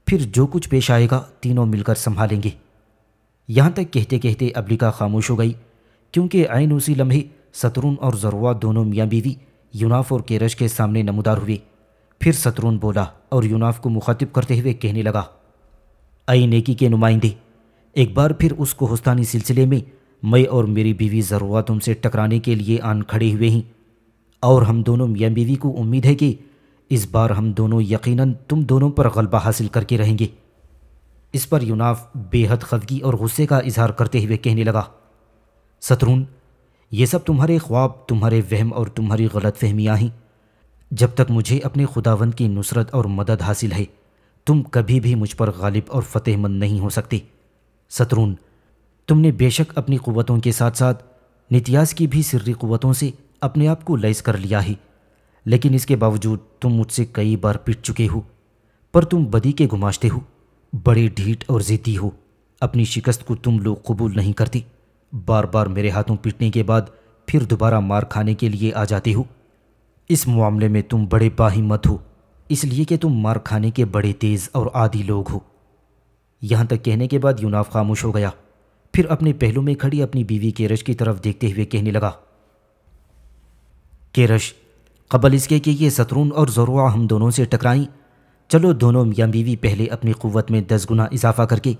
फिर जो कुछ पेश आएगा तीनों मिलकर संभालेंगे यहाँ तक कहते कहते अबलिका खामोश हो गई क्योंकि आयन उसी लम्हे सतरून और जरवा दोनों मियाँ बीवी यूनाफ और केरश के सामने नमदार हुए फिर सतरून बोला और यूनाफ को मुखातिब करते हुए कहने लगा आई नेकी के नुमाइंदे एक बार फिर उस कोहस्तानी सिलसिले में मैं और मेरी बीवी ज़रूरत से टकराने के लिए आन खड़े हुए हैं और हम दोनों मियाँ बीवी को उम्मीद है कि इस बार हम दोनों यकीनन तुम दोनों पर गलबा हासिल करके रहेंगे इस पर यूनाफ बेहद खफगी और गुस्से का इजहार करते हुए कहने लगा सतरून ये सब तुम्हारे ख्वाब तुम्हारे वहम और तुम्हारी गलत फहमियाँ हैं जब तक मुझे अपने खुदावंद की नुसरत और मदद हासिल है तुम कभी भी मुझ पर गालिब और फतेहमंद नहीं हो सकती सतरून तुमने बेशक अपनी क़वतों के साथ साथ नित्यास की भी सिर्री क़वतों से अपने आप को लैस कर लिया ही लेकिन इसके बावजूद तुम मुझसे कई बार पिट चुके हो पर तुम बदी के घुमाशते हो बड़े ढीठ और ज़िद्दी हो अपनी शिकस्त को तुम लोग कबूल नहीं करते बार बार मेरे हाथों पीटने के बाद फिर दोबारा मार खाने के लिए आ जाते हो इस मामले में तुम बड़े बाहिमत हो इसलिए कि तुम मार खाने के बड़े तेज़ और आदि लोग हो यहाँ तक कहने के बाद यूनाफ खामोश हो गया फिर अपने पहलू में खड़ी अपनी बीवी केरश की तरफ देखते हुए कहने लगा केरश कबल इसके कि ये सतरून और ज़रूआ हम दोनों से टकराई चलो दोनों मियाँ बीवी पहले अपनी कुवत में दस गुना इजाफा करके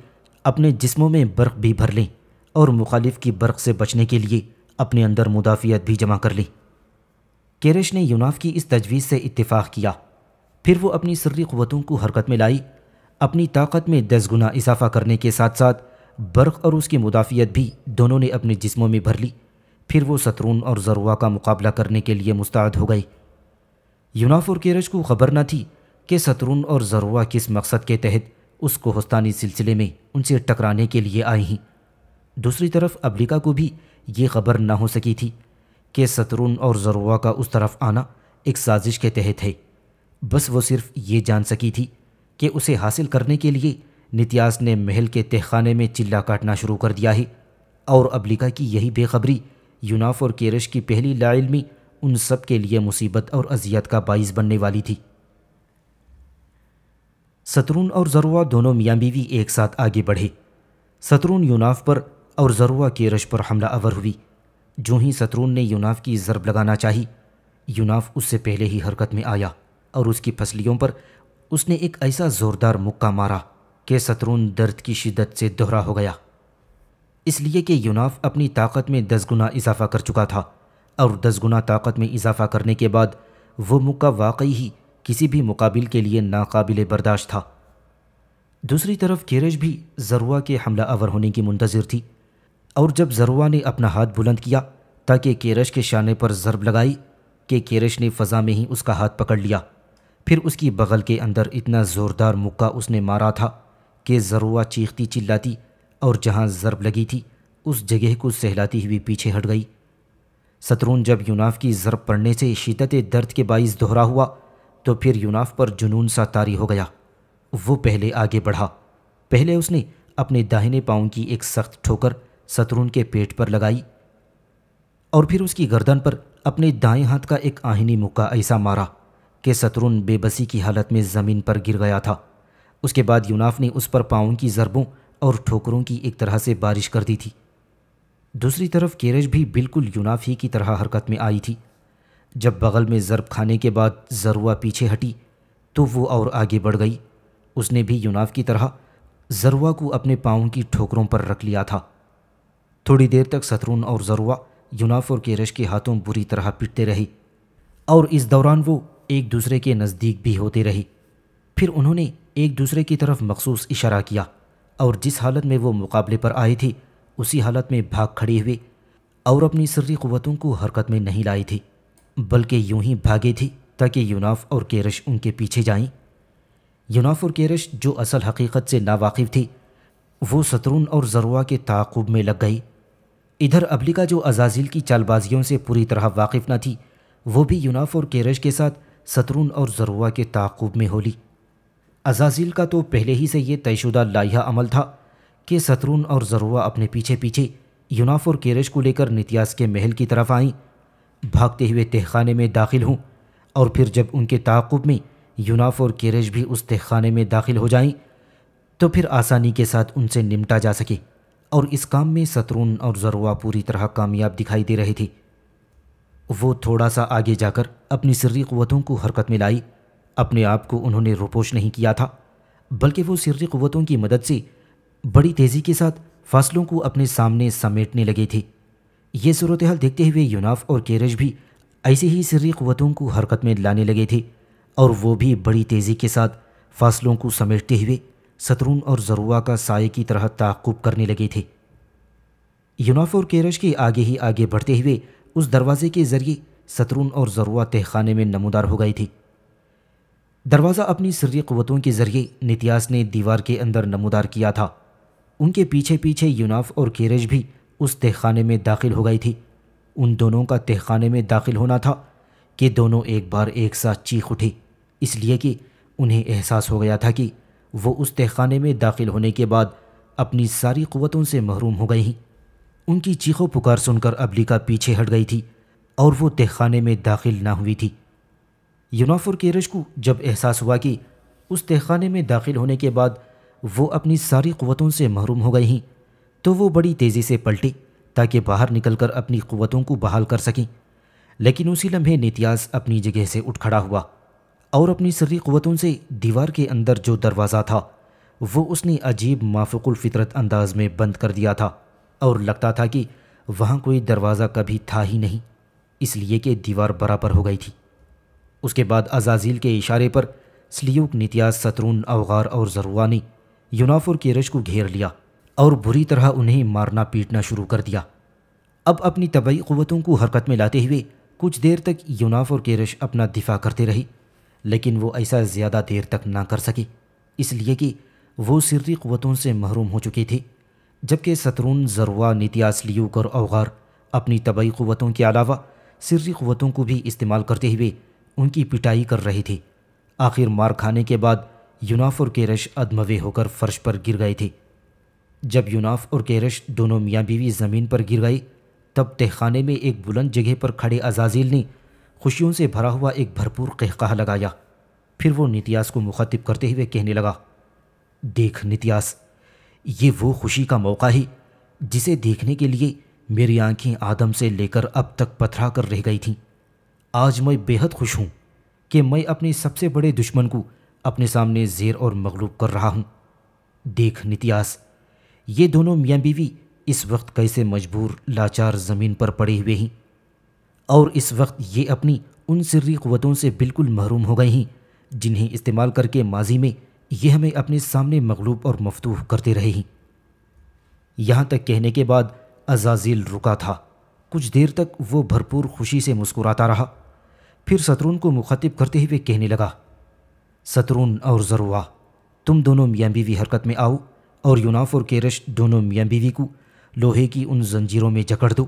अपने जिस्मों में बर्क़ भी भर लें और मुखालिफ की बर्क़ से बचने के लिए अपने अंदर मुदाफ़ियत भी जमा कर लें केरश ने यूनाफ की इस तजवीज़ से इतफाक़ किया फिर वो अपनी सर्री क़वतों को हरकत में लाई अपनी ताकत में दस गुना इजाफा करने के साथ साथ बर्क़ और उसकी मुदाफ़ियत भी दोनों ने अपने जिस्मों में भर ली फिर वो सतरून और जरुआ का मुकाबला करने के लिए मुस्ताद हो गई यूनाफ और केरज को खबर न थी कि सतरून और जरुआ किस मकसद के तहत उस कोहस्तानी सिलसिले में उनसे टकराने के लिए आई हैं दूसरी तरफ अब्लिका को भी ये खबर ना हो सकी थी कि सतरून और जरुआ का उस तरफ आना एक साजिश के तहत है बस वो सिर्फ ये जान सकी थी कि उसे हासिल करने के लिए नित्यास ने महल के तहखाने में चिल्ला काटना शुरू कर दिया है और अबलिका की यही बेखबरी यूनाफ और केरश की पहली लाइलमी उन सब के लिए मुसीबत और अजियत का बाइस बनने वाली थी सतरून और जरुआ दोनों मियाँ बीवी एक साथ आगे बढ़े सतरून यूनाफ पर और जरुआ केरश पर हमला अवर हुई जो ही सतरून ने यूनाफ की ज़रब लगाना चाही यूनाफ उससे पहले ही हरकत में आया और उसकी फसलियों पर उसने एक ऐसा ज़ोरदार मुक्का मारा कि सतरून दर्द की शिदत से दोहरा हो गया इसलिए कि यूनाफ अपनी ताकत में दस गुना इजाफा कर चुका था और दस गुना ताकत में इजाफा करने के बाद वो मुक्का वाकई ही किसी भी मुकाबिल के लिए नाकबिल बर्दाश्त था दूसरी तरफ केरज भी जरुआ के हमला अवर होने की मुंतज़र थी और जब जरुआ ने अपना हाथ बुलंद किया ताकि केरश के शाने पर ज़रब लगाई कि केरश ने फ़ज़ा में ही उसका हाथ पकड़ लिया फिर उसकी बगल के अंदर इतना ज़ोरदार मुक्का उसने मारा था कि ज़रुआ चीखती चिल्लाती और जहाँ ज़रब लगी थी उस जगह को सहलाती हुई पीछे हट गई सतरून जब यूनाफ की ज़रब पड़ने से शिदत दर्द के बाइस दोहरा हुआ तो फिर यूनाफ पर जुनून सा तारी हो गया वो पहले आगे बढ़ा पहले उसने अपने दाहिने पाँव की एक सख्त ठोकर सतरून के पेट पर लगाई और फिर उसकी गर्दन पर अपने दाएं हाथ का एक आहिनी मुक्का ऐसा मारा कि शत्रुन बेबसी की हालत में ज़मीन पर गिर गया था उसके बाद यूनाफ ने उस पर पाँव की ज़रबों और ठोकरों की एक तरह से बारिश कर दी थी दूसरी तरफ केरज भी बिल्कुल यूनाफ ही की तरह हरकत में आई थी जब बगल में ज़रब खाने के बाद जरुआ पीछे हटी तो वो और आगे बढ़ गई उसने भी यूनाफ की तरह जरुआ को अपने पाँव की ठोकरों पर रख लिया था थोड़ी देर तक शत्रुन और जरुआ यूनाफ और केरज के हाथों बुरी तरह पिटते रहे और इस दौरान वो एक दूसरे के नज़दीक भी होते रही फिर उन्होंने एक दूसरे की तरफ मखसूस इशारा किया और जिस हालत में वो मुकाबले पर आई थी उसी हालत में भाग खड़ी हुई और अपनी सरी क़वतों को हरकत में नहीं लाई थी बल्कि यूं ही भागे थी ताकि यूनाफ और केरश उनके पीछे जाएं। यूनाफ और केरश जो असल हकीकत से नावाकिफ थी वो सतरून और जरुआ के ताकुब में लग गई इधर अबलिका जो अजाजिल की चालबाजियों से पूरी तरह वाकिफ न थी वो भी यूनाफ और केरश के साथ सतरून और जरुआ के ताकुब में होली अजाजील का तो पहले ही से ये तयशुदा लाइहा अमल था कि सतरून और जरुआ अपने पीछे पीछे यूनाफ और केरश को लेकर नित्यास के महल की तरफ आईं भागते हुए तहखाने में दाखिल हूँ और फिर जब उनके ताकुब में यूनाफ और केरश भी उस तहखाने में दाखिल हो जाएं तो फिर आसानी के साथ उनसे निमटा जा सके और इस काम में सतरून और जरुआ पूरी तरह कामयाब दिखाई दे रही थी वो थोड़ा सा आगे जाकर अपनी सिर्री क़वतों को हरकत में लाई अपने आप को उन्होंने रोपोश नहीं किया था बल्कि वो सिर्री क़वतों की मदद से बड़ी तेज़ी के साथ फासलों को अपने सामने समेटने लगे थे ये सूरत हाल देखते हुए यूनाफ और केरज भी ऐसे ही सिर्री क़वतों को हरकत में लाने लगे थे और वो भी बड़ी तेज़ी के साथ फासलों को समेटते हुए सतरून और जरुआ का साय की तरह ताकुब करने लगे थे यूनाफ और केरज के आगे ही आगे बढ़ते हुए उस दरवाजे के ज़रिए सतरून और ज़रूआ तहखाने में नमोदार हो गई थी दरवाज़ा अपनी सर क़वतों के ज़रिए नितियास ने दीवार के अंदर नमोदार किया था उनके पीछे पीछे यूनाफ और केरेज भी उस तहखाने में दाखिल हो गई थी उन दोनों का तहखाने में दाखिल होना था कि दोनों एक बार एक साथ चीख उठी इसलिए कि उन्हें एहसास हो गया था कि वो उस तहखाने में दाखिल होने के बाद अपनी सारी क़वतों से महरूम हो गई हैं उनकी चीखों पुकार सुनकर अबलिका पीछे हट गई थी और वो तहखाने में दाखिल ना हुई थी यूनाफुर केरश को जब एहसास हुआ कि उस तहखाने में दाखिल होने के बाद वो अपनी सारी क़वतों से महरूम हो गई हैं तो वो बड़ी तेज़ी से पलटी ताकि बाहर निकलकर अपनी क़वतों को बहाल कर सकें लेकिन उसी लम्हे नितियाज़ अपनी जगह से उठ खड़ा हुआ और अपनी सर्री क़वतों से दीवार के अंदर जो दरवाज़ा था वो उसने अजीब माफुकुल फितरत अंदाज में बंद कर दिया था और लगता था कि वहाँ कोई दरवाज़ा कभी था ही नहीं इसलिए कि दीवार बराबर हो गई थी उसके बाद अजाजील के इशारे पर स्लियूक नितियाज सतरून अवगार और जरुआ ने यूनाफुर के रश को घेर लिया और बुरी तरह उन्हें मारना पीटना शुरू कर दिया अब अपनी तबई क़वतों को हरकत में लाते हुए कुछ देर तक यूनाफुर के रश अपना दिफा करते रहे लेकिन वो ऐसा ज़्यादा देर तक ना कर सके इसलिए कि वो सिरी क़वतों से महरूम हो चुके थे जबकि सतरून जरुआ नितियास ल्यूक और अवगार अपनी तबाई क़वतों के अलावा सिर्री क़वतों को भी इस्तेमाल करते हुए उनकी पिटाई कर रहे थे आखिर मार खाने के बाद यूनाफ और केरश अदमवे होकर फर्श पर गिर गए थे जब यूनाफ और केरश दोनों मियाँ बीवी ज़मीन पर गिर गए तब तहखाने में एक बुलंद जगह पर खड़े अजाजील ने खुशियों से भरा हुआ एक भरपूर कहकहा लगाया फिर वो नितियास को मुखातिब करते हुए कहने लगा देख नितियास ये वो खुशी का मौका ही जिसे देखने के लिए मेरी आंखें आदम से लेकर अब तक पथरा कर रह गई थीं आज मैं बेहद खुश हूँ कि मैं अपने सबसे बड़े दुश्मन को अपने सामने जेर और मगलूब कर रहा हूँ देख नितियास ये दोनों मियाँ बीवी इस वक्त कैसे मजबूर लाचार ज़मीन पर पड़े हुए हैं और इस वक्त ये अपनी उन सिर्री क़वतों से बिल्कुल महरूम हो गई हैं जिन्हें इस्तेमाल करके माजी में ये हमें अपने सामने मकलूब और मफतूह करते रहे यहाँ तक कहने के बाद अजाजील रुका था कुछ देर तक वो भरपूर खुशी से मुस्कुराता रहा फिर सतरून को मुखातिब करते हुए कहने लगा सतरून और ज़रुआ तुम दोनों मियाँ बीवी हरकत में आओ और यूनाफ और केरश दोनों मियाँ बीवी को लोहे की उन जंजीरों में जकड़ दो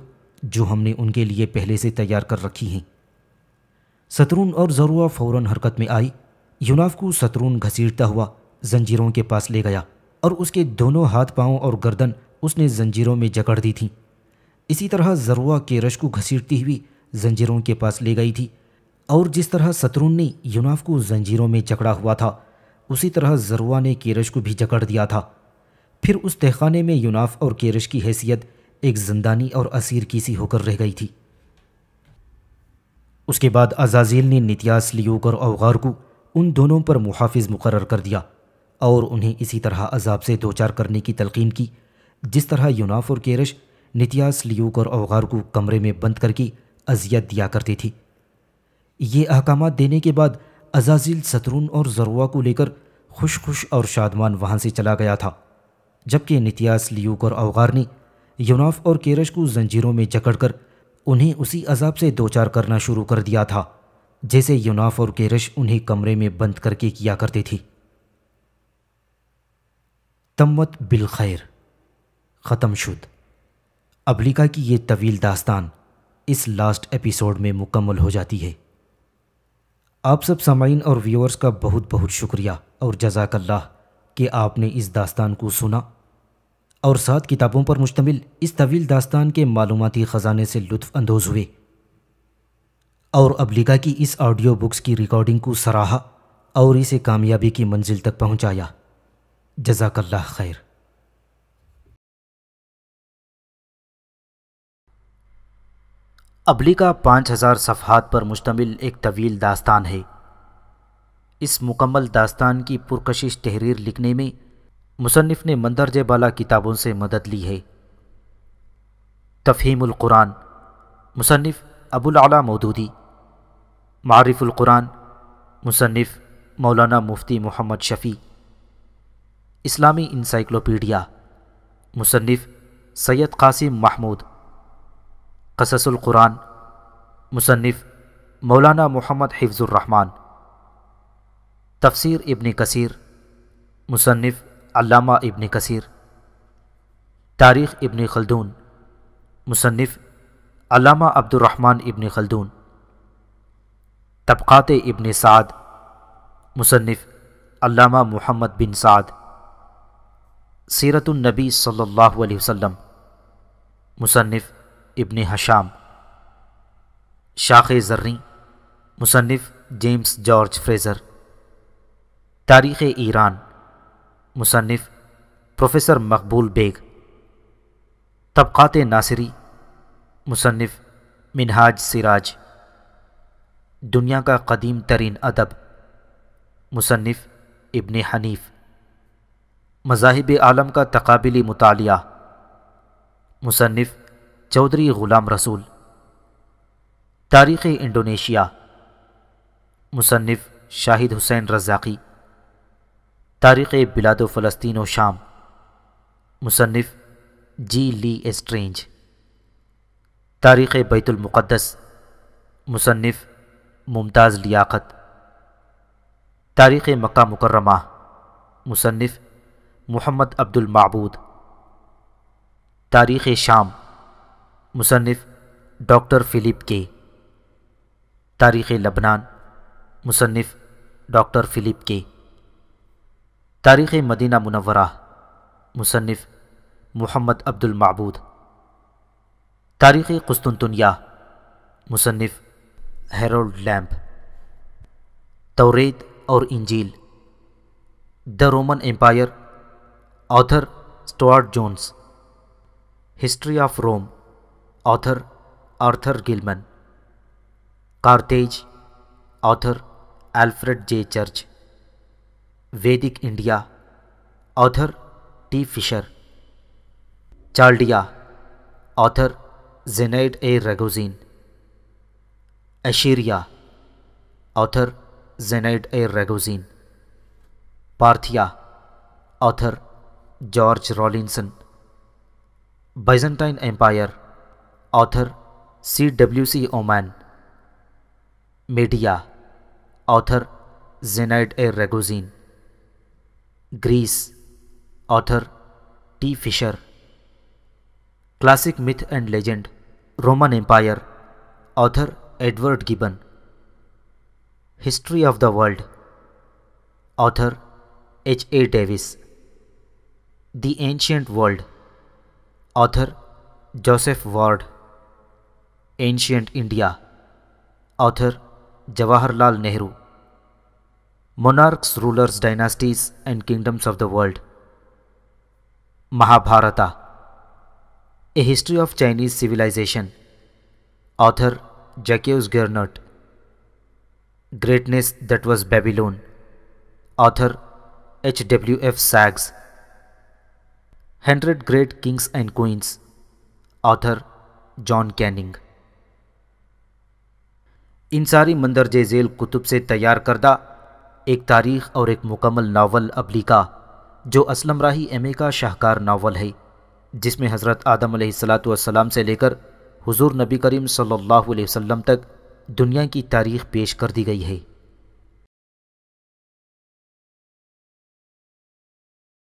जो हमने उनके लिए पहले से तैयार कर रखी हैं सतरून और ज़रुआ फ़ौरन हरकत में आई यूनाफ को शत्रुन घसीटता हुआ जंजीरों के पास ले गया और उसके दोनों हाथ पांव और गर्दन उसने जंजीरों में जकड़ दी थी इसी तरह जरुआ के रश को घसीटती हुई जंजीरों के पास ले गई थी और जिस तरह शत्रुन ने यूनाफ को जंजीरों में जकड़ा हुआ था उसी तरह जरुआ ने केरश को भी जकड़ दिया था फिर उस तहखाने में यूनाफ और केरश की हैसियत एक जिंदानी और असीर की सी होकर रह गई थी उसके बाद अजाजील ने नित्यास लियोकर और अवगार को उन दोनों पर मुहाफिज मुकर कर दिया और उन्हें इसी तरह अजाब से दो चार करने की तलकीन की जिस तरह यूनाफ और केरश नितियास लियोक और अवगार को कमरे में बंद करके अजियत दिया करती थी ये अहकाम देने के बाद अजाजिल सतरून और जरुआ को लेकर खुश खुश और शादमान वहाँ से चला गया था जबकि नितियास लियोक और अवगार ने यूनाफ और केरश को जंजीरों में जकड़ कर उन्हें उसी अजाब से दो चार करना शुरू कर दिया था जैसे यूनाफ और केरश उन्हें कमरे में बंद करके किया करती थी तम्मत बिलखैर ख़त्म शुद अबलिका की यह तवील दास्तान इस लास्ट एपिसोड में मुकम्मल हो जाती है आप सब सामाइन और व्यूअर्स का बहुत बहुत शुक्रिया और जजाकल्ला कि आपने इस दास्तान को सुना और सात किताबों पर मुश्तमिल इस तवील दास्तान के मालूमती ख़जाने से लुत्फ़ अंदोज़ हुए और अबलिका की इस ऑडियो बुक्स की रिकॉर्डिंग को सराहा और इसे कामयाबी की मंजिल तक पहुंचाया जजाकल्ला खैर अबलिका पाँच हज़ार सफहत पर मुश्तमिल एक तवील दास्तान है इस मुकम्मल दास्तान की पुरकशिश तहरीर लिखने में मुसनफ़ ने मंदरज बाला किताबों से मदद ली है तफ़हीमुल कुरान मुसनफ़ अबुल आला मौदूदी कुरान मुसनफ़ मौलाना मुफ्ती मोहम्मद शफ़ी इस्लामी इंसाइक्लोपीडिया मुसनफ़ सैयद कासिम महमूद कुरान मुसनफ़ मौलाना मोहम्मद हिफ्ज़ुर्रहमान तफसर इबन कसीर मुसनफ़ इबन कसर कसीर तारीख़ इबन खलदून मुसनफ़ अब्दुलरहमान इबन खलदून तबक़ात इबन साद मुसनफ़ अल्लामा मोहम्मद बिन साद सीरतुलनबी सल्ला वसम मुसनफ़ इबन हशाम शाख जर्री मुसनफ़ जेम्स जॉर्ज फ्रेज़र तारीख़ ईरान मुसनफ़ प्रोफेसर मकबूल बेग तबक़ात नासरी मुसनफ़ मिनहाज सिराज दुनिया का कदीम तरीन अदब मुसनफ़ इबन हनीफ मजाहब आलम का तकबिली मुताल मुसनफ़ चौधरी ग़ुलाम रसूल तारीख़ इंडोनेशिया मुसनफ़ शाहिद हुसैन रज़ाकी तारीख़ बिलाद फ़लस्तीन शाम मुसनफ़ जी ली एस्ट्रेंज तारीख़ बैतुलमक़दस मुसनफ़ मुमताज़ लियाकत तारीख़ मक् मुकर्रमा मुसनफ़ मोहम्मद अब्दुलमबूद तारीख़ शाम मुसनफ़ डॉक्टर फ़िलिप के तारीख़ लबनान मुसनफ़ डॉक्टर फ़िलिप के तारीख़ मदीना मुनवरा मुसनफ़ मोहम्मद अब्दुलमबूद तारीख़ कुस्तुनतुनिया मुसनफ़ हेरोल्ड लैम्प तौरेद और इंजील the Roman empire author Stuart Jones history of Rome author Arthur Gilman Carthage author Alfred J Church Vedic India author T Fisher Chaldea author Zenaide A Ragozin Assyria author Zenaide A Ragozin Parthia author George Rawlinson Byzantine empire author C W C Oman Media author Zenaide A Ragozin Greece author T Fisher classic myth and legend Roman empire author Edward Gibbon History of the World Author H. A. Davis The Ancient World Author Joseph Ward Ancient India Author Jawaharlal Nehru Monarchs, Rulers, Dynasties and Kingdoms of the World Mahabharata A History of Chinese Civilization Author Zacchaeus Gernot Greatness That Was Babylon Author H.W.F. Sachs Hundred Great Kings and Queens Author John Canning इन सारी मंदरज झेल कुतुब से तैयार करदा एक तारीख और एक मुकम्मल नावल अब लिखा जो असलम राही एम का शाहकार नावल है जिसमें हज़रत आदम सलाम से लेकर हुजूर नबी करीम सल्लल्लाहु अलैहि वसल्लम तक दुनिया की तारीख पेश कर दी गई है